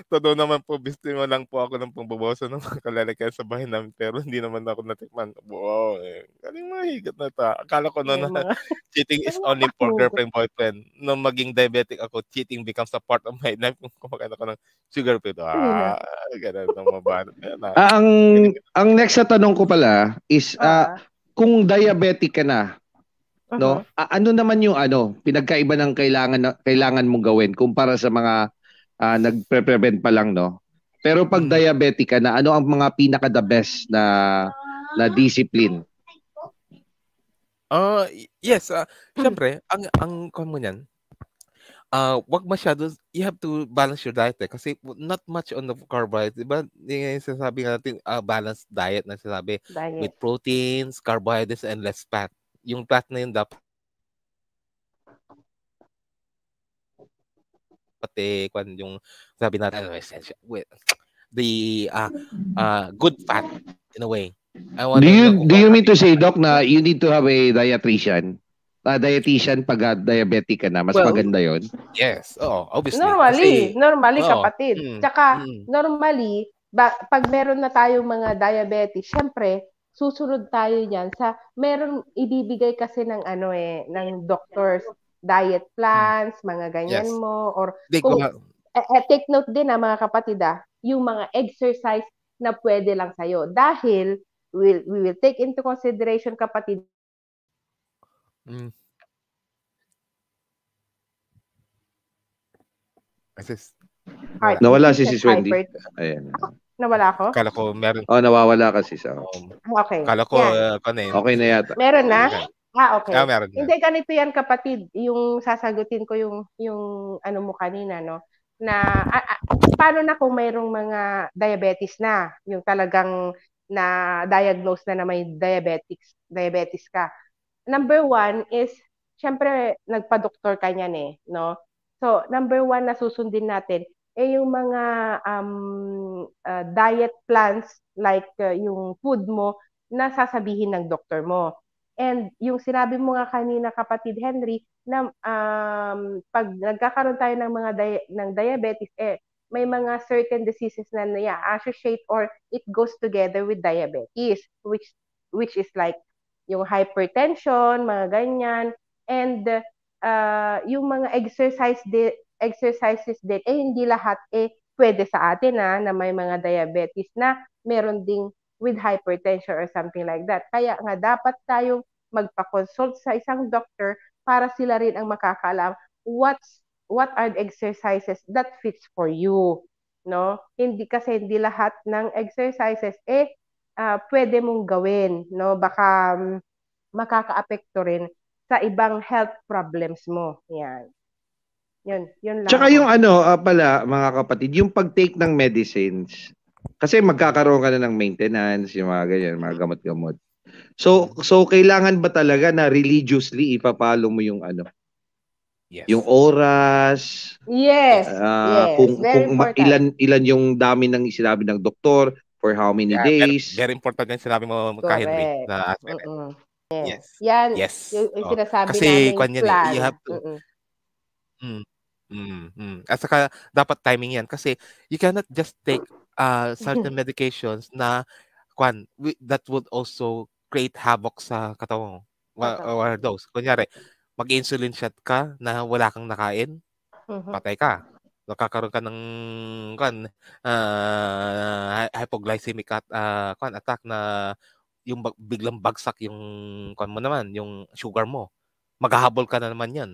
D: so naman po, bistin mo lang po ako ng pangbabawasan ng mga kalalakyan sa bahay namin. Pero hindi naman ako natikman. Oo, eh. galing mahigat na ito. Akala ko noon na cheating is only for girlfriend, boyfriend. Nung maging diabetic ako, cheating becomes a part of my life. Kung kumakain ako ng sugar
A: pill. Ah, ganun na mabahan.
C: ang, ang next na tanong ko pala is, uh, kung diabetic ka na, Uh-huh. No? A- ano naman yung ano, pinagkaiba ng kailangan na, kailangan mong gawin kumpara sa mga uh, nagpe-prevent pa lang, no? Pero pag mm-hmm. diabetic ka na, ano ang mga pinaka the best na na discipline?
D: Uh, yes, uh, syempre, ang ang common niyan, uh, wag masyado, you have to balance your diet eh, kasi not much on the carbohydrates, diba? ba? Yung sinasabi natin, uh, balanced diet na sinasabi diet. with proteins, carbohydrates, and less fat yung plot na yun dapat pati kwan yung sabi natin ano essential with the uh, uh, good fat in a way. I want do
C: you do you mean to say doc na you need to have a dietitian? Uh, dietitian pag uh, diabetic ka na, mas well, maganda 'yon.
D: Yes, oh,
C: obviously. Normally, kasi, normally oh, kapatid. Mm, Tsaka mm.
B: normally ba, pag meron na tayong mga diabetes, syempre susunod tayo yan sa meron ibibigay kasi ng ano eh ng doctors diet plans hmm. mga ganyan yes. mo or kung, eh, eh, take note din ah mga kapatid ah yung mga exercise na pwede lang sa'yo dahil we'll, we will take into consideration kapatid
A: mm. Assist. Right. Nawala si
C: Sis Wendy. Ayan. Nawala ko? Kala ko meron. Oh, nawawala kasi siya. Um,
B: okay.
D: Kala ko, yeah. uh, Okay na yata.
C: Meron na? Okay.
B: Ah, okay. Ah, meron na. Hindi, ganito yan kapatid. Yung sasagutin ko yung, yung ano mo kanina, no? Na, ah, ah, paano na kung mayroong mga diabetes na? Yung talagang na diagnose na na may diabetes, diabetes ka. Number one is, syempre, nagpa-doktor ka niyan eh, no? So, number one na susundin natin, eh yung mga um, uh, diet plans like uh, yung food mo na sasabihin ng doktor mo. And yung sinabi mo nga kanina kapatid Henry na um, pag nagkakaroon tayo ng mga di- ng diabetes eh may mga certain diseases na yeah, associate or it goes together with diabetes which which is like yung hypertension, mga ganyan and uh, yung mga exercise di- exercises din, eh hindi lahat eh pwede sa atin na ah, na may mga diabetes na meron ding with hypertension or something like that. Kaya nga dapat tayong magpa-consult sa isang doctor para sila rin ang makakaalam what's what are the exercises that fits for you, no? Hindi kasi hindi lahat ng exercises eh uh, pwede mong gawin, no? Baka um, makakaapekto rin sa ibang health problems mo. Yan. Yun, yun lang. Tsaka yung
C: ano uh, pala mga kapatid, yung pag-take ng medicines. Kasi magkakaroon ka na ng maintenance, yung mga ganyan, mga gamot-gamot. So so kailangan ba talaga na religiously ipapalo mo yung ano? Yes. Yung oras.
A: Yes. Uh, yes. Kung very kung important. ilan
C: ilan yung dami ng sinabi ng doktor for how many yeah, days. Very, very important din sinabi mo Correct. kahit
B: Henry
A: na uh Yes. yes.
B: Yan. Yes. Yung, yung oh, sinasabi oh. Kasi, namin Kasi kanya eh, you have to
D: mm. Mm, mm. At saka dapat timing 'yan kasi you cannot just take uh certain mm-hmm. medications na kwan that would also create havoc sa katawan. mo. or those. Kunyari, mag-insulin shot ka na wala kang nakain, mm patay ka. Nakakaroon ka ng kwan, uh, hypoglycemic at uh, kwan, attack na yung biglang bagsak yung kwan mo naman, yung sugar mo. Maghahabol ka na naman 'yan.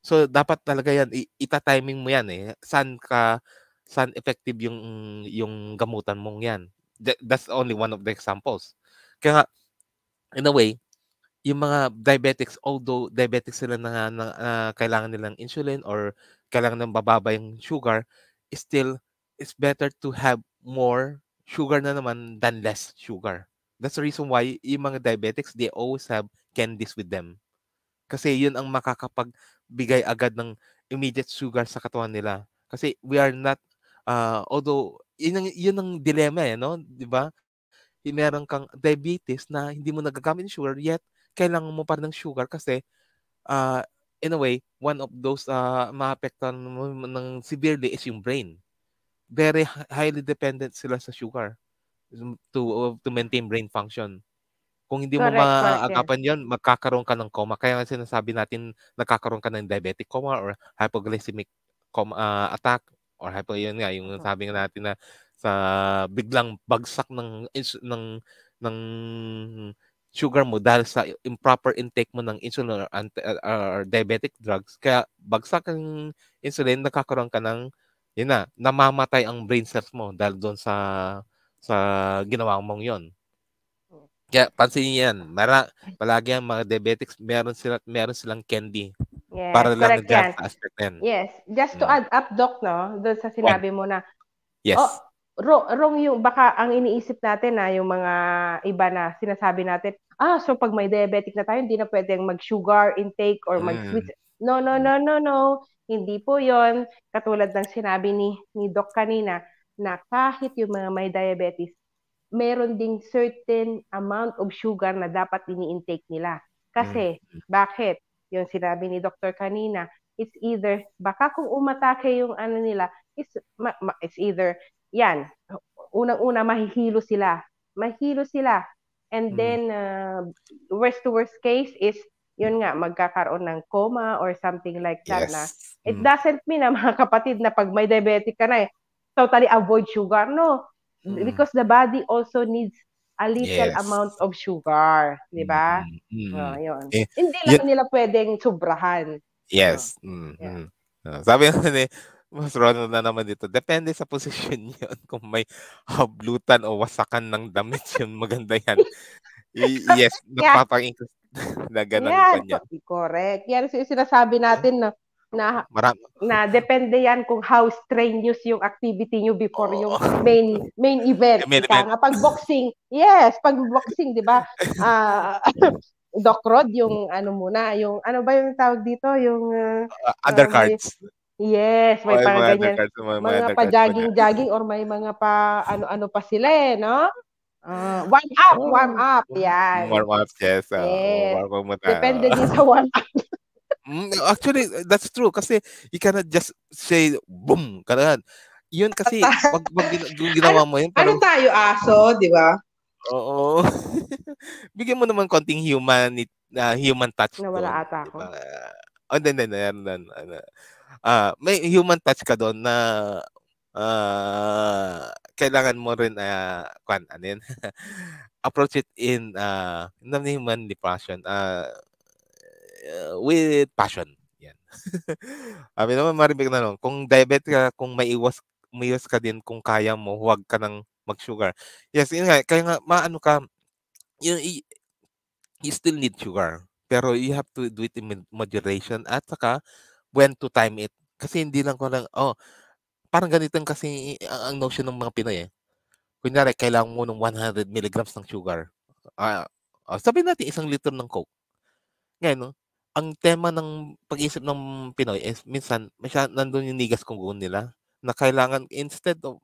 D: So dapat talaga 'yan ita-timing mo 'yan eh. San ka san effective yung yung gamutan mong 'yan. that's only one of the examples. Kaya nga, in a way, yung mga diabetics, although diabetic sila na, na uh, kailangan nilang insulin or kailangan ng bababa yung sugar, still, it's better to have more sugar na naman than less sugar. That's the reason why yung mga diabetics, they always have candies with them. Kasi yun ang makakapag bigay agad ng immediate sugar sa katawan nila. Kasi we are not, uh, although, yun ang, yun ang dilemma eh, no? Di ba? Meron kang diabetes na hindi mo nagagamit ng sugar, yet kailangan mo pa rin ng sugar kasi uh, in a way, one of those uh, maapektuhan mo ng severely is yung brain. Very highly dependent sila sa sugar to to maintain brain function. Kung hindi correct, mo maagapan yes. yun, magkakaroon ka ng coma. Kaya sinasabi natin, nagkakaroon ka ng diabetic coma or hypoglycemic coma, uh, attack or hypo, yun nga, yung mm. sabi nga natin na sa biglang bagsak ng ng ng sugar mo dahil sa improper intake mo ng insulin or, or diabetic drugs. Kaya bagsak ang insulin, nakakaroon ka ng, yun na, namamatay ang brain cells mo dahil doon sa sa ginawa mong yon kaya pansinin yan. Mara, palagi ang mga diabetics, meron, sila, meron silang candy. Yes,
B: para lang na aspect na Yes. Just to mm. add up, Doc, no? Doon sa sinabi oh. mo na, yes. oh, wrong, wrong yung, baka ang iniisip natin na yung mga iba na sinasabi natin, ah, so pag may diabetic na tayo, hindi na pwedeng mag-sugar intake or mag-sweet. Mm. No, no, no, no, no. Hindi po yon Katulad ng sinabi ni, ni Doc kanina, na kahit yung mga may diabetes, meron ding certain amount of sugar na dapat ini-intake nila. Kasi, mm-hmm. bakit? Yung sinabi ni Dr. kanina, it's either, baka kung umatake yung ano nila, it's, ma, ma, it's either, yan, unang-una, mahihilo sila. Mahihilo sila. And mm-hmm. then, uh, worst to worst case is, yun nga, magkakaroon ng coma or something like that yes. na. It mm-hmm. doesn't mean na mga kapatid na pag may diabetic ka na eh, totally avoid sugar. No, Mm. Because the body also needs a little yes. amount of sugar, di ba?
A: Mm-hmm. Oh, yun.
B: Eh, Hindi lang yun, nila pwedeng sobrahan.
D: Yes.
A: Oh, mm-hmm. yeah. Oh, sabi nga
D: ni Mas Ronald na naman dito, depende sa position yun kung may hablutan o wasakan ng damit yun, maganda yan. yes, napapang-increase na ganun yeah, pa
B: Correct. Yan yung sinasabi natin na na Marami. na depende yan kung how strenuous yung activity nyo before oh. yung main main event. Main event. Nga. Pag boxing, yes, pag boxing, di ba? Uh, Doc Rod, yung ano muna, yung ano ba yung tawag dito? Yung uh, ah, uh,
A: ah, undercards. Uh,
B: Yes, may oh, parang mga ganyan. mga, mga, pa-jogging-jogging or may mga pa ano-ano pa sila eh, no? Uh, warm up, warm up, oh, yan. Warm
D: up, yes. Uh, yes. Warm up muna. Depende din sa warm up. Mm, actually, that's true. Kasi you cannot just say, boom, kanahan. Yun kasi, pag, pag ginawa mo yun. Parang, ano
B: tayo, aso, di ba?
D: Oo. Bigyan mo naman konting human uh, human touch. Nawala ata ako. Diba? Oh, hindi, hindi, hindi. Ah, may human touch ka doon na uh, kailangan mo rin uh, kwan, ano yun? approach it in uh, in human depression. Uh, uh, with passion. Yan. Sabi naman, marimig na nun. Kung diabetic ka, kung may maiwas, umiwas ka din kung kaya mo, huwag ka nang mag-sugar. Yes, yun nga. Kaya nga, maano ka, you, you still need sugar. Pero you have to do it in moderation at saka when to time it. Kasi hindi lang ko lang, oh, parang ganito kasi ang, ang notion ng mga Pinoy eh. Kunyari, kailangan mo ng 100 milligrams ng sugar. Uh, uh, sabihin natin, isang liter ng Coke. Ngayon, no? ang tema ng pag-isip ng Pinoy is minsan minsan nandun yung nigas kung buon nila na kailangan instead of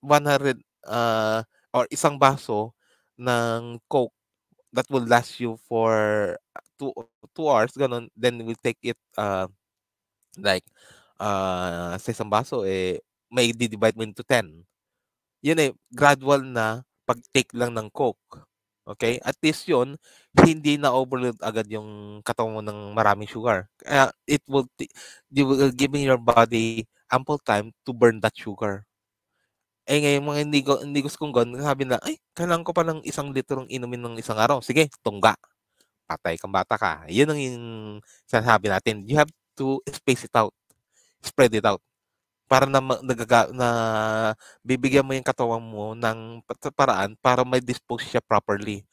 D: 100 uh, ah, or isang baso ng Coke that will last you for two, two hours, ganun, then we'll take it uh, like uh, sa isang baso, eh, may di-divide mo into 10. Yun eh, gradual na pag-take lang ng Coke. Okay? At least yun, hindi na overload agad yung katawan mo ng maraming sugar. Kaya it will, you will give your body ample time to burn that sugar. Eh ngayon mga hindi ko hindi gusto kong gawin, sabi na, ay, kailangan ko pa ng isang litrong inumin ng isang araw. Sige, tungga. Patay kang bata ka. Yun ang yung sinasabi natin. You have to space it out. Spread it out para na, nagaga, na bibigyan mo yung katawan mo ng paraan para may dispose siya properly.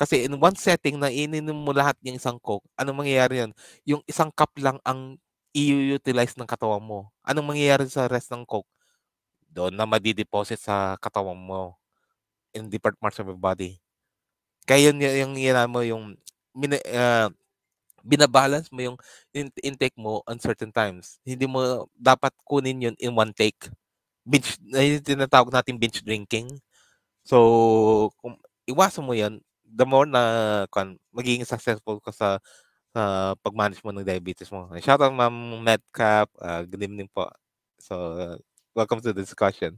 D: Kasi in one setting na ininom mo lahat ng isang coke, anong mangyayari yan? Yung isang cup lang ang i-utilize ng katawan mo. Anong mangyayari sa rest ng coke? Doon na madideposit sa katawan mo in different parts of your body. Kaya yun yung yun, yun, yun, mo yung uh, binabalance mo yung intake mo on certain times. Hindi mo dapat kunin yun in one take. Binge, yun tinatawag natin binge drinking. So, kung iwasan mo yun, the more na kan, magiging successful ka sa sa pag-manage mo ng diabetes mo. Shout out Ma'am Medcap. Uh, ah, good evening po. So, uh, welcome to the discussion.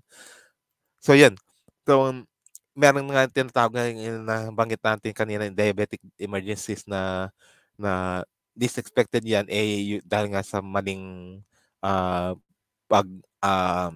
D: So, yun. So, um, meron nga tinatawag na, na banggit natin kanina yung diabetic emergencies na na this expected yan eh dahil nga sa maling uh, pag uh,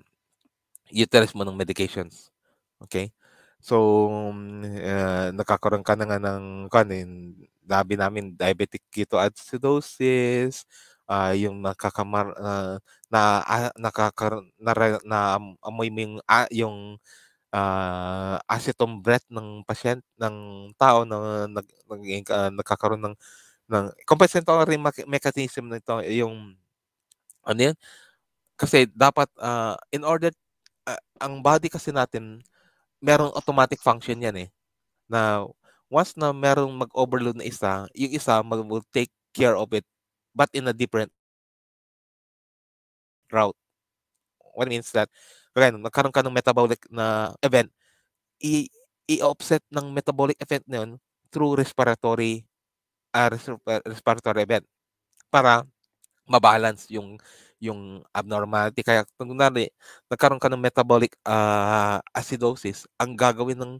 D: utilize mo ng medications. Okay? So, uh, nakakaroon ka na nga ng kanin, labi eh, namin diabetic ketoacidosis, uh, yung nakakamar, uh, na, uh, nakakar, na, na amoy mo yung, uh, yung uh, acetone breath ng pasyent, ng tao na nag, nag, uh, nakakaroon ng ng compensatory mechanism nito yung ano yun? Kasi dapat uh, in order uh, ang body kasi natin merong automatic function yan eh. Na once na merong mag-overload na isa, yung isa mag will take care of it but in a different route. What means that, kaya nagkaroon ka ng metabolic na event, i- i-offset ng metabolic event na yun through respiratory uh, ah, respiratory event para mabalance yung yung abnormality. Kaya kung kunwari, nagkaroon ka ng metabolic uh, acidosis, ang gagawin ng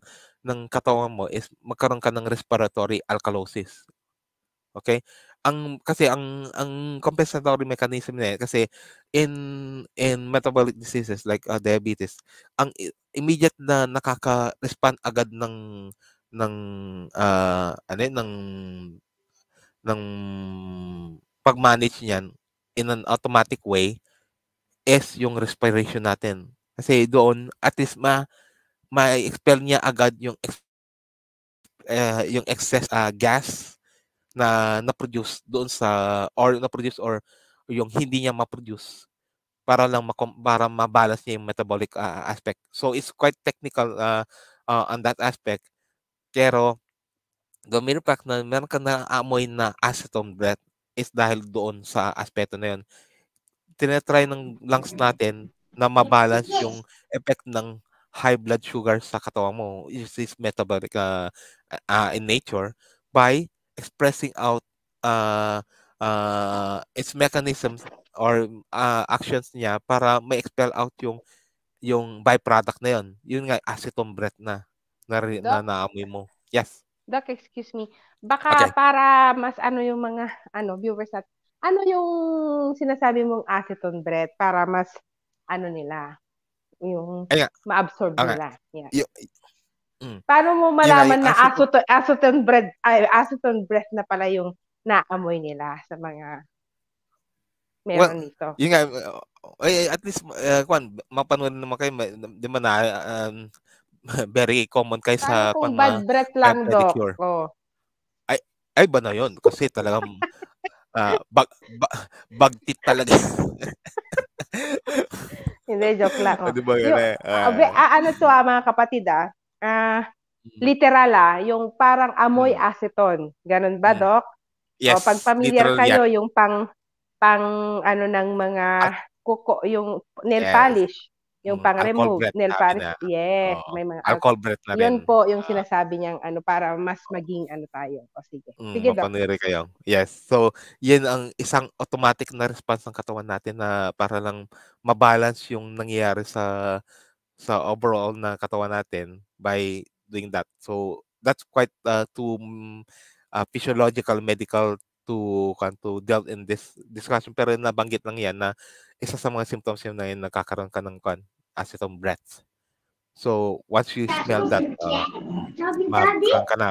D: ng katawan mo is magkaroon ka ng respiratory alkalosis. Okay? Ang kasi ang ang compensatory mechanism niya eh, kasi in in metabolic diseases like uh, diabetes, ang immediate na nakaka-respond agad ng ng uh, ano ng ng pag-manage niyan in an automatic way is yung respiration natin. Kasi doon, at least ma, ma-expel niya agad yung ex- uh, yung excess uh, gas na na-produce doon sa or na-produce or yung hindi niya ma-produce para lang makom- para mabalance niya yung metabolic uh, aspect. So it's quite technical uh, uh, on that aspect. Pero the mere fact na meron ka naamoy na acetone breath is dahil doon sa aspeto na yun. Tinetry ng lungs natin na mabalance yung effect ng high blood sugar sa katawan mo, which is metabolic uh, uh, uh, in nature, by expressing out uh, uh, its mechanisms or uh, actions niya para ma-expel out yung yung byproduct na yon. Yun nga acetone breath na na, na naamoy mo. Yes. Doc,
B: excuse me. Baka okay. para mas ano yung mga ano viewers at ano yung sinasabi mong acetone breath para mas ano nila yung Ay, ma-absorb okay. nila. Yeah.
A: Y- mm.
B: Paano mo malaman yung, na acetone, acetone breath ay, acetone breath na pala yung naamoy nila sa mga
A: meron well, dito? Yung nga, uh,
D: at least uh, kwan, mapanood naman kayo, di man na um, very common kay sa kung pang, bad ah, breath lang do. Oh. Ay ay ba na 'yon? Kasi talagang uh, bag, bag, bagtit talaga.
B: Hindi joke lang. Oh. Di ba yun, yung, uh, uh, ano to ah, mga kapatid ah. Uh, literal ah, yung parang amoy mm. aceton. Ganun ba, mm. doc? Oh,
A: yes. O, pag familiar literal, kayo, yeah.
B: yung pang pang ano ng mga At, kuko, yung nail yes. polish. Yung mm, pang remove nail polish. Na. Yes, oh, may mga alcohol breath na rin. Yun po yung sinasabi niyang ano para mas maging ano tayo. O sige. Mm, sige daw.
D: kayo. Yes. So, yun ang isang automatic na response ng katawan natin na para lang mabalance yung nangyayari sa sa overall na katawan natin by doing that. So, that's quite uh, to mm, uh, physiological medical to kan to delve in this discussion pero nabanggit lang yan na isa sa mga symptoms yun na yun nagkakaroon ka ng kan acetone breath. So, once you smell that, uh,
A: magkaroon ka
D: na,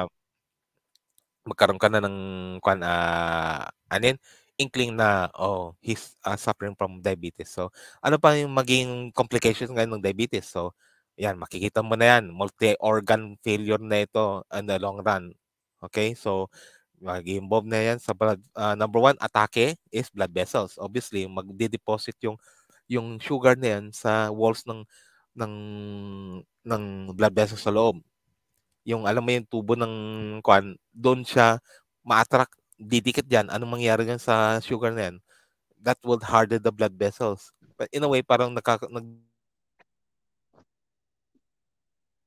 D: magkaroon ka na ng, kwan, uh, ah, anin, inkling na, oh, he's uh, suffering from diabetes. So, ano pa yung maging complications ngayon ng diabetes? So, yan, makikita mo na yan. Multi-organ failure na ito in the long run. Okay? So, mag-involve na yan sa blood. Uh, number one, atake is blood vessels. Obviously, magde-deposit yung yung sugar na yan sa walls ng ng ng blood vessels sa loob. Yung alam mo yung tubo ng kwan, doon siya ma-attract, didikit diyan. Anong mangyayari diyan sa sugar na yan? That will harden the blood vessels. But in a way, parang nakaka, nag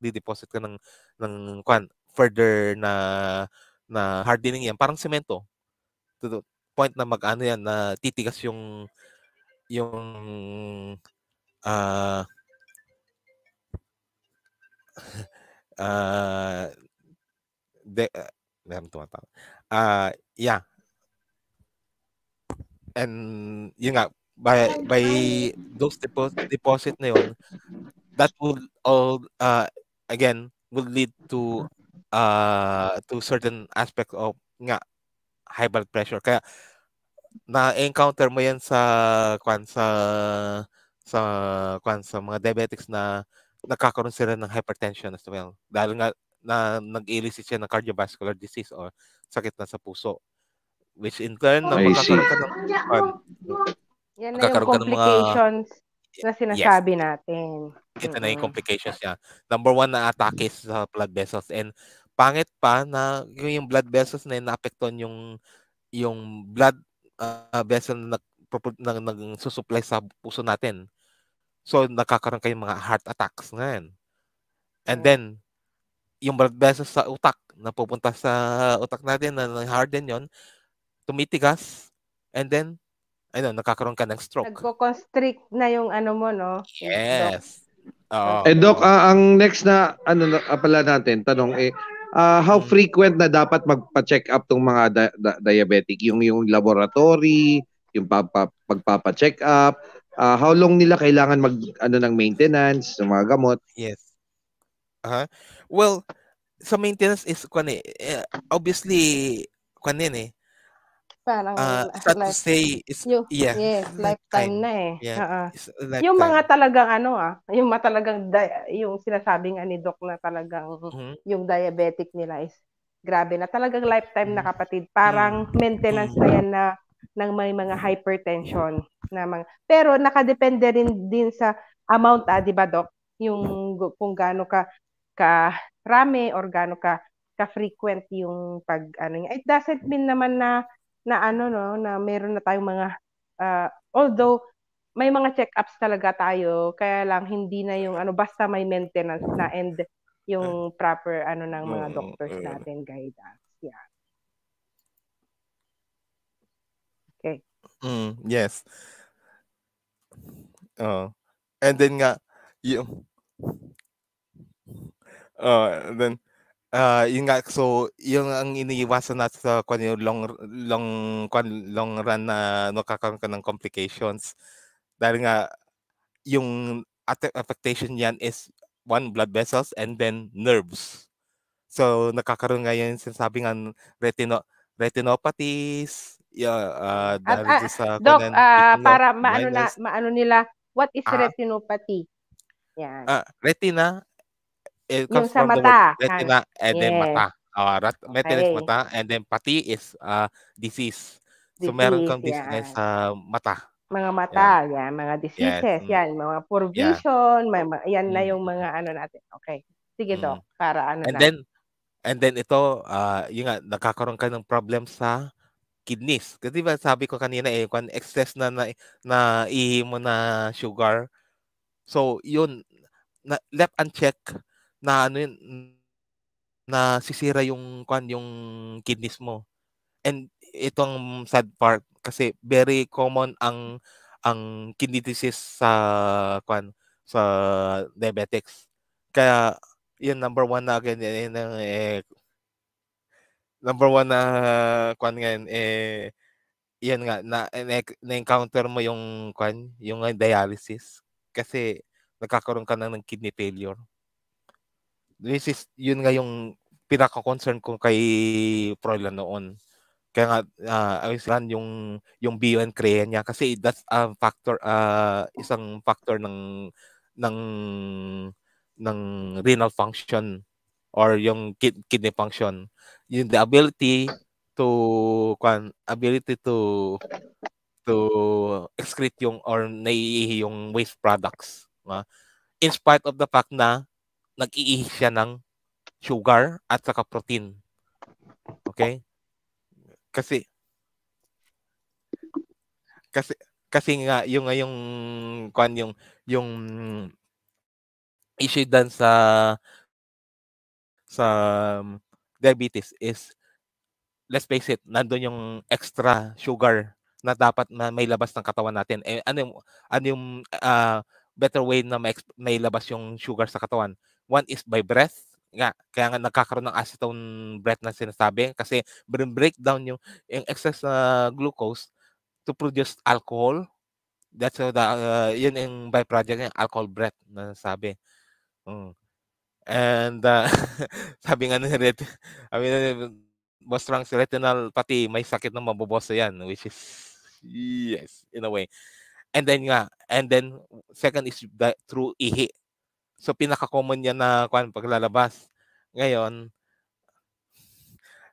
D: deposit ka ng ng kwan further na na hardening yan parang semento to the point na mag-ano yan na titigas yung yung uh, uh, de, uh, meron tumatawa. Uh, yeah. And yun nga, by, by those depo- deposit na yun, that would all, uh, again, would lead to uh, to certain aspect of nga, high blood pressure. Kaya na encounter mo yan sa kwan sa sa kwan sa mga diabetics na nagkakaroon sila ng hypertension as well dahil nga na nag-elicit siya ng cardiovascular disease or sakit na sa puso which in turn oh, na magkakaroon ka ng kwan,
B: yan na yung complications mga, na sinasabi yes. natin ito mm-hmm. na yung
D: complications niya number one na attack is sa blood vessels and pangit pa na yung blood vessels na naapektuhan yung yung blood uh, ah, vessel na nag, nag, nagsusupply sa puso natin. So, nakakaroon kayo ng mga heart attacks ngayon. And then, yung blood vessels sa utak, na pupunta sa utak natin, na harden yon tumitigas, and then, ayun nakakaroon ka ng stroke.
B: Nagko-constrict na yung ano mo, no? Yes.
C: Oh. Eh, Doc, uh, ang next na, ano na, ah, pala natin, tanong, eh, uh, how mm. frequent na dapat magpa-check up tong mga di- di- diabetic yung yung laboratory yung papa, pagpapa-check up uh, how long nila kailangan mag ano ng maintenance ng mga
D: gamot yes uh-huh. well sa maintenance is kwan eh, obviously kwan yan eh
B: Parang uh, ah, life, to say, it's, you, yeah. Yes, lifetime, lifetime na eh. Yeah, uh-uh. Yung mga talagang ano ah, yung mga talagang, di- yung sinasabi nga ni Doc na talagang mm-hmm. yung diabetic nila is grabe na. Talagang lifetime na mm-hmm. kapatid. Parang mm-hmm. maintenance mm-hmm. na yan na ng may mga mm-hmm. hypertension na mga, pero nakadepende rin din sa amount ah, di ba doc? Yung mm-hmm. kung gaano ka ka rame or gaano ka ka frequent yung pag ano It doesn't mean naman na na ano no na meron na tayong mga uh, although may mga check-ups talaga tayo kaya lang hindi na yung ano basta may maintenance na and yung proper ano ng mga mm, doctors mm. natin guidance
A: yeah okay mm,
D: yes uh, and then nga yung uh, then uh, ah, yung nga, so, yung ang iniiwasan natin sa kung yung long, long, kung, long run na nakakaroon ano, ka ng complications. Dahil nga, yung affectation niyan is one, blood vessels, and then nerves. So, nakakaroon ngayon sinasabi ng retino, retinopathies, yeah, uh, ah, dahil At, uh, Doc, uh, para maano, na,
B: maano nila, what is ah, retinopathy? Yan.
D: Uh, retina It eh, comes yung sa from mata. the retina and yes. then mata. Uh, rat, retina is mata and then pati is uh, ah, disease. disease so meron kang yeah. disease sa mata.
B: Mga mata, yeah. yan, mga diseases, yes. Mm. yan, mga poor vision, yeah. may, yan mm. na yung mga ano natin. Okay. Sige, mm. para ano And natin. then,
D: and then ito, uh, ah, yung nga, nagkakaroon ka ng problem sa kidneys. Kasi ba sabi ko kanina eh, kung excess na na, na ihi mo na sugar. So, yun, na, left unchecked, na ano yun, mm, na sisira yung kwan yung kidneys mo. And ito ang sad part kasi very common ang ang kidney disease sa kwan sa diabetics. Kaya yun number one na again eh, eh, number one na kwan ngayon eh yan nga na, na, na encounter mo yung kwan yung dialysis kasi nagkakaroon ka na ng kidney failure. This is, yun nga yung pinaka-concern ko kay Froilan noon. Kaya nga, uh, ah, ayos lang yung, yung BUN Crea niya kasi that's a factor, uh, isang factor ng, ng, ng renal function or yung kid, kidney function. Yung the ability to, kwan, ability to, to excrete yung or naiihi yung waste products. Uh, in spite of the fact na nag-iihis siya ng sugar at saka protein. Okay? Kasi kasi kasi nga yung yung kwan yung yung issue dan sa sa diabetes is let's face it, nandoon yung extra sugar na dapat na may labas ng katawan natin. Eh, ano yung, ano yung uh, better way na may, may labas yung sugar sa katawan? One is by breath, nga, kaya nga nagkakaroon ng acetone breath na sinasabi kasi break down yung, yung excess na uh, glucose to produce alcohol. That's the, uh, yun yung byproduct niya, alcohol breath na sabi. Mm. And uh, sabi nga ni Red, I mean, boss Frank, si retinal pati may sakit na maboboso yan, which is, yes, in a way. And then nga, and then second is the, through ihi. So pinaka-common niya na kwan paglalabas. Ngayon,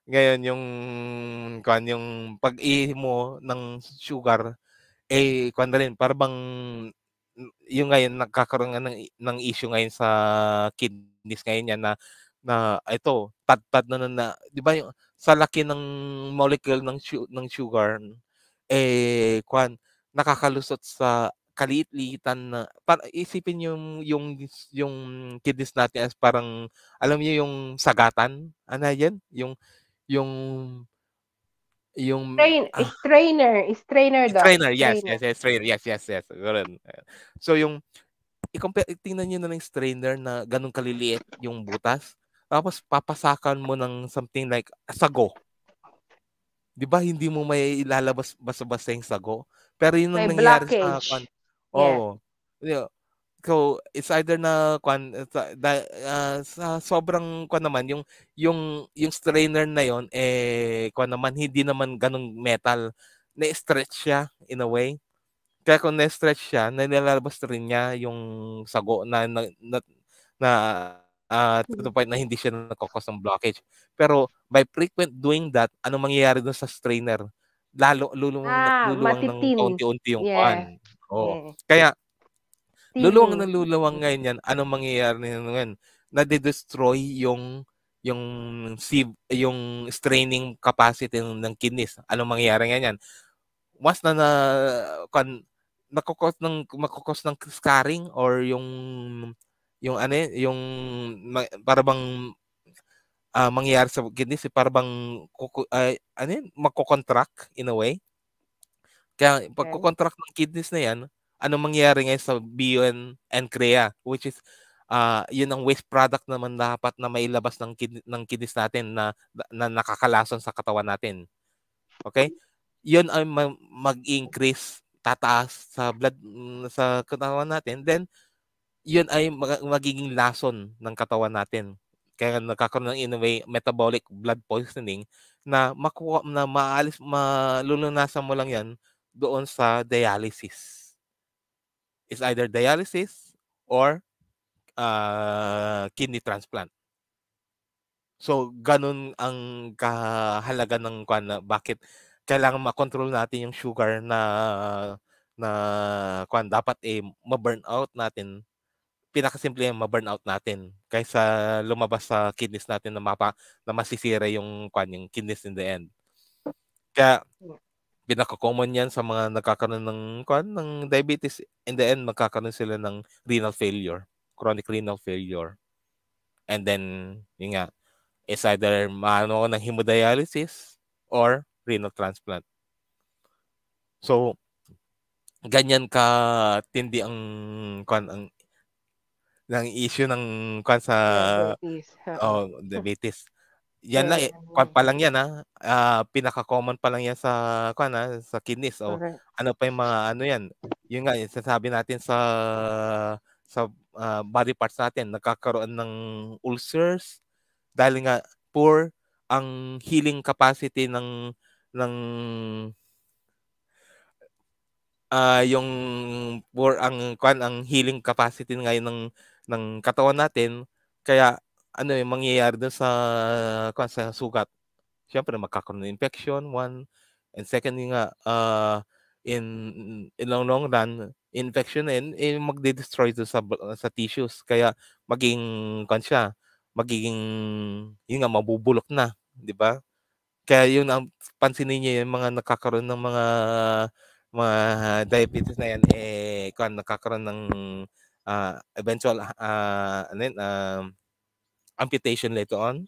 D: ngayon yung kwan yung pag-ihi mo ng sugar eh kwan na rin para bang yung ngayon nagkakaroon nga ng, ng issue ngayon sa kidneys ngayon niya na na ito tad-tad na, na, na di ba yung sa laki ng molecule ng ng sugar eh kwan nakakalusot sa kaliit-liitan na para isipin yung yung yung kidneys natin as parang alam niyo yung sagatan ano yan yung yung yung Train, ah,
B: is trainer daw trainer yes trainer.
D: yes yes trainer yes yes yes so yung i-compare tingnan niyo na ng strainer na ganun kaliliit yung butas tapos papasakan mo ng something like sago 'di ba hindi mo may ilalabas basta basa yung sago pero yun ang may nangyari blockage. sa akin Oh. Yeah. So it's either na kwan uh, sa sobrang kwan naman yung yung yung strainer na yon eh kwan naman hindi naman ganung metal na stretch siya in a way. Kaya kung na-stretch siya, nilalabas rin niya yung sago na na, na, na uh, to the hmm. point na hindi siya nakakos ng blockage. Pero by frequent doing that, ano mangyayari dun sa strainer? Lalo, lulung, ah, ng konti-unti yung yeah. Oo. Mm. Kaya, mm. luluwang na luluwang ngayon yan, anong mangyayari ngayon? Nade-destroy yung yung yung straining capacity ng kidneys. Anong mangyayari ngayon yan? Mas na na kan nakukos ng makukos ng scarring or yung yung ano yung para bang uh, mangyayari sa kidneys eh, para bang uh, ano yun, magko-contract in a way kaya okay. pagkocontract ng kidneys na yan, anong mangyayari ngayon sa BUN and CREA, which is uh, yun ang waste product naman dapat na mailabas ng, kid, ng kidneys natin na, na nakakalason sa katawan natin. Okay? Yun ang mag-increase, tataas sa blood mm, sa katawan natin. Then, yun ay mag- magiging lason ng katawan natin. Kaya nagkakaroon ng in a way metabolic blood poisoning na makuha na maalis malulunasan mo lang yan doon sa dialysis. It's either dialysis or uh, kidney transplant. So, ganun ang kahalaga ng kwan bakit kailangan makontrol natin yung sugar na na kwan dapat eh ma-burn out natin pinakasimple yung ma-burn out natin kaysa lumabas sa kidneys natin na mapa na masisira yung kwan yung kidneys in the end. Kaya pinaka-common yan sa mga nagkakaroon ng, kwan, ng diabetes. In the end, magkakaroon sila ng renal failure, chronic renal failure. And then, yun nga, is either maano ng hemodialysis or renal transplant. So, ganyan ka tindi ang kwan ang ng issue ng kwan sa diabetes. oh, diabetes. Yan lang, eh, pa lang yan ha. Uh, ah, pinaka-common pa lang yan sa, kuan ah, sa kinis. O, oh. okay. Ano pa yung mga ano yan. Yun nga, yung sasabi natin sa sa uh, body parts natin. Nagkakaroon ng ulcers dahil nga poor ang healing capacity ng ng uh, yung poor ang kwan ang healing capacity ngayon ng ng katawan natin kaya ano yung mangyayari dun sa, sa sugat? Siyempre, magkakaroon ng infection, one. And second, nga, uh, in, in long, long run, infection and eh, magde-destroy to sa, sa tissues. Kaya maging, kan siya, magiging, yun nga, mabubulok na. Di ba? Kaya yun, ang, pansinin niya yung mga nakakaroon ng mga mga diabetes na yan, eh, kan, nakakaroon ng uh, eventual, uh, ano yun, uh, amputation later on.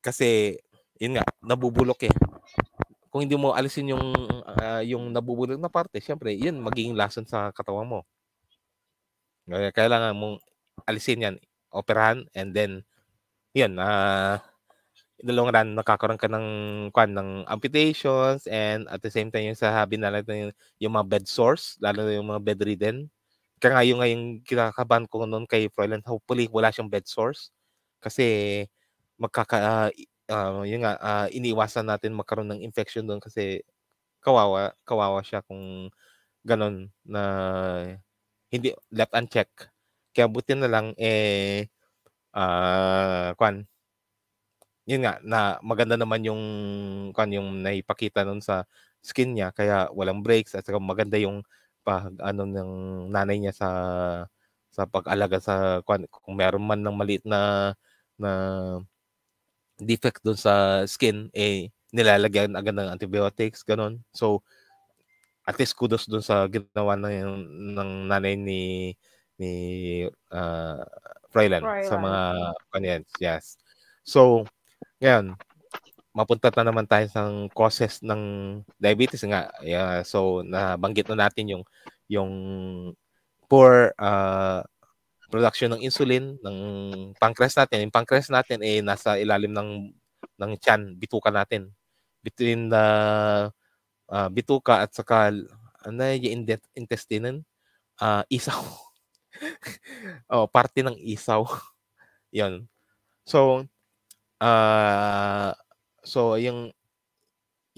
D: Kasi, yun nga, nabubulok eh. Kung hindi mo alisin yung, uh, yung nabubulok na parte, syempre, yun, magiging lason sa katawan mo. Kaya kailangan mong alisin yan, operahan, and then, yun, uh, ah, in the long run, nakakaroon ka ng, kwan, ng amputations, and at the same time, yung sa habi na yung, yung mga bed sores, lalo na yung mga bedridden, kaya nga yung kinakabahan ko noon kay Froylan, hopefully wala siyang bed source kasi magkaka uh, yun nga uh, iniiwasan natin magkaroon ng infection doon kasi kawawa kawawa siya kung ganon na hindi left unchecked. Kaya buti na lang eh uh, kwan yun nga na maganda naman yung kwan yung naipakita noon sa skin niya kaya walang breaks at saka maganda yung pag ano ng nanay niya sa sa pag-alaga sa kung, kung meron man ng maliit na na defect doon sa skin eh nilalagyan agad ng antibiotics ganun. So at least kudos doon sa ginawa ng ng nanay ni ni uh, ah, Freiland sa mga kanyans. Yes. So, ngayon, mapunta na naman tayo sa causes ng diabetes nga. Yeah, so nabanggit na natin yung yung poor uh, production ng insulin ng pancreas natin. Yung pancreas natin ay eh, nasa ilalim ng ng tiyan, bituka natin. Between the uh, uh, bituka at saka ano yung intestine uh, isaw. oh, parte ng isaw. 'Yon. So, uh, So, yung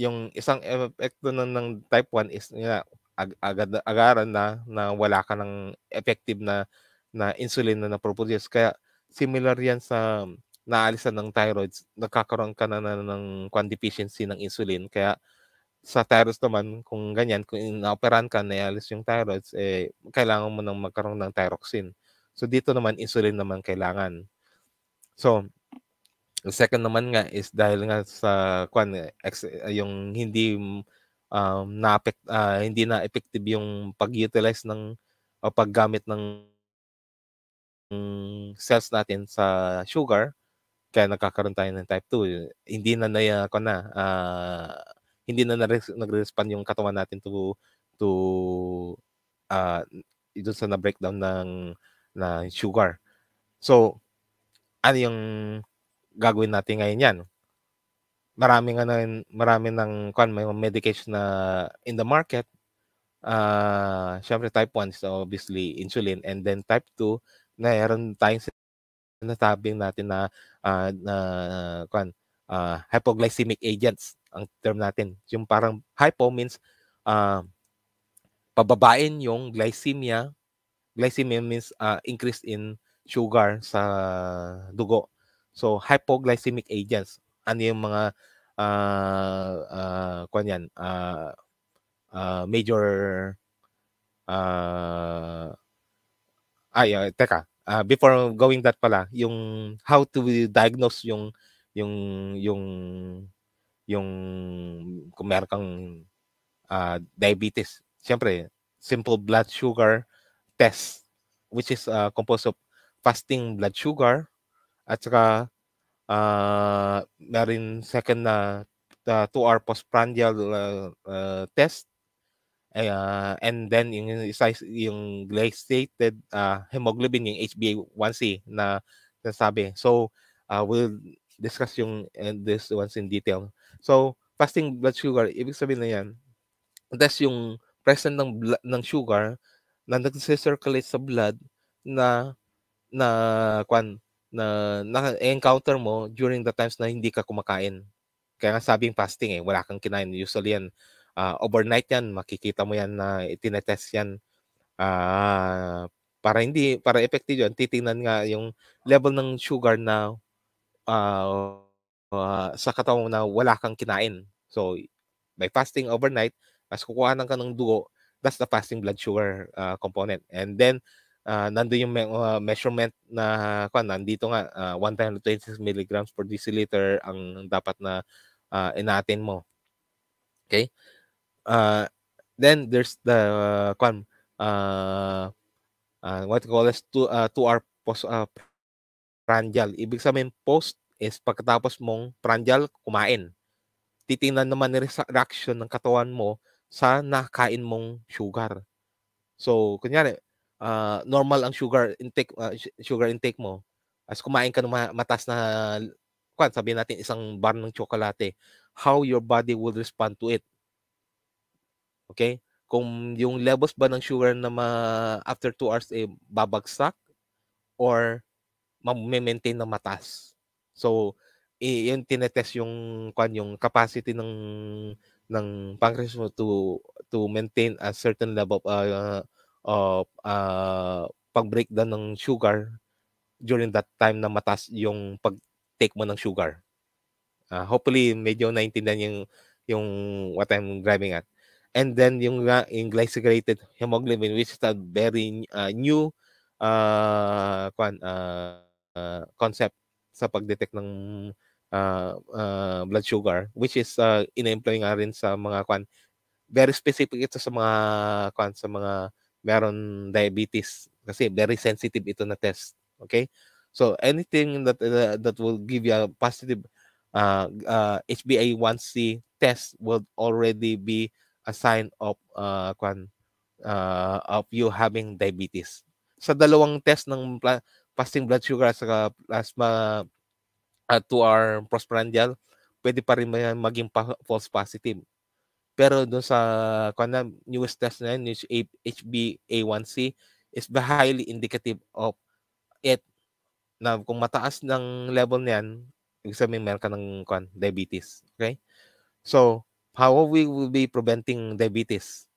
D: yung isang epekto na ng type 1 is nila ag- agad agaran na na wala ka ng effective na na insulin na na napoproduce. Kaya similar yan sa naalisan ng thyroid nagkakaroon ka na, na ng kwan deficiency ng insulin. Kaya sa thyroid naman, kung ganyan, kung inaoperan ka, na yung thyroid eh, kailangan mo nang magkaroon ng thyroxine. So dito naman, insulin naman kailangan. So, The second naman nga is dahil nga sa kwan ex, yung hindi um, na uh, ah, hindi na effective yung pag-utilize ng o paggamit ng cells natin sa sugar kaya nagkakaroon tayo ng type 2 hindi na na ko na uh, hindi na nagre-respond yung katawan natin to to uh, ah, doon sa na-breakdown ng na sugar. So, ano yung gagawin natin ngayon yan. Marami nga na, marami ng kwan, may medication na in the market. Uh, ah, Siyempre type 1 is obviously insulin and then type 2 na meron tayong sinasabi natin na uh, na kan uh, ah, hypoglycemic agents ang term natin. Yung parang hypo means uh, pababain yung glycemia. Glycemia means uh, increase in sugar sa dugo. So, hypoglycemic agents. Ano yung mga uh, uh, kwan yan, uh, uh, major uh, ay, uh, teka, uh, before going that pala, yung how to diagnose yung yung yung yung kung meron kang uh, diabetes. Siyempre, simple blood sugar test which is uh, composed of fasting blood sugar, at saka uh, na second na the two-hour postprandial uh, uh, test uh, and then yung yung glycated uh, hemoglobin yung HbA1c na nasabi. So uh, we'll discuss yung and eh, this ones in detail. So fasting blood sugar ibig sabihin na yan test yung present ng ng sugar na nagse-circulate sa blood na na kwan na na-encounter mo during the times na hindi ka kumakain. Kaya nga sabing fasting eh, wala kang kinain. Usually yan, uh, overnight yan, makikita mo yan na itinetest yan. Uh, para hindi, para effective yan, titingnan nga yung level ng sugar na uh, uh, sa katawan mo na wala kang kinain. So, by fasting overnight, mas kukuha ka ng dugo, that's the fasting blood sugar uh, component. And then, uh, ah, nandoon yung me- uh, measurement na kwan nandito nga uh, ah, 126 milligrams per deciliter ang dapat na uh, inatin mo. Okay? Uh, then there's the uh, kwan uh, uh, what call this to uh, to our post uh, prandial. Ibig sabihin post is pagkatapos mong prandial kumain. Titingnan naman ni reaction ng katawan mo sa nakain mong sugar. So, kunyari, uh, normal ang sugar intake uh, sugar intake mo as kumain ka ng matas na kwan sabi natin isang bar ng chocolate how your body will respond to it okay kung yung levels ba ng sugar na ma, after 2 hours eh babagsak or ma-maintain na matas so eh, yun tinetest yung kwan yung capacity ng ng pancreas mo to to maintain a certain level of uh, uh, uh, ah, pag-breakdown ng sugar during that time na matas yung pag-take mo ng sugar. Uh, hopefully, medyo naintindihan yung, yung what I'm driving at. And then yung, yung glycosylated hemoglobin, which is a very uh, new uh, kwan, uh, uh, concept sa pag-detect ng uh, uh, blood sugar, which is uh, ina-employ nga rin sa mga kwan. Very specific ito sa mga kwan, sa mga meron diabetes kasi very sensitive ito na test. Okay? So anything that uh, that will give you a positive uh, uh, HbA1c test will already be a sign of uh, kwan, uh, of you having diabetes. Sa dalawang test ng pla- fasting blood sugar sa plasma uh, 2-hour postprandial, pwede pa rin maging pa- false positive. Pero doon sa kuna, newest test na yun, HbA1c, is highly indicative of it na kung mataas ng level niyan, ibig sabihin meron ka ng kuan, diabetes. Okay? So, how we will be preventing diabetes?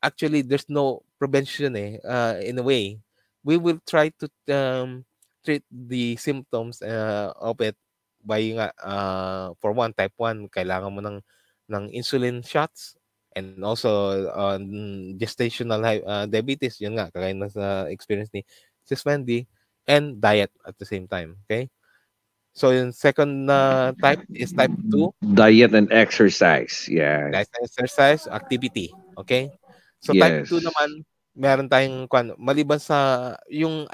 D: Actually, there's no prevention eh, uh, in a way. We will try to um, treat the symptoms uh, of it by nga, uh, for one, type 1, kailangan mo ng ng insulin shots and also on um, gestational uh, diabetes yun nga kagaya ng sa experience ni Sis Wendy and diet at the same time okay so yung second uh, type is type 2
C: diet and exercise yeah diet
D: and exercise activity okay so type 2 naman meron tayong kwan maliban sa yung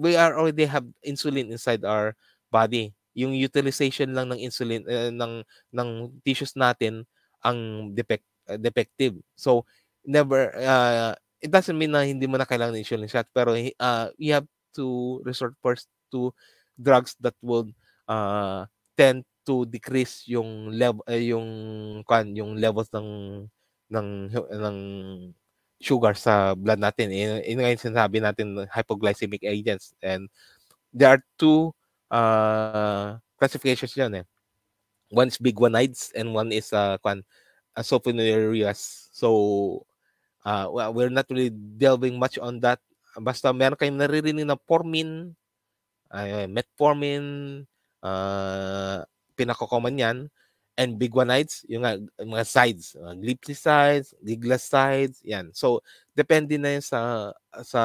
D: we are already have insulin inside our body yung utilization lang ng insulin uh, ng ng tissues natin ang defect, uh, defective. So, never, uh, it doesn't mean na hindi mo na kailangan ng insulin shot, pero uh, you have to resort first to drugs that will uh, tend to decrease yung level uh, yung kan yung levels ng ng ng sugar sa blood natin. Ino in, in, sinasabi natin hypoglycemic agents and there are two uh, classifications yan eh one's big one eyes and one is uh kwan uh, sophonerias. So uh we're not really delving much on that. Basta meron kayong naririnig na formin, uh, metformin, uh, pinakakoman yan, and big one eyes, yung nga, mga sides, sides giglas sides yan. So, depende na yan sa, sa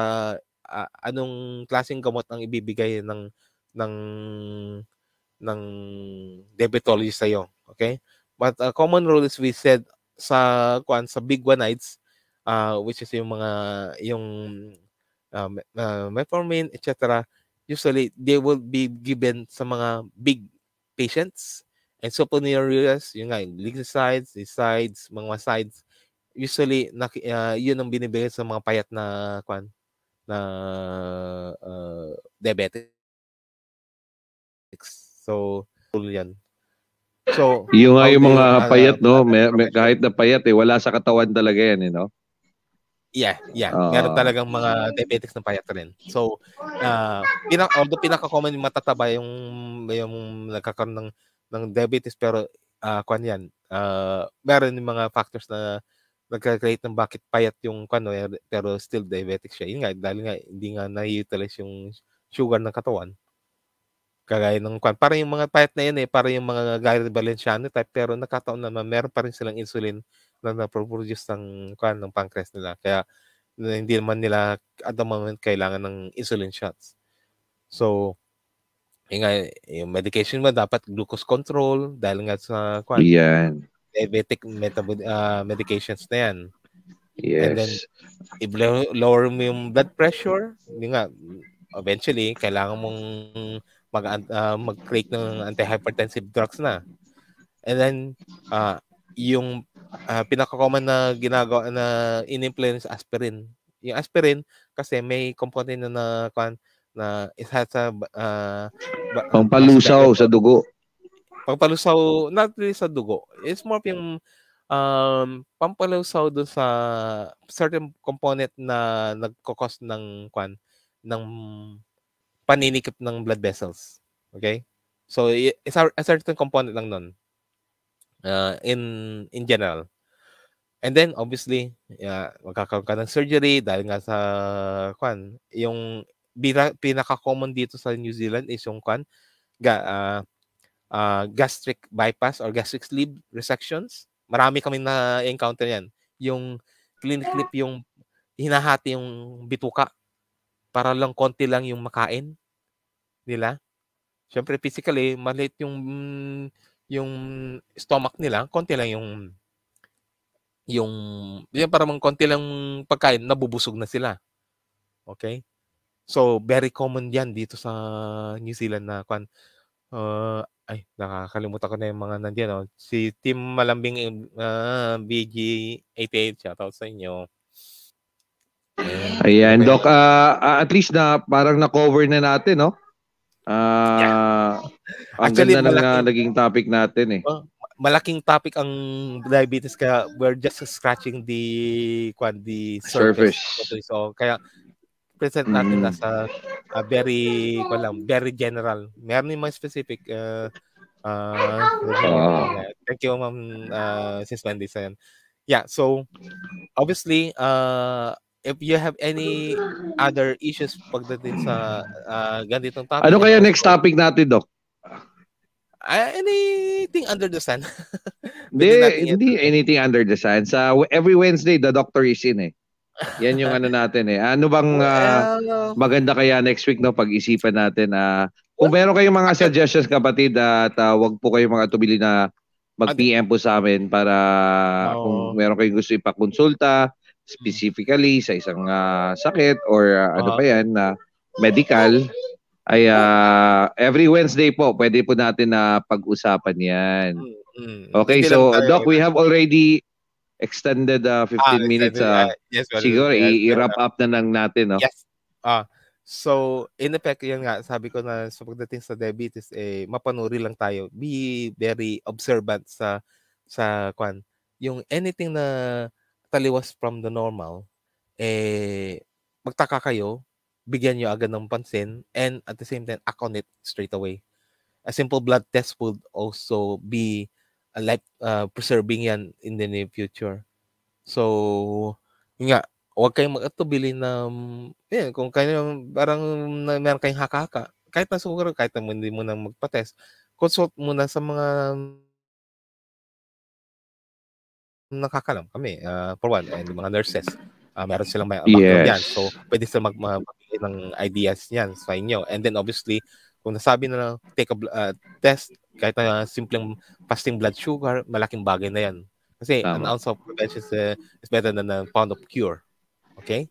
D: uh, anong klaseng gamot ang ibibigay ng ng ng debitory sa iyo. Okay? But a uh, common rule is we said sa kuan sa big one nights uh, which is yung mga yung uh, uh, metformin etc usually they will be given sa mga big patients and sulfonylureas yun nga yung sides mga sides usually na, uh, yun ang binibigay sa mga payat na kuan na uh, diabetic So, yan. So, yung nga yung mga payat,
C: no? May, may, kahit na payat, eh, wala sa katawan talaga yan, eh, no?
D: Yeah, yeah. Uh, Meron talagang mga diabetics na payat rin. So, uh, pinak although pinaka-common yung matataba yung, yung nagkakaroon ng, ng diabetes, pero uh, kwan yan, uh, meron yung mga factors na nagka-create ng bakit payat yung kwan, eh, pero still diabetic siya. Yun nga, dahil nga hindi nga na-utilize yung sugar ng katawan. Kagaya ng kwan. Para yung mga type na yun eh, para yung mga Gary Valenciano type, pero nakataon naman, meron pa rin silang insulin na na-produce ng kwan, ng pancreas nila. Kaya hindi naman nila at the moment kailangan ng insulin shots. So, yung, yung medication mo dapat glucose control dahil nga sa kwan, yan. diabetic metabol- uh, medications na yan. Yes. And then, if lower mo yung blood pressure, hindi nga, eventually, kailangan mong mag, uh, mag-create ng anti-hypertensive drugs na. And then, uh, yung uh, pinaka-common na ginagawa na in-influence aspirin. Yung aspirin, kasi may component na na, na it has a... Uh, Pampalusaw sa dugo. Pampalusaw, not really sa dugo. It's more yung um, pampalusaw doon sa certain component na nagkakos ng kwan ng paninikip ng blood vessels. Okay? So, it's a, a certain component lang nun uh, in, in general. And then, obviously, yeah, magkakaroon ka ng surgery dahil nga sa, kwan, yung pinaka-common dito sa New Zealand is yung, kwan, ga, uh, uh, gastric bypass or gastric sleeve resections. Marami kami na-encounter yan. Yung clean clip, yung hinahati yung bituka para lang konti lang yung makain nila. Siyempre physically, maliit yung yung stomach nila, konti lang yung yung yan para mang konti lang pagkain, nabubusog na sila. Okay? So, very common yan dito sa New Zealand na kwan. Uh, ay, nakakalimutan ko na yung mga nandiyan. Oh. Si Team Malambing uh, ah, BG88, shoutout sa inyo.
C: Ayan, okay. Doc. Uh, at least na parang na-cover na natin, no? Uh, yeah.
D: Ang Actually, ganda ah, malaking, na
C: naging topic natin eh.
D: Oh, malaking topic ang diabetes kaya we're just scratching the kwan, the surface. surface. So, kaya present natin mm. na sa uh, very wala, very general. Meron may ano specific uh, uh, oh. thank you ma'am uh, since Wendy sa yan. Yeah, so obviously uh, if you have any other issues pagdating sa uh, ganitong topic. Ano kaya next
C: topic natin, Doc?
D: Uh, anything under the sun.
C: hindi, hindi anything under the sun. Sa every Wednesday, the doctor is in eh. Yan yung ano natin eh. Ano bang uh, maganda kaya next week no pag-isipan natin uh, kung meron kayong mga ano? suggestions kapatid at uh, wag po kayong mga tumili na mag-PM po sa amin para oh. kung meron kayong gusto ipakonsulta, specifically sa isang uh, sakit or uh, ano ah. pa yan na uh, medical ay uh, every Wednesday po pwede po natin na uh, pag-usapan 'yan.
D: Mm-hmm. Okay, so doc, we have
C: already extended uh, 15 ah, minutes uh, yes, well, siguro yes, i-wrap up na lang natin, no? Yes.
D: Ah, So, in effect, yan nga, sabi ko na sa pagdating sa diabetes, eh, mapanuri lang tayo. Be very observant sa, sa, kwan, yung anything na taliwas from the normal, eh, magtaka kayo, bigyan nyo agad ng pansin, and at the same time, act on it straight away. A simple blood test would also be a life uh, preserving yan in the near future. So, yun nga, huwag kayong mag-atubili na, yun, kung kayo, parang meron kayong haka-haka, kahit na siguro, kahit na hindi mo nang magpa-test, consult muna sa mga nakakalam kami. Uh, for one, and mga nurses, uh, meron silang may yes. yan. So, pwede silang mag magbigay ng ideas niyan sa inyo. And then, obviously, kung nasabi na lang, take a uh, test, kahit na uh, simpleng fasting blood sugar, malaking bagay na yan. Kasi Tama. an ounce of prevention is, uh, is better than a pound of cure. Okay?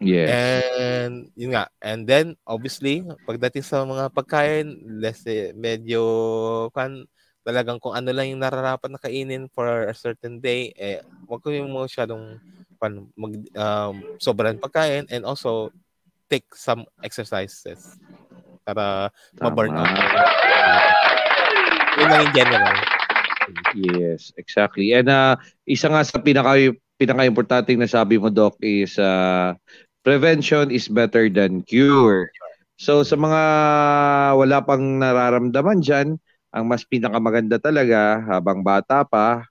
D: Yes. And yun nga. And then obviously, pagdating sa mga pagkain, let's say medyo kan talagang kung ano lang yung nararapat na kainin for a certain day, eh, wag ko yung masyadong pan, mag, um, sobrang pagkain and also take some exercises para ma-burn out. Yun lang in general.
C: Yes, exactly. And uh, isa nga sa pinaka pinaka-importante na sabi mo, Doc, is uh, prevention is better than cure. So sa mga wala pang nararamdaman dyan, ang mas pinakamaganda talaga habang bata pa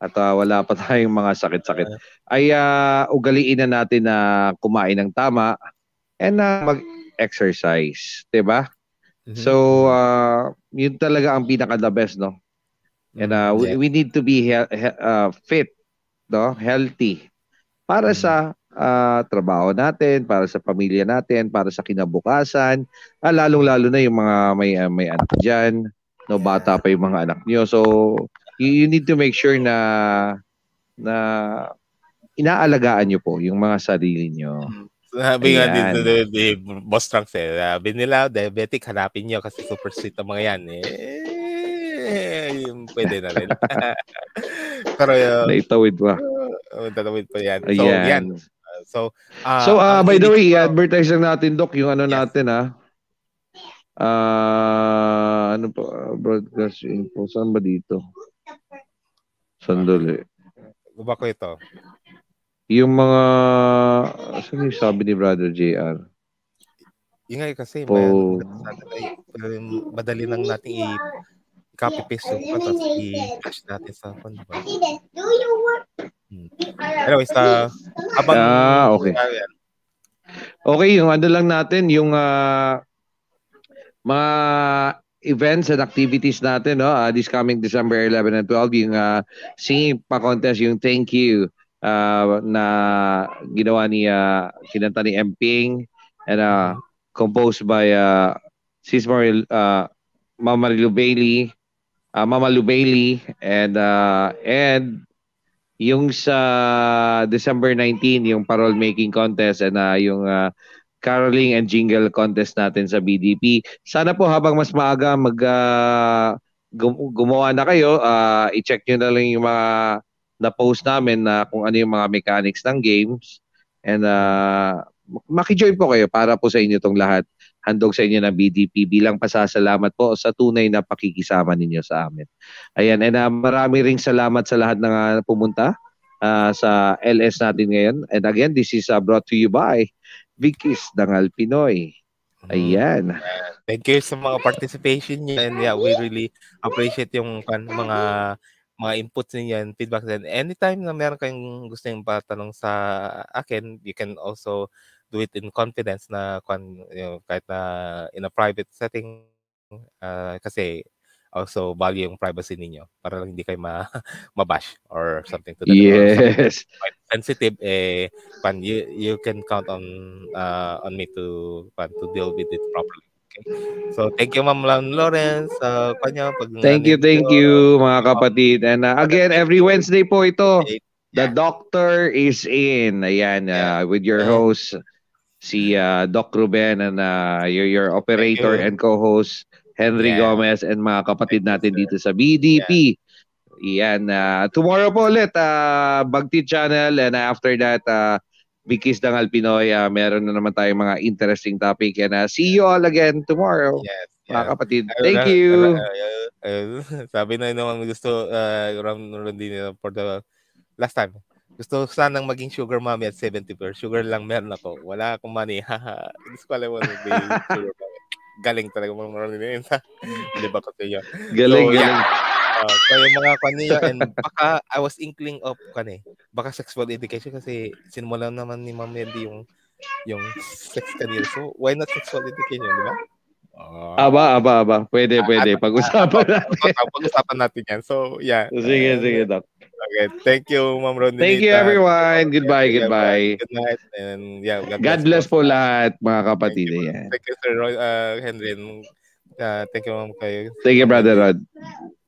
C: at uh, wala pa tayong mga sakit-sakit ay uh, ugaliin na natin na kumain ng tama and uh, mag-exercise, 'di ba? Mm-hmm. So uh, yun talaga ang pinaka the best, no? And uh, we, yeah. Mm-hmm. we need to be he- he- uh, fit, no? Healthy para mm-hmm. sa uh, trabaho natin, para sa pamilya natin, para sa kinabukasan, ah, lalong-lalo na yung mga may uh, may anak diyan No, bata pa yung mga anak niyo. So, you need to make sure na na inaalagaan niyo po yung mga sarili niyo.
D: Sabi nga dito ni, ni Boss Trunks eh, sabi nila, diabetic, hanapin niyo kasi super sweet ang mga yan.
A: Eh,
D: pwede na rin. Pero yun. Uh, Naitawid pa. Uh, pa yan. So, Ayan. yan. So, uh, so uh, by the
C: way, i-advertise lang natin, Doc, yung ano yes. natin, ah. Uh, ano pa? Broadcast info. Saan ba dito? Sandali.
D: Baba ko ito.
C: Yung mga... Saan yung sabi ni Brother JR? Ingay kasi, oh. man,
A: ano,
D: um, madali lang natin i-
A: copy paste yung pa tapos i-cache natin sa phone. Diba? Hmm. Anyways, uh, abang... Ah, okay. Ah.
C: Okay, yung ano lang natin, yung uh, mga events and activities natin no uh, this coming December 11 and 12 yung uh, singing pa contest yung thank you uh, na ginawa ni uh, kinanta ni Emping and uh, composed by uh, Sis Maril, uh, Mama Lu Bailey uh, Mama Lu Bailey and uh, and yung sa December 19 yung parol making contest and uh, yung uh, caroling and jingle contest natin sa BDP. Sana po habang mas maaga mag uh, gum- gumawa na kayo, uh, i-check nyo na lang yung mga na-post namin na uh, kung ano yung mga mechanics ng games. And uh, makijoin po kayo para po sa inyo tong lahat. Handog sa inyo ng BDP bilang pasasalamat po sa tunay na pakikisama ninyo sa amin. Ayan, and uh, marami ring salamat sa lahat ng uh, pumunta uh, sa LS natin ngayon. And again, this is uh, brought to you by Vicky's Dangal Pinoy. Hmm. Ayan.
D: Thank you sa mga participation niyo and yeah, we really appreciate yung kan, mga mga inputs niyo and feedback din. Anytime na meron kayong gusto yung patanong sa akin, you can also do it in confidence na kan, you know, kahit na in a private setting uh, kasi also value yung privacy ninyo para lang hindi kayo ma- mabash or something to that. Yes. Something sensitive eh pan you you can count on uh, on me to pan to deal with it properly okay so thank you ma'am Lawrence uh, kanya pag thank you thank you um, mga kapatid
C: and uh, again every Wednesday po ito The Doctor is in. Ayan, uh, with your host, si uh, Doc Ruben and uh, your, your operator and co-host, Henry yeah. Gomez and mga kapatid natin dito sa BDP. Yeah. Iyan. Uh, ah, tomorrow po ulit, uh, Bagti Channel. And after that, uh, Vicky's Dangal Pinoy. Uh, meron na naman tayong mga interesting topic. And uh, see you all again tomorrow. Yes.
D: yes. Mga kapatid,
A: thank you.
D: Sabi na naman gusto, uh, Ram din for the last time. Gusto sanang maging sugar mommy at 70 per. Sugar lang meron ako. Wala akong money. Haha. Just call I want sugar mommy. Galing talaga mga Rondini. Di ba ko sa Galing, so, galing. Yeah
A: uh, kaya mga kaniya and
D: baka I was inkling of kani eh, baka sexual education kasi sinimulan naman ni Ma'am Meldy yung yung sex kanila. So why not sexual education, di ba? Uh, aba,
C: aba, aba. Pwede, ah, pwede. Ah, pag-usapan
D: natin. Pag-usapan natin yan. So, yeah. Sige, sige, Doc. Okay. Thank you, Ma'am Rondinita. Thank you, everyone.
C: Goodbye, goodbye. Good
D: night. And, yeah, God, God bless, bless po
C: lahat, mga kapatid. Thank you, yeah. thank
D: you Sir Roy, uh, Henry. uh, thank you, Ma'am. Kayo. Thank you,
C: Brother Rod.